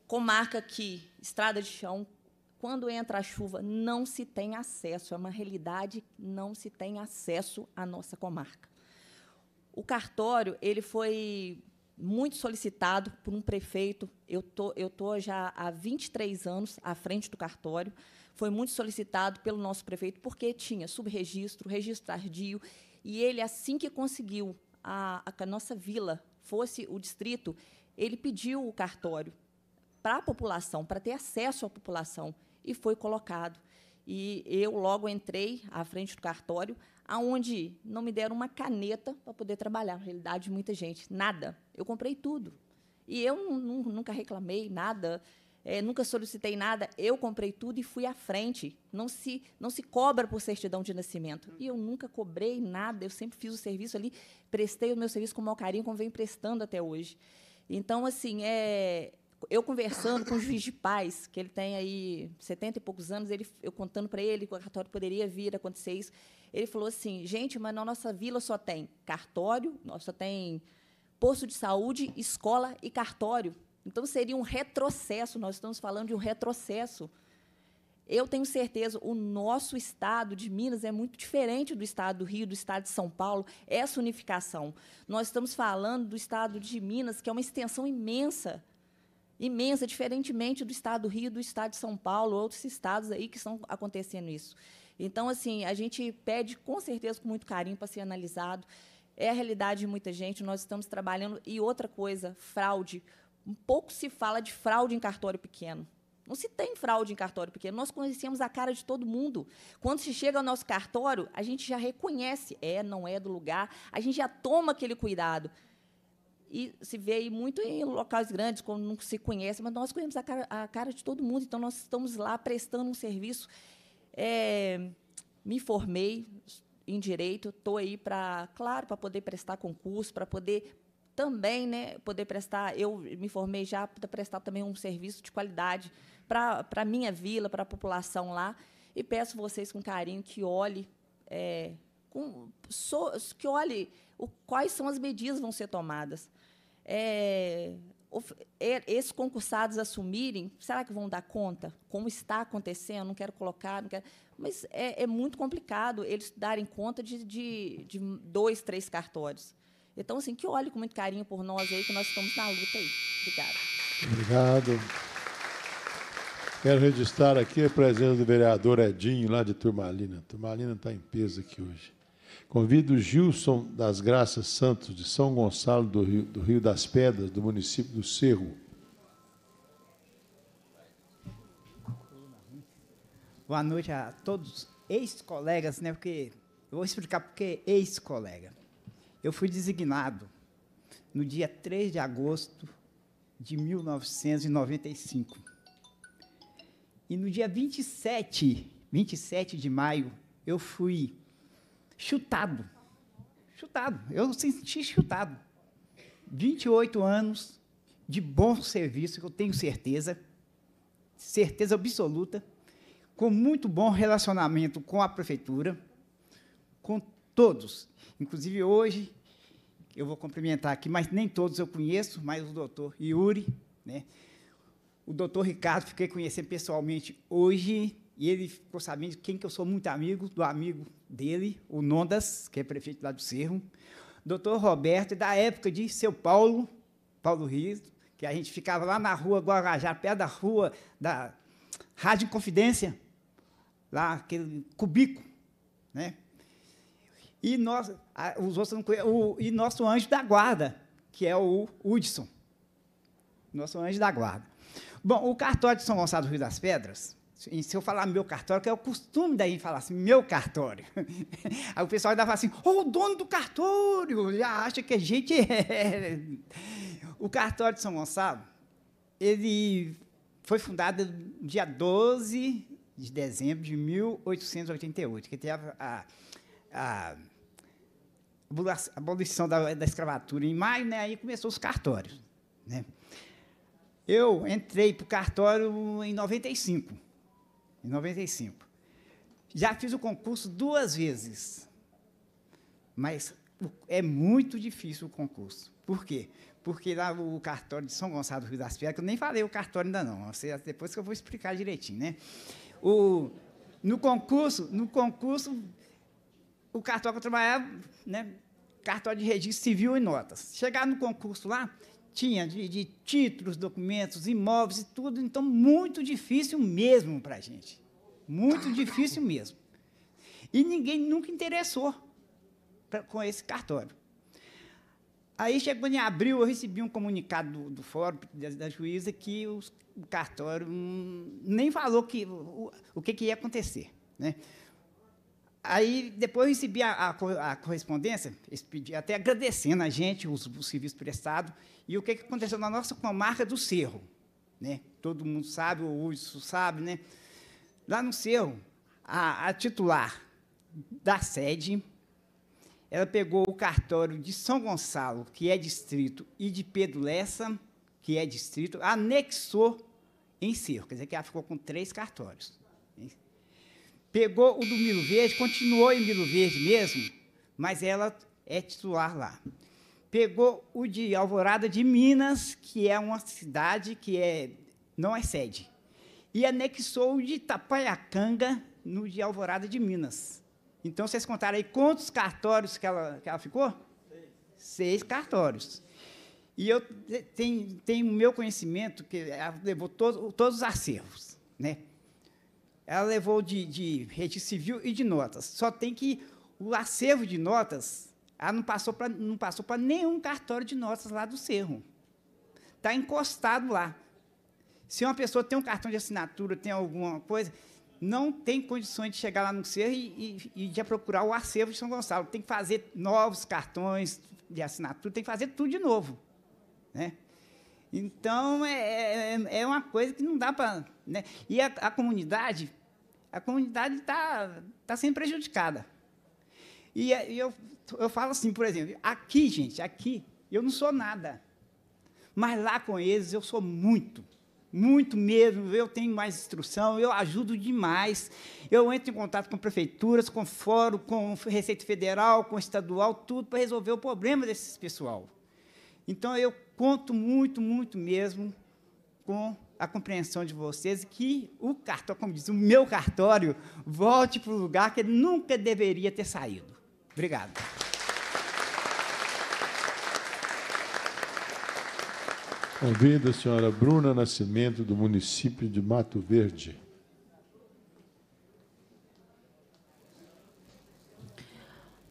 [SPEAKER 16] Comarca que, estrada de chão, quando entra a chuva, não se tem acesso, é uma realidade, não se tem acesso à nossa comarca. O cartório ele foi muito solicitado por um prefeito. Eu tô, eu tô já há 23 anos à frente do cartório. Foi muito solicitado pelo nosso prefeito porque tinha subregistro, registro tardio, e ele assim que conseguiu a, a nossa vila fosse o distrito, ele pediu o cartório para a população, para ter acesso à população, e foi colocado. E eu logo entrei à frente do cartório, aonde não me deram uma caneta para poder trabalhar. Na realidade, muita gente, nada. Eu comprei tudo. E eu nunca reclamei nada é, nunca solicitei nada, eu comprei tudo e fui à frente. Não se, não se cobra por certidão de nascimento. E eu nunca cobrei nada, eu sempre fiz o serviço ali, prestei o meu serviço com o maior carinho, como venho prestando até hoje. Então, assim, é, eu conversando com o juiz de paz, que ele tem aí 70 e poucos anos, ele, eu contando para ele que o cartório poderia vir a acontecer isso, ele falou assim, gente, mas na nossa vila só tem cartório, só tem posto de saúde, escola e cartório. Então, seria um retrocesso, nós estamos falando de um retrocesso. Eu tenho certeza, o nosso estado de Minas é muito diferente do estado do Rio, do estado de São Paulo, essa unificação. Nós estamos falando do estado de Minas, que é uma extensão imensa, imensa, diferentemente do estado do Rio, do estado de São Paulo, outros estados aí que estão acontecendo isso. Então, assim, a gente pede com certeza, com muito carinho, para ser analisado. É a realidade de muita gente, nós estamos trabalhando. E outra coisa, fraude. Um pouco se fala de fraude em cartório pequeno. Não se tem fraude em cartório pequeno. Nós conhecemos a cara de todo mundo. Quando se chega ao nosso cartório, a gente já reconhece, é, não é do lugar, a gente já toma aquele cuidado. E se vê muito em locais grandes, quando não se conhece, mas nós conhecemos a cara, a cara de todo mundo, então nós estamos lá prestando um serviço. É, me formei em direito, estou aí para, claro, para poder prestar concurso, para poder também né, poder prestar, eu me formei já para prestar também um serviço de qualidade para a minha vila, para a população lá. E peço vocês com carinho que olhe, é, com, so, que olhe o, quais são as medidas que vão ser tomadas. É, é, esses concursados assumirem, será que vão dar conta? Como está acontecendo? Não quero colocar, não quero... mas é, é muito complicado eles darem conta de, de, de dois, três cartórios. Então, assim, que olhe com muito carinho por nós aí, que nós estamos na luta aí. Obrigada.
[SPEAKER 1] Obrigado. Quero registrar aqui a presença do vereador Edinho, lá de Turmalina. Turmalina está em peso aqui hoje. Convido Gilson das Graças Santos, de São Gonçalo do Rio, do Rio das Pedras, do município do Cerro.
[SPEAKER 17] Boa noite a todos ex-colegas, né? Porque eu vou explicar porque ex-colega. Eu fui designado no dia 3 de agosto de 1995. E no dia 27, 27 de maio, eu fui chutado. Chutado. Eu senti chutado. 28 anos de bom serviço, que eu tenho certeza, certeza absoluta, com muito bom relacionamento com a prefeitura, com todos. Inclusive, hoje, eu vou cumprimentar aqui, mas nem todos eu conheço, mas o doutor Yuri, né? o doutor Ricardo, fiquei conhecendo pessoalmente hoje, e ele ficou sabendo de quem que eu sou muito amigo, do amigo dele, o Nondas, que é prefeito lá do Cerro, doutor Roberto, é da época de seu Paulo, Paulo Rizzo que a gente ficava lá na rua Guarajá, perto da rua da Rádio Confidência, lá aquele cubico, né? E, nós, os outros, o, e nosso anjo da guarda, que é o Hudson. Nosso anjo da guarda. Bom, o cartório de São Gonçalo do Rio das Pedras, se eu falar meu cartório, que é o costume daí falar assim, meu cartório. *laughs* Aí o pessoal ainda fala assim, o dono do cartório, já acha que a é gente é. *laughs* O cartório de São Gonçalo, ele foi fundado no dia 12 de dezembro de 1888, que teve a, a abolição da, da escravatura em maio, né, aí começou os cartórios. Né? Eu entrei para o cartório em 95. Em 95. Já fiz o concurso duas vezes. Mas é muito difícil o concurso. Por quê? Porque lá o cartório de São Gonçalo do Rio das Pedras, que eu nem falei o cartório ainda não, depois que eu vou explicar direitinho, né? O, no concurso, no concurso, o cartório que eu trabalhava, né, cartório de registro civil e notas. Chegar no concurso lá, tinha de, de títulos, documentos, imóveis e tudo, então muito difícil mesmo para a gente. Muito difícil mesmo. E ninguém nunca interessou pra, com esse cartório. Aí chegou em abril, eu recebi um comunicado do, do fórum, da, da juíza, que os, o cartório hum, nem falou que, o, o que, que ia acontecer. Né? Aí, depois eu recebi a, a, a correspondência, até agradecendo a gente, os, o serviço prestado, e o que, que aconteceu na nossa comarca do Cerro. Né? Todo mundo sabe, ou isso sabe, né? Lá no Cerro, a, a titular da sede, ela pegou o cartório de São Gonçalo, que é distrito, e de Pedro Lessa, que é distrito, anexou em Cerro. Quer dizer que ela ficou com três cartórios. Pegou o do Milo Verde, continuou em Milo Verde mesmo, mas ela é titular lá. Pegou o de Alvorada de Minas, que é uma cidade que é, não é sede. E anexou o de Itapaiacanga no de Alvorada de Minas. Então, vocês contaram aí quantos cartórios que ela, que ela ficou? Seis. Seis cartórios. E eu tenho, o meu conhecimento que levou todo, todos os acervos. Né? Ela levou de, de rede civil e de notas. Só tem que o acervo de notas, ela não passou para não passou para nenhum cartório de notas lá do Cerro. Está encostado lá. Se uma pessoa tem um cartão de assinatura, tem alguma coisa, não tem condições de chegar lá no Cerro e, e, e de procurar o acervo de São Gonçalo. Tem que fazer novos cartões de assinatura, tem que fazer tudo de novo, né? Então, é, é, é, uma coisa que não dá para. Né? E a, a, comunidade, a comunidade está tá sendo prejudicada. E, é, e eu, eu falo assim, por exemplo, aqui, gente, aqui, eu não sou nada. Mas lá com eles eu sou muito muito mesmo. Eu tenho mais instrução, eu ajudo demais. Eu entro em contato com prefeituras, com fórum, com Receita Federal, com estadual, tudo para resolver o problema desses pessoal. Então eu conto muito, muito mesmo com a compreensão de vocês que o cartório, como diz, o meu cartório volte para o lugar que ele nunca deveria ter saído. Obrigado.
[SPEAKER 1] Convido a senhora Bruna Nascimento, do município de Mato Verde.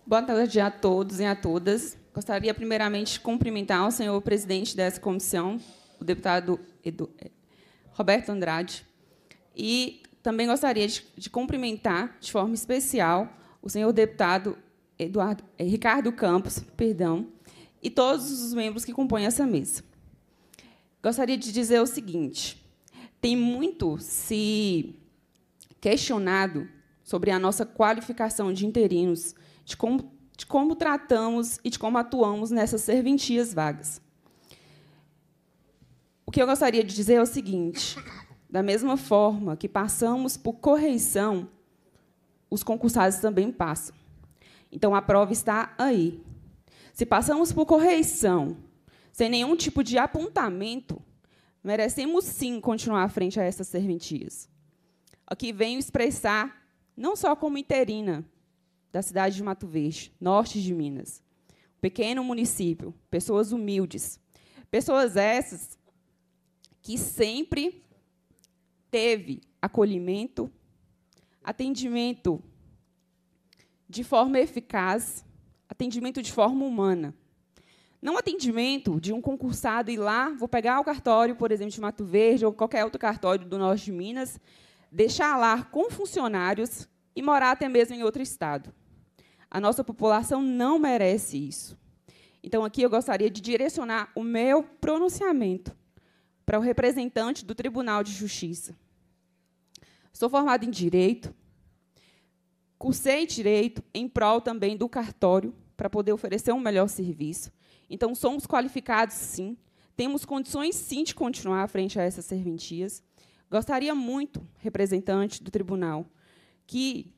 [SPEAKER 18] Boa tarde a todos e a todas. Gostaria, primeiramente, de cumprimentar o senhor presidente dessa comissão, o deputado Edu, eh, Roberto Andrade, e também gostaria de, de, cumprimentar, de forma especial, o senhor deputado Eduardo, eh, Ricardo Campos, perdão, e todos os membros que compõem essa mesa. Gostaria de dizer o seguinte: tem muito se questionado sobre a nossa qualificação de interinos, de como de como tratamos e de como atuamos nessas serventias vagas. O que eu gostaria de dizer é o seguinte: da mesma forma que passamos por correição, os concursados também passam. Então a prova está aí. Se passamos por correição, sem nenhum tipo de apontamento, merecemos sim continuar à frente a essas serventias. Aqui venho expressar, não só como interina, da cidade de Mato Verde, norte de Minas. Um pequeno município, pessoas humildes. Pessoas essas que sempre teve acolhimento, atendimento de forma eficaz, atendimento de forma humana. Não atendimento de um concursado ir lá, vou pegar o cartório, por exemplo, de Mato Verde ou qualquer outro cartório do norte de Minas, deixar lá com funcionários e morar até mesmo em outro estado. A nossa população não merece isso. Então, aqui eu gostaria de direcionar o meu pronunciamento para o representante do Tribunal de Justiça. Sou formada em Direito, cursei Direito em prol também do cartório, para poder oferecer um melhor serviço. Então, somos qualificados, sim. Temos condições, sim, de continuar frente a essas serventias. Gostaria muito, representante do tribunal, que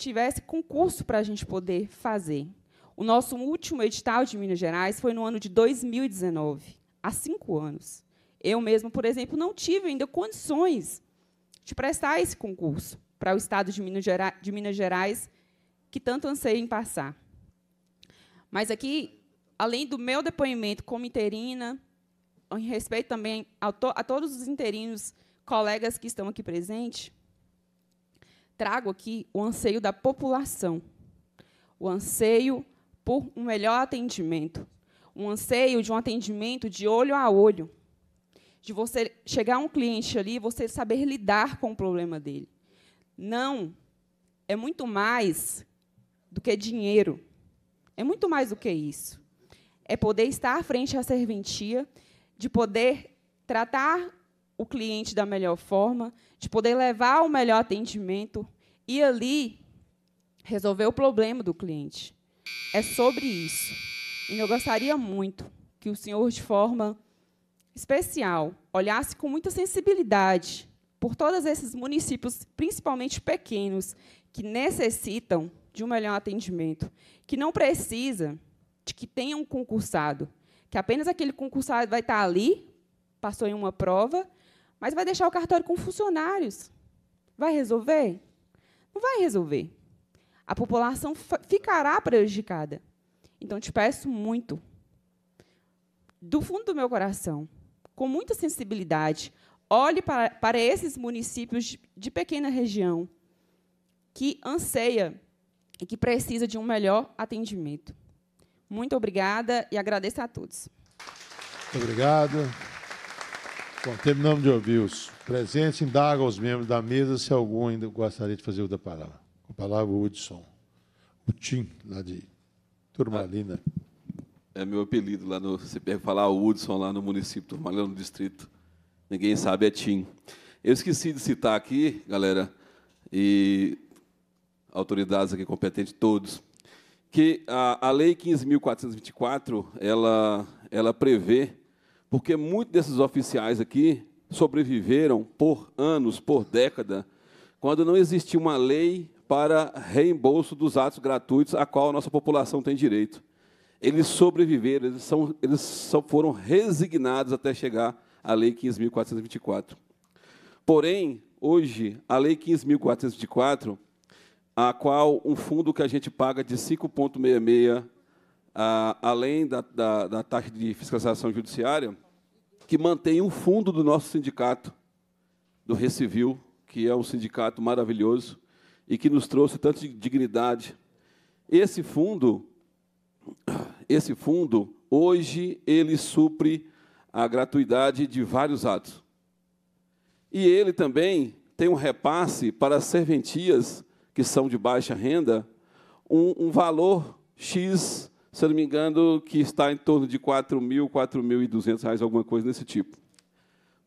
[SPEAKER 18] tivesse concurso para a gente poder fazer. O nosso último edital de Minas Gerais foi no ano de 2019, há cinco anos. Eu mesmo, por exemplo, não tive ainda condições de prestar esse concurso para o Estado de Minas, Gerais, de Minas Gerais, que tanto anseia em passar. Mas aqui, além do meu depoimento como interina, em respeito também a, to a todos os interinos, colegas que estão aqui presentes, trago aqui o anseio da população, o anseio por um melhor atendimento, um anseio de um atendimento de olho a olho, de você chegar a um cliente ali e você saber lidar com o problema dele. Não, é muito mais do que dinheiro. É muito mais do que isso. É poder estar à frente à serventia, de poder tratar o cliente da melhor forma, de poder levar o melhor atendimento e ali resolver o problema do cliente. É sobre isso. E eu gostaria muito que o senhor, de forma especial, olhasse com muita sensibilidade por todos esses municípios, principalmente pequenos, que necessitam de um melhor atendimento, que não precisa de que tenha um concursado, que apenas aquele concursado vai estar ali, passou em uma prova mas vai deixar o cartório com funcionários. Vai resolver? Não vai resolver. A população ficará prejudicada. Então, te peço muito, do fundo do meu coração, com muita sensibilidade, olhe para, para esses municípios de, de pequena região que anseia e que precisa de um melhor atendimento. Muito obrigada e agradeço a todos.
[SPEAKER 1] Muito obrigado. Bom, terminamos de ouvir os presentes. Indaga aos membros da mesa se algum ainda gostaria de fazer o da palavra. Com a palavra, o Hudson. O Tim, lá de Turmalina.
[SPEAKER 5] Ah, é meu apelido lá no. Você pega falar ah, o Hudson lá no município, Turmalina, no distrito. Ninguém sabe, é Tim. Eu esqueci de citar aqui, galera, e autoridades aqui competentes, todos, que a, a Lei 15.424 ela, ela prevê porque muitos desses oficiais aqui sobreviveram por anos, por década, quando não existia uma lei para reembolso dos atos gratuitos a qual a nossa população tem direito. Eles sobreviveram, eles, são, eles só foram resignados até chegar à Lei 15.424. Porém, hoje, a Lei 15.424, a qual um fundo que a gente paga de 5,66 ah, além da, da, da taxa de fiscalização judiciária, que mantém um fundo do nosso sindicato, do Recivil, que é um sindicato maravilhoso e que nos trouxe tanta dignidade. Esse fundo, esse fundo, hoje ele supre a gratuidade de vários atos. E ele também tem um repasse para as serventias que são de baixa renda, um, um valor X se não me engano, que está em torno de R$ 4.000, R$ 4.200, alguma coisa desse tipo.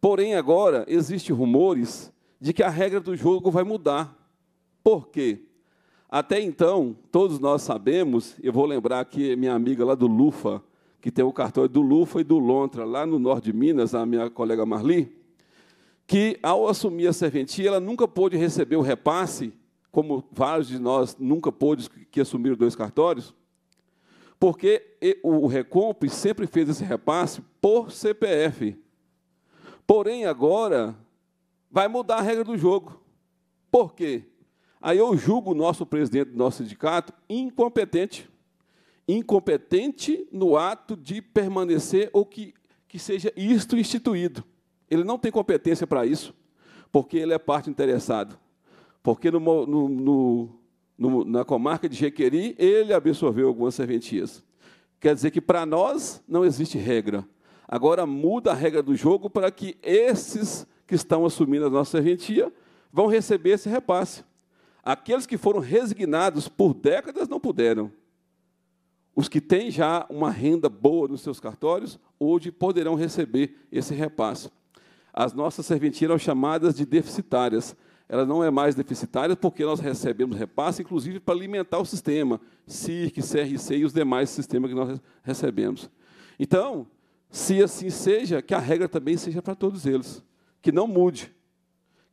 [SPEAKER 5] Porém, agora, existem rumores de que a regra do jogo vai mudar. Por quê? Até então, todos nós sabemos, eu vou lembrar que minha amiga lá do Lufa, que tem o cartório do Lufa e do Lontra, lá no norte de Minas, a minha colega Marli, que ao assumir a serventia, ela nunca pôde receber o repasse, como vários de nós nunca pôde que assumiram dois cartórios, porque o Recompre sempre fez esse repasse por CPF. Porém, agora vai mudar a regra do jogo. Por quê? Aí eu julgo o nosso presidente do nosso sindicato incompetente. Incompetente no ato de permanecer ou que, que seja isto instituído. Ele não tem competência para isso, porque ele é parte interessada. Porque no, no, no no, na comarca de Jequeri, ele absorveu algumas serventias. Quer dizer que para nós não existe regra. Agora muda a regra do jogo para que esses que estão assumindo a nossa serventia vão receber esse repasse. Aqueles que foram resignados por décadas não puderam. Os que têm já uma renda boa nos seus cartórios, hoje poderão receber esse repasse. As nossas serventias eram chamadas de deficitárias ela não é mais deficitária porque nós recebemos repasse, inclusive para alimentar o sistema, CIRC, CRC e os demais sistemas que nós recebemos. Então, se assim seja, que a regra também seja para todos eles, que não mude.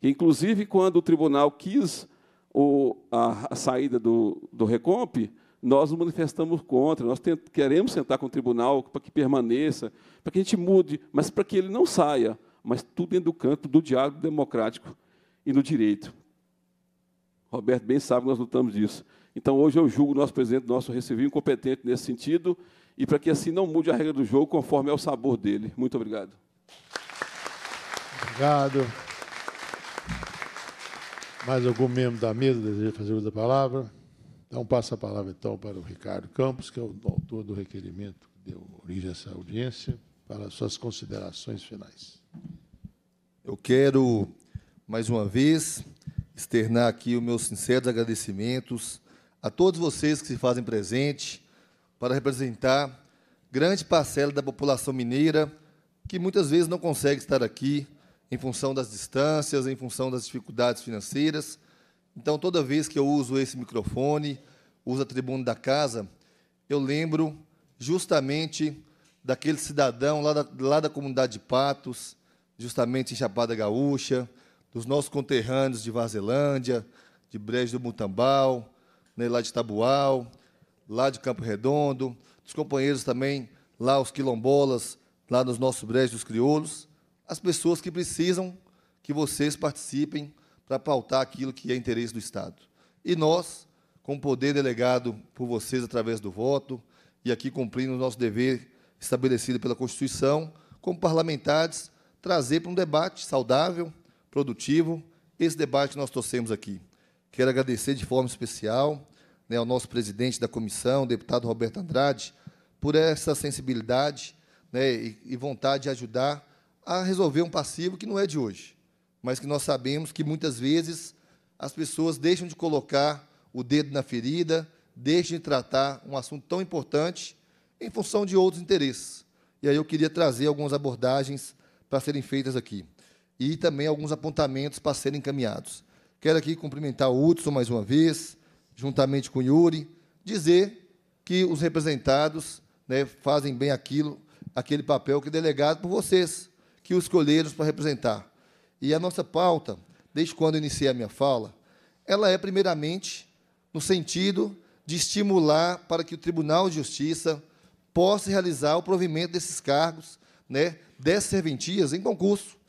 [SPEAKER 5] Que, inclusive, quando o tribunal quis o, a, a, saída do, do Recomp, nós nos manifestamos contra, nós queremos sentar com o tribunal para que permaneça, para que a gente mude, mas para que ele não saia, mas tudo dentro do canto do diálogo democrático e no direito. Roberto bem sabe que nós lutamos disso. Então, hoje eu julgo o nosso presidente, nosso recebido, incompetente nesse sentido, e para que assim não mude a regra do jogo conforme é o sabor dele. Muito obrigado.
[SPEAKER 1] Obrigado. Mais algum membro da mesa deseja fazer uso da palavra? Então, passa a palavra, então, para o Ricardo Campos, que é o autor do requerimento que deu origem a essa audiência,
[SPEAKER 2] para suas considerações finais. Eu quero mais uma vez, externar aqui os meus sinceros agradecimentos a todos vocês que se fazem presente para representar grande parcela da população mineira que muitas vezes não consegue estar aqui em função das distâncias, em função das dificuldades financeiras. Então, toda vez que eu uso esse microfone, uso a tribuna da casa, eu lembro justamente daquele cidadão lá da, lá da comunidade de Patos, justamente em Chapada Gaúcha, dos nossos conterrâneos de Vazelândia, de Brejo do Mutambal, né, lá de Tabual, lá de Campo Redondo, dos companheiros também, lá os quilombolas, lá nos nossos brejos dos crioulos, as pessoas que precisam que vocês participem para pautar aquilo que é interesse do Estado. E nós, com o poder delegado por vocês através do voto, e aqui cumprindo o nosso dever estabelecido pela Constituição, como parlamentares, trazer para um debate saudável, produtivo esse debate que nós trouxemos aqui. Quero agradecer de forma especial né, ao nosso presidente da comissão, deputado Roberto Andrade, por essa sensibilidade né, e vontade de ajudar a resolver um passivo que não é de hoje, mas que nós sabemos que muitas vezes as pessoas deixam de colocar o dedo na ferida, deixam de tratar um assunto tão importante em função de outros interesses. E aí eu queria trazer algumas abordagens para serem feitas aqui e também alguns apontamentos para serem encaminhados. Quero aqui cumprimentar o Hudson mais uma vez, juntamente com o Yuri, dizer que os representados né, fazem bem aquilo, aquele papel que é delegado por vocês, que os escolheram para representar. E a nossa pauta, desde quando iniciei a minha fala, ela é primeiramente no sentido de estimular para que o Tribunal de Justiça possa realizar o provimento desses cargos, né, dessas serventias em concurso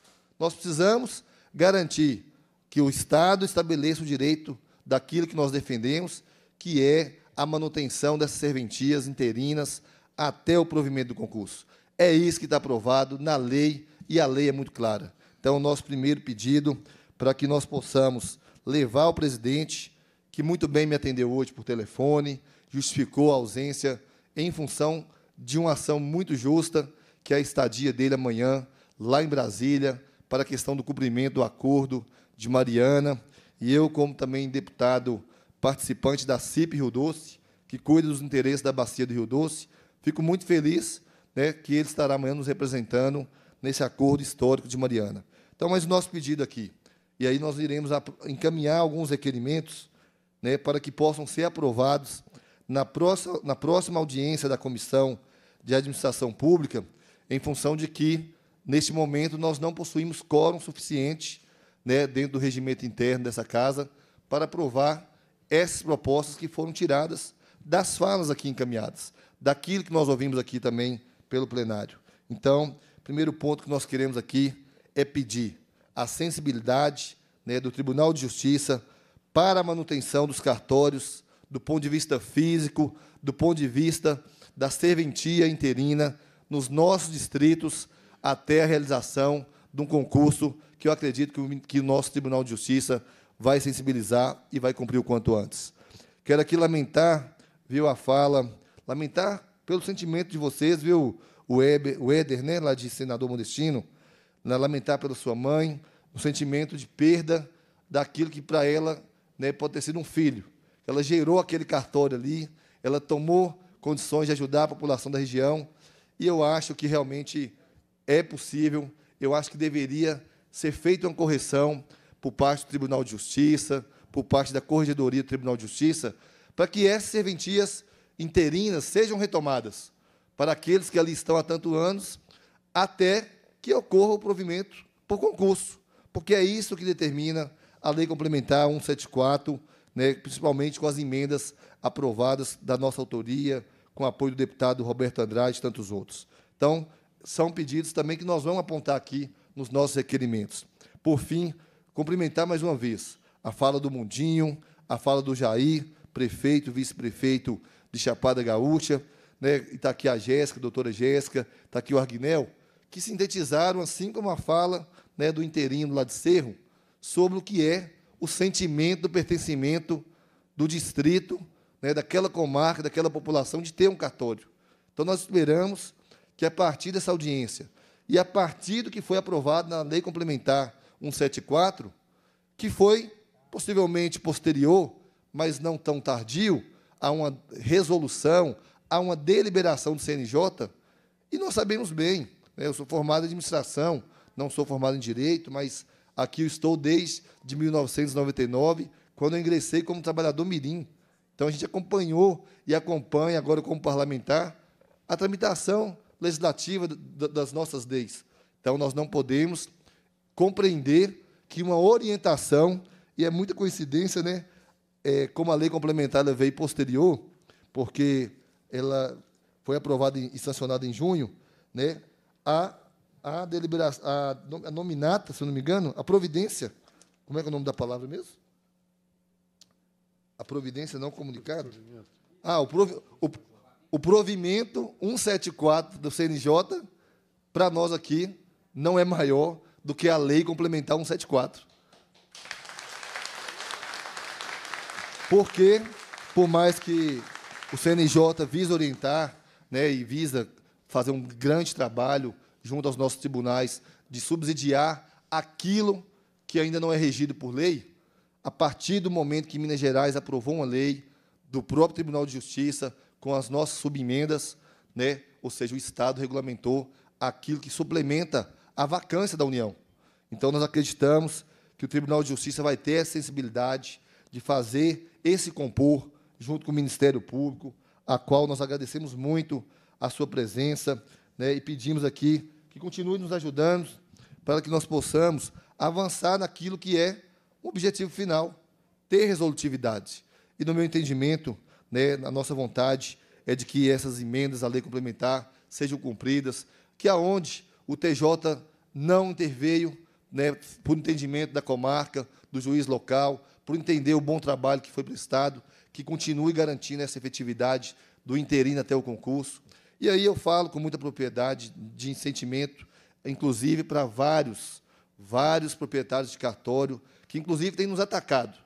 [SPEAKER 2] nós precisamos garantir que o Estado estabeleça o direito daquilo que nós defendemos, que é a manutenção dessas serventias interinas até o provimento do concurso. É isso que está aprovado na lei e a lei é muito clara. Então, nosso primeiro pedido para que nós possamos levar o presidente, que muito bem me atendeu hoje por telefone, justificou a ausência em função de uma ação muito justa, que é a estadia dele amanhã lá em Brasília, para a questão do cumprimento do acordo de Mariana. E eu, como também deputado participante da CIP Rio Doce, que cuida dos interesses da bacia do Rio Doce, fico muito feliz né, que ele estará amanhã nos representando nesse acordo histórico de Mariana. Então, mas o nosso pedido aqui, e aí nós iremos encaminhar alguns requerimentos né, para que possam ser aprovados na próxima, na próxima audiência da Comissão de Administração Pública, em função de que Neste momento, nós não possuímos quórum suficiente né, dentro do regimento interno dessa casa para aprovar essas propostas que foram tiradas das falas aqui encaminhadas, daquilo que nós ouvimos aqui também pelo plenário. Então, primeiro ponto que nós queremos aqui é pedir a sensibilidade né, do Tribunal de Justiça para a manutenção dos cartórios, do ponto de vista físico, do ponto de vista da serventia interina nos nossos distritos, até a realização de um concurso que eu acredito que o, que o nosso Tribunal de Justiça vai sensibilizar e vai cumprir o quanto antes. Quero aqui lamentar, viu, a fala, lamentar pelo sentimento de vocês, viu, o, Eber, o né, lá de senador Modestino, né, lamentar pela sua mãe, o sentimento de perda daquilo que para ela né, pode ter sido um filho. Ela gerou aquele cartório ali, ela tomou condições de ajudar a população da região, e eu acho que realmente é possível, eu acho que deveria ser feita uma correção por parte do Tribunal de Justiça, por parte da Corregedoria do Tribunal de Justiça, para que essas serventias interinas sejam retomadas para aqueles que ali estão há tantos anos, até que ocorra o provimento por concurso, porque é isso que determina a Lei Complementar 174, né, principalmente com as emendas aprovadas da nossa autoria, com o apoio do deputado Roberto Andrade e tantos outros. Então, são pedidos também que nós vamos apontar aqui nos nossos requerimentos. Por fim, cumprimentar mais uma vez a fala do Mundinho, a fala do Jair, prefeito, vice-prefeito de Chapada Gaúcha, né, está aqui a Jéssica, doutora Jéssica, está aqui o Arguinel, que sintetizaram, assim como a fala né, do interino lá de Cerro, sobre o que é o sentimento do pertencimento do distrito, né, daquela comarca, daquela população, de ter um cartório. Então, nós esperamos que é a partir dessa audiência e a partir do que foi aprovado na Lei Complementar 174, que foi possivelmente posterior, mas não tão tardio, a uma resolução, a uma deliberação do CNJ, e nós sabemos bem, né, eu sou formado em administração, não sou formado em direito, mas aqui eu estou desde de 1999, quando eu ingressei como trabalhador mirim. Então a gente acompanhou e acompanha agora como parlamentar a tramitação legislativa das nossas leis. Então, nós não podemos compreender que uma orientação, e é muita coincidência, né? É, como a lei complementar veio posterior, porque ela foi aprovada e sancionada em junho, né? A, a, a, a nominata, se não me engano, a providência, como é, é o nome da palavra mesmo? A providência não comunicada? Ah, o, provi, o provimento 174 do CNJ, para nós aqui, não é maior do que a lei complementar 174. Porque, por mais que o CNJ visa orientar né, e visa fazer um grande trabalho junto aos nossos tribunais de subsidiar aquilo que ainda não é regido por lei, a partir do momento que Minas Gerais aprovou uma lei do próprio Tribunal de Justiça com as nossas subemendas, né? ou seja, o Estado regulamentou aquilo que suplementa a vacância da União. Então, nós acreditamos que o Tribunal de Justiça vai ter a sensibilidade de fazer esse compor, junto com o Ministério Público, a qual nós agradecemos muito a sua presença né? e pedimos aqui que continue nos ajudando para que nós possamos avançar naquilo que é o objetivo final, ter resolutividade. E, no meu entendimento, né? A nossa vontade é de que essas emendas à lei complementar sejam cumpridas, que aonde o TJ não interveio, né, por entendimento da comarca, do juiz local, por entender o bom trabalho que foi prestado, que continue garantindo essa efetividade do interino até o concurso. E aí eu falo com muita propriedade de sentimento, inclusive para vários, vários proprietários de cartório, que inclusive têm nos atacado,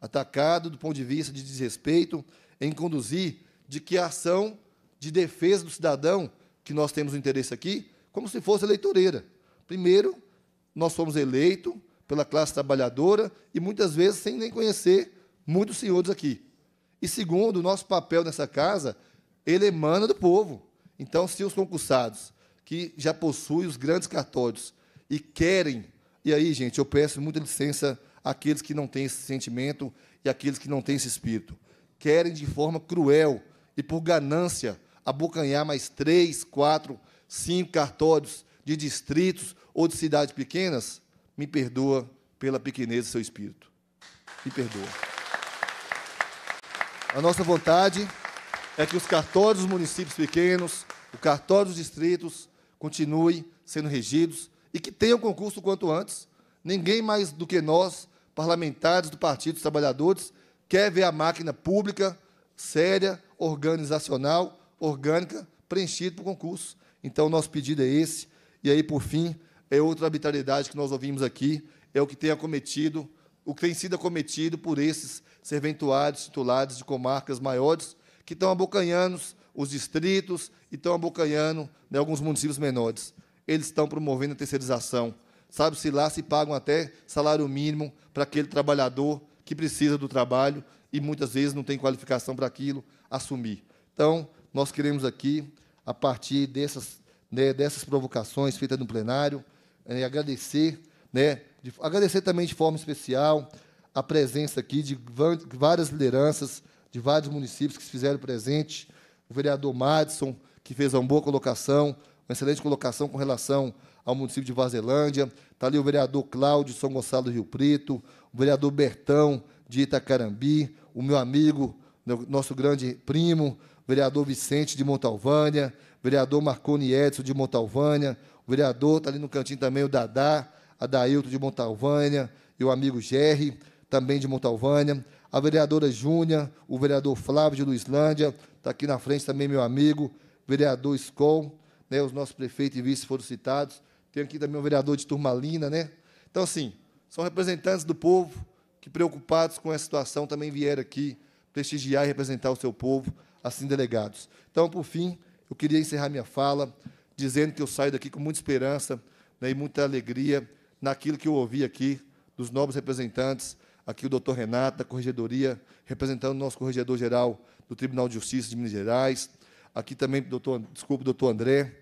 [SPEAKER 2] atacado do ponto de vista de desrespeito em conduzir de que a ação de defesa do cidadão, que nós temos o interesse aqui, como se fosse eleitoreira. Primeiro, nós fomos eleitos pela classe trabalhadora e muitas vezes sem nem conhecer muitos senhores aqui. E segundo, o nosso papel nessa casa, ele emana do povo. Então, se os concursados que já possuem os grandes cartórios e querem, e aí, gente, eu peço muita licença àqueles que não têm esse sentimento e àqueles que não têm esse espírito querem de forma cruel e por ganância abocanhar mais três, quatro, cinco cartórios de distritos ou de cidades pequenas, me perdoa pela pequenez do seu espírito. Me perdoa. A nossa vontade é que os cartórios dos municípios pequenos, o cartório dos distritos, continuem sendo regidos e que tenham concurso quanto antes. Ninguém mais do que nós, parlamentares do Partido dos Trabalhadores, quer ver a máquina pública, séria, organizacional, orgânica, preenchida por concurso. Então, nosso pedido é esse. E aí, por fim, é outra arbitrariedade que nós ouvimos aqui, é o que tem acometido, o que tem sido acometido por esses serventuários titulares de comarcas maiores, que estão abocanhando os distritos e estão abocanhando né, alguns municípios menores. Eles estão promovendo a terceirização. Sabe-se lá se pagam até salário mínimo para aquele trabalhador que precisa do trabalho e muitas vezes não tem qualificação para aquilo assumir. Então, nós queremos aqui, a partir dessas, né, dessas provocações feitas no plenário, é, agradecer, né, de, agradecer também de forma especial a presença aqui de várias lideranças de vários municípios que se fizeram presente, o vereador Madison, que fez uma boa colocação, uma excelente colocação com relação ao município de Vazelândia, está ali o vereador Cláudio São Gonçalo do Rio Preto, o vereador Bertão de Itacarambi, o meu amigo, nosso grande primo, o vereador Vicente de Montalvânia, o vereador Marconi Edson de Montalvânia, o vereador, está ali no cantinho também, o Dadá, Adailto de Montalvânia, e o amigo Gerry, também de Montalvânia, a vereadora Júnia, o vereador Flávio de Luislândia, está aqui na frente também meu amigo, vereador Escol, né, os nossos prefeitos e vice foram citados, tem aqui também o vereador de Turmalina, né? Então, assim, são representantes do povo que, preocupados com essa situação, também vieram aqui prestigiar e representar o seu povo, assim delegados. Então, por fim, eu queria encerrar minha fala dizendo que eu saio daqui com muita esperança né, e muita alegria naquilo que eu ouvi aqui dos novos representantes, aqui o doutor Renato, da Corregedoria, representando o nosso Corregedor-Geral do Tribunal de Justiça de Minas Gerais, aqui também, doutor, o doutor André,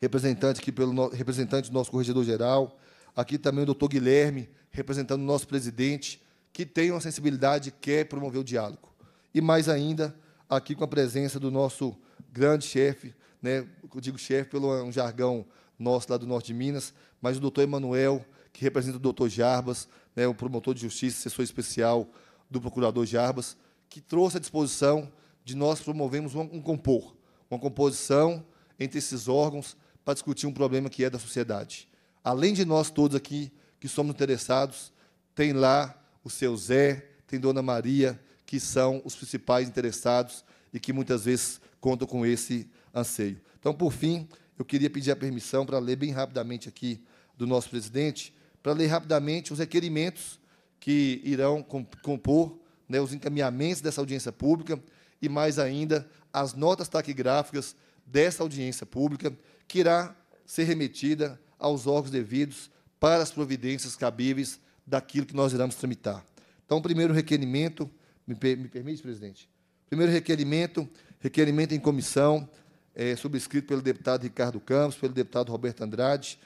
[SPEAKER 2] representante aqui pelo representante do nosso Corregedor-Geral, Aqui também o doutor Guilherme, representando o nosso presidente, que tem uma sensibilidade e quer promover o diálogo. E mais ainda, aqui com a presença do nosso grande chefe, né, eu digo chefe pelo um jargão nosso lá do norte de Minas, mas o doutor Emanuel, que representa o doutor Jarbas, né, o promotor de justiça, assessor especial do procurador Jarbas, que trouxe à disposição de nós promovemos um, um compor, uma composição entre esses órgãos para discutir um problema que é da sociedade além de nós todos aqui que somos interessados, tem lá o seu Zé, tem Dona Maria, que são os principais interessados e que muitas vezes contam com esse anseio. Então, por fim, eu queria pedir a permissão para ler bem rapidamente aqui do nosso presidente, para ler rapidamente os requerimentos que irão compor né, os encaminhamentos dessa audiência pública e, mais ainda, as notas taquigráficas dessa audiência pública, que irá ser remetida aos órgãos devidos para as providências cabíveis daquilo que nós iremos tramitar. Então, primeiro requerimento, me, me permite, presidente? Primeiro requerimento, requerimento em comissão, é, subscrito pelo deputado Ricardo Campos, pelo deputado Roberto Andrade.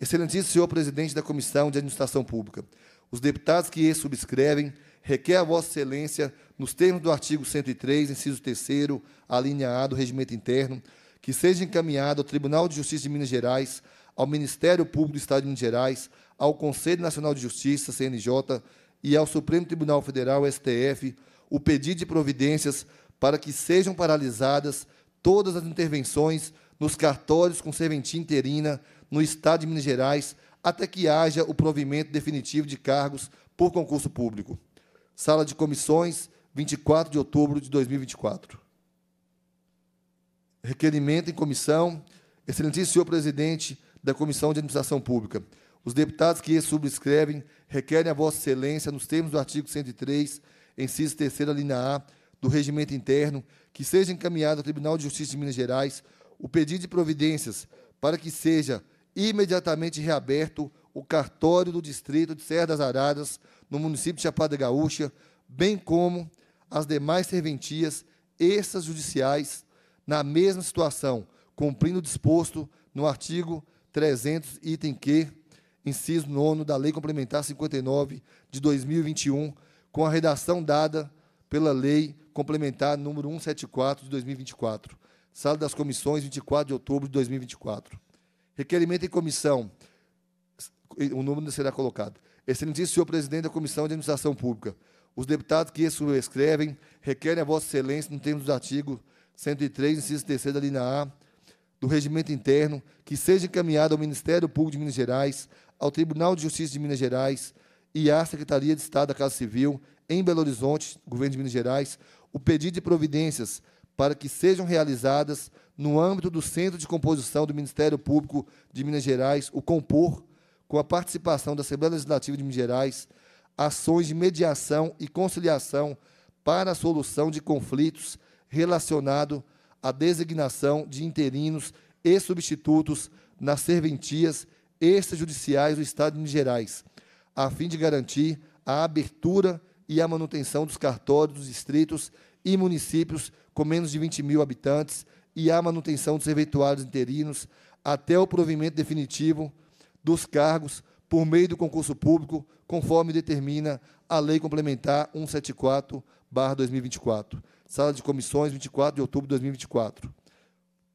[SPEAKER 2] Excelentíssimo senhor presidente da Comissão de Administração Pública, os deputados que esse subscrevem requer a Vossa Excelência, nos termos do artigo 103, inciso 3 a do Regimento Interno, que seja encaminhado ao Tribunal de Justiça de Minas Gerais ao Ministério Público do Estado de Minas Gerais, ao Conselho Nacional de Justiça, CNJ, e ao Supremo Tribunal Federal, STF, o pedido de providências para que sejam paralisadas todas as intervenções nos cartórios com serventia interina no Estado de Minas Gerais, até que haja o provimento definitivo de cargos por concurso público. Sala de Comissões, 24 de outubro de 2024. Requerimento em comissão. Excelentíssimo senhor presidente, da Comissão de Administração Pública. Os deputados que subscrevem requerem a Vossa Excelência, nos termos do artigo 103, inciso 3, linha A, do Regimento Interno, que seja encaminhado ao Tribunal de Justiça de Minas Gerais o pedido de providências para que seja imediatamente reaberto o cartório do distrito de Serra das Aradas, no município de Chapada Gaúcha, bem como as demais serventias extrajudiciais na mesma situação, cumprindo o disposto no artigo 300, item Q, inciso 9 da Lei Complementar 59 de 2021, com a redação dada pela Lei Complementar número 174 de 2024. Sala das Comissões, 24 de outubro de 2024. Requerimento em comissão. O número será colocado. Excelentíssimo senhor presidente da Comissão de Administração Pública, os deputados que escrevem requerem a Vossa Excelência, no termo do artigo 103, inciso 3 da linha A, do Regimento Interno, que seja encaminhado ao Ministério Público de Minas Gerais, ao Tribunal de Justiça de Minas Gerais e à Secretaria de Estado da Casa Civil, em Belo Horizonte, Governo de Minas Gerais, o pedido de providências para que sejam realizadas no âmbito do Centro de Composição do Ministério Público de Minas Gerais, o Compor, com a participação da Assembleia Legislativa de Minas Gerais, ações de mediação e conciliação para a solução de conflitos relacionados a designação de interinos e substitutos nas serventias extrajudiciais do Estado de Minas Gerais, a fim de garantir a abertura e a manutenção dos cartórios dos distritos e municípios com menos de 20 mil habitantes e a manutenção dos eventuários interinos até o provimento definitivo dos cargos por meio do concurso público, conforme determina a Lei Complementar 174, 2024. Sala de Comissões, 24 de outubro de 2024.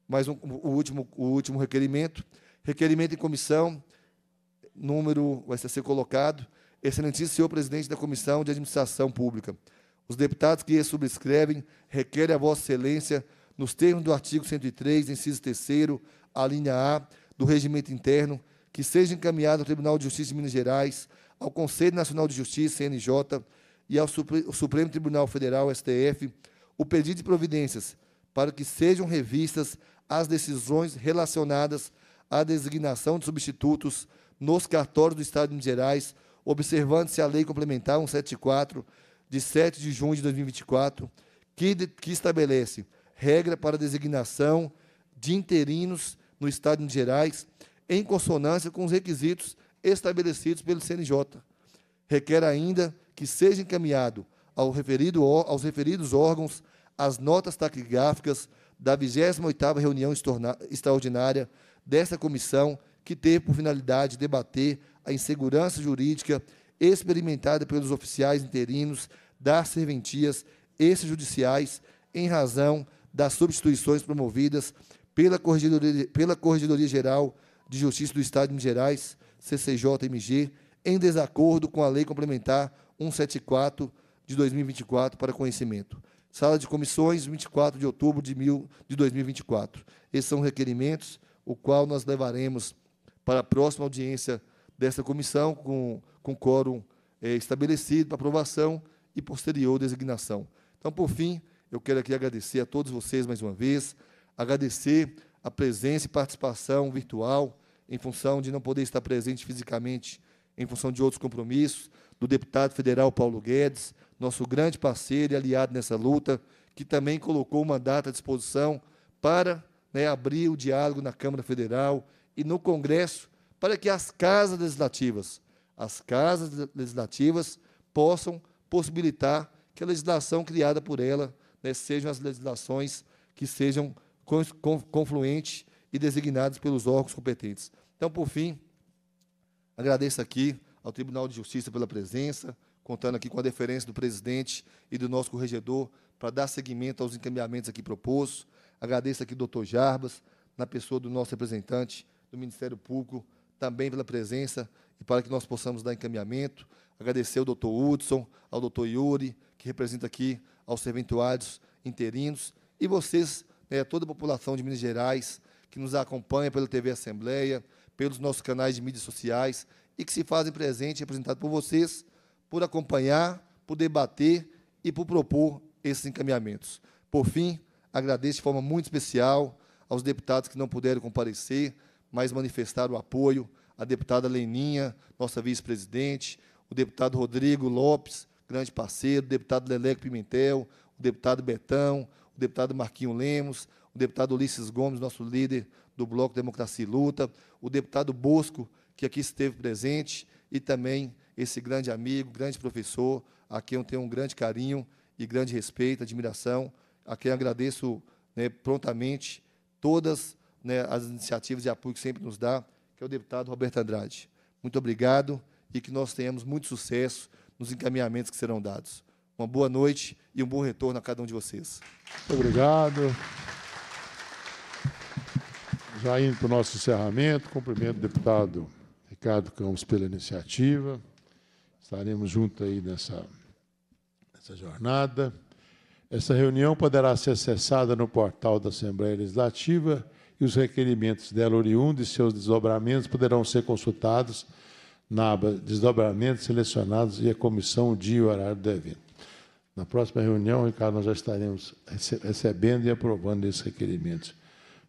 [SPEAKER 2] Mais um, o, último, o último requerimento. Requerimento em comissão, número vai ser colocado. Excelentíssimo senhor presidente da Comissão de Administração Pública. Os deputados que subscrevem requerem a Vossa Excelência, nos termos do artigo 103, inciso 3, a linha A do Regimento Interno, que seja encaminhado ao Tribunal de Justiça de Minas Gerais, ao Conselho Nacional de Justiça, CNJ, e ao Supremo Tribunal Federal, STF, o pedido de providências para que sejam revistas as decisões relacionadas à designação de substitutos nos cartórios do Estado de Minas Gerais, observando-se a Lei Complementar 174, de 7 de junho de 2024, que, de, que estabelece regra para designação de interinos no Estado de Minas Gerais, em consonância com os requisitos estabelecidos pelo CNJ. Requer ainda que seja encaminhado ao referido, aos referidos órgãos as notas taquigráficas da 28ª reunião extraordinária desta comissão, que teve por finalidade debater a insegurança jurídica experimentada pelos oficiais interinos das serventias extrajudiciais em razão das substituições promovidas pela Corregedoria, pela Corregedoria Geral de Justiça do Estado de Minas Gerais, ccjmg em desacordo com a Lei Complementar 174 de 2024 para conhecimento. Sala de comissões, 24 de outubro de, mil, de 2024. Esses são requerimentos, o qual nós levaremos para a próxima audiência desta comissão, com, com quórum é, estabelecido para aprovação e posterior designação. Então, por fim, eu quero aqui agradecer a todos vocês mais uma vez, agradecer a presença e participação virtual, em função de não poder estar presente fisicamente, em função de outros compromissos, do deputado federal Paulo Guedes, nosso grande parceiro e aliado nessa luta, que também colocou uma data à disposição para né, abrir o diálogo na Câmara Federal e no Congresso, para que as casas legislativas, as casas legislativas possam possibilitar que a legislação criada por ela né, sejam as legislações que sejam confluentes e designadas pelos órgãos competentes. Então, por fim, agradeço aqui ao Tribunal de Justiça pela presença, contando aqui com a deferência do presidente e do nosso corregedor para dar seguimento aos encaminhamentos aqui propostos. Agradeço aqui o doutor Jarbas, na pessoa do nosso representante do Ministério Público, também pela presença e para que nós possamos dar encaminhamento. Agradecer ao doutor Hudson, ao doutor Yuri, que representa aqui aos serventuários interinos, e vocês, né, toda a população de Minas Gerais, que nos acompanha pela TV Assembleia, pelos nossos canais de mídias sociais e que se fazem presente, representado por vocês, por acompanhar, por debater e por propor esses encaminhamentos. Por fim, agradeço de forma muito especial aos deputados que não puderam comparecer, mas manifestaram o apoio, a deputada Leninha, nossa vice-presidente, o deputado Rodrigo Lopes, grande parceiro, o deputado Leleco Pimentel, o deputado Betão, o deputado Marquinho Lemos, o deputado Ulisses Gomes, nosso líder do Bloco Democracia e Luta, o deputado Bosco, que aqui esteve presente, e também esse grande amigo, grande professor, a quem eu tenho um grande carinho e grande respeito, admiração, a quem agradeço né, prontamente todas né, as iniciativas e apoio que sempre nos dá, que é o deputado Roberto Andrade. Muito obrigado e que nós tenhamos muito sucesso nos encaminhamentos que serão dados. Uma boa noite e um bom retorno a cada um de vocês. Muito
[SPEAKER 1] obrigado. Já indo para o nosso encerramento, cumprimento o deputado Ricardo Campos pela iniciativa. Estaremos juntos aí nessa, nessa jornada. Essa reunião poderá ser acessada no portal da Assembleia Legislativa e os requerimentos dela oriundos e seus desdobramentos poderão ser consultados na aba Desdobramentos Selecionados e a comissão, dia e horário do evento. Na próxima reunião, Ricardo, nós já estaremos recebendo e aprovando esses requerimentos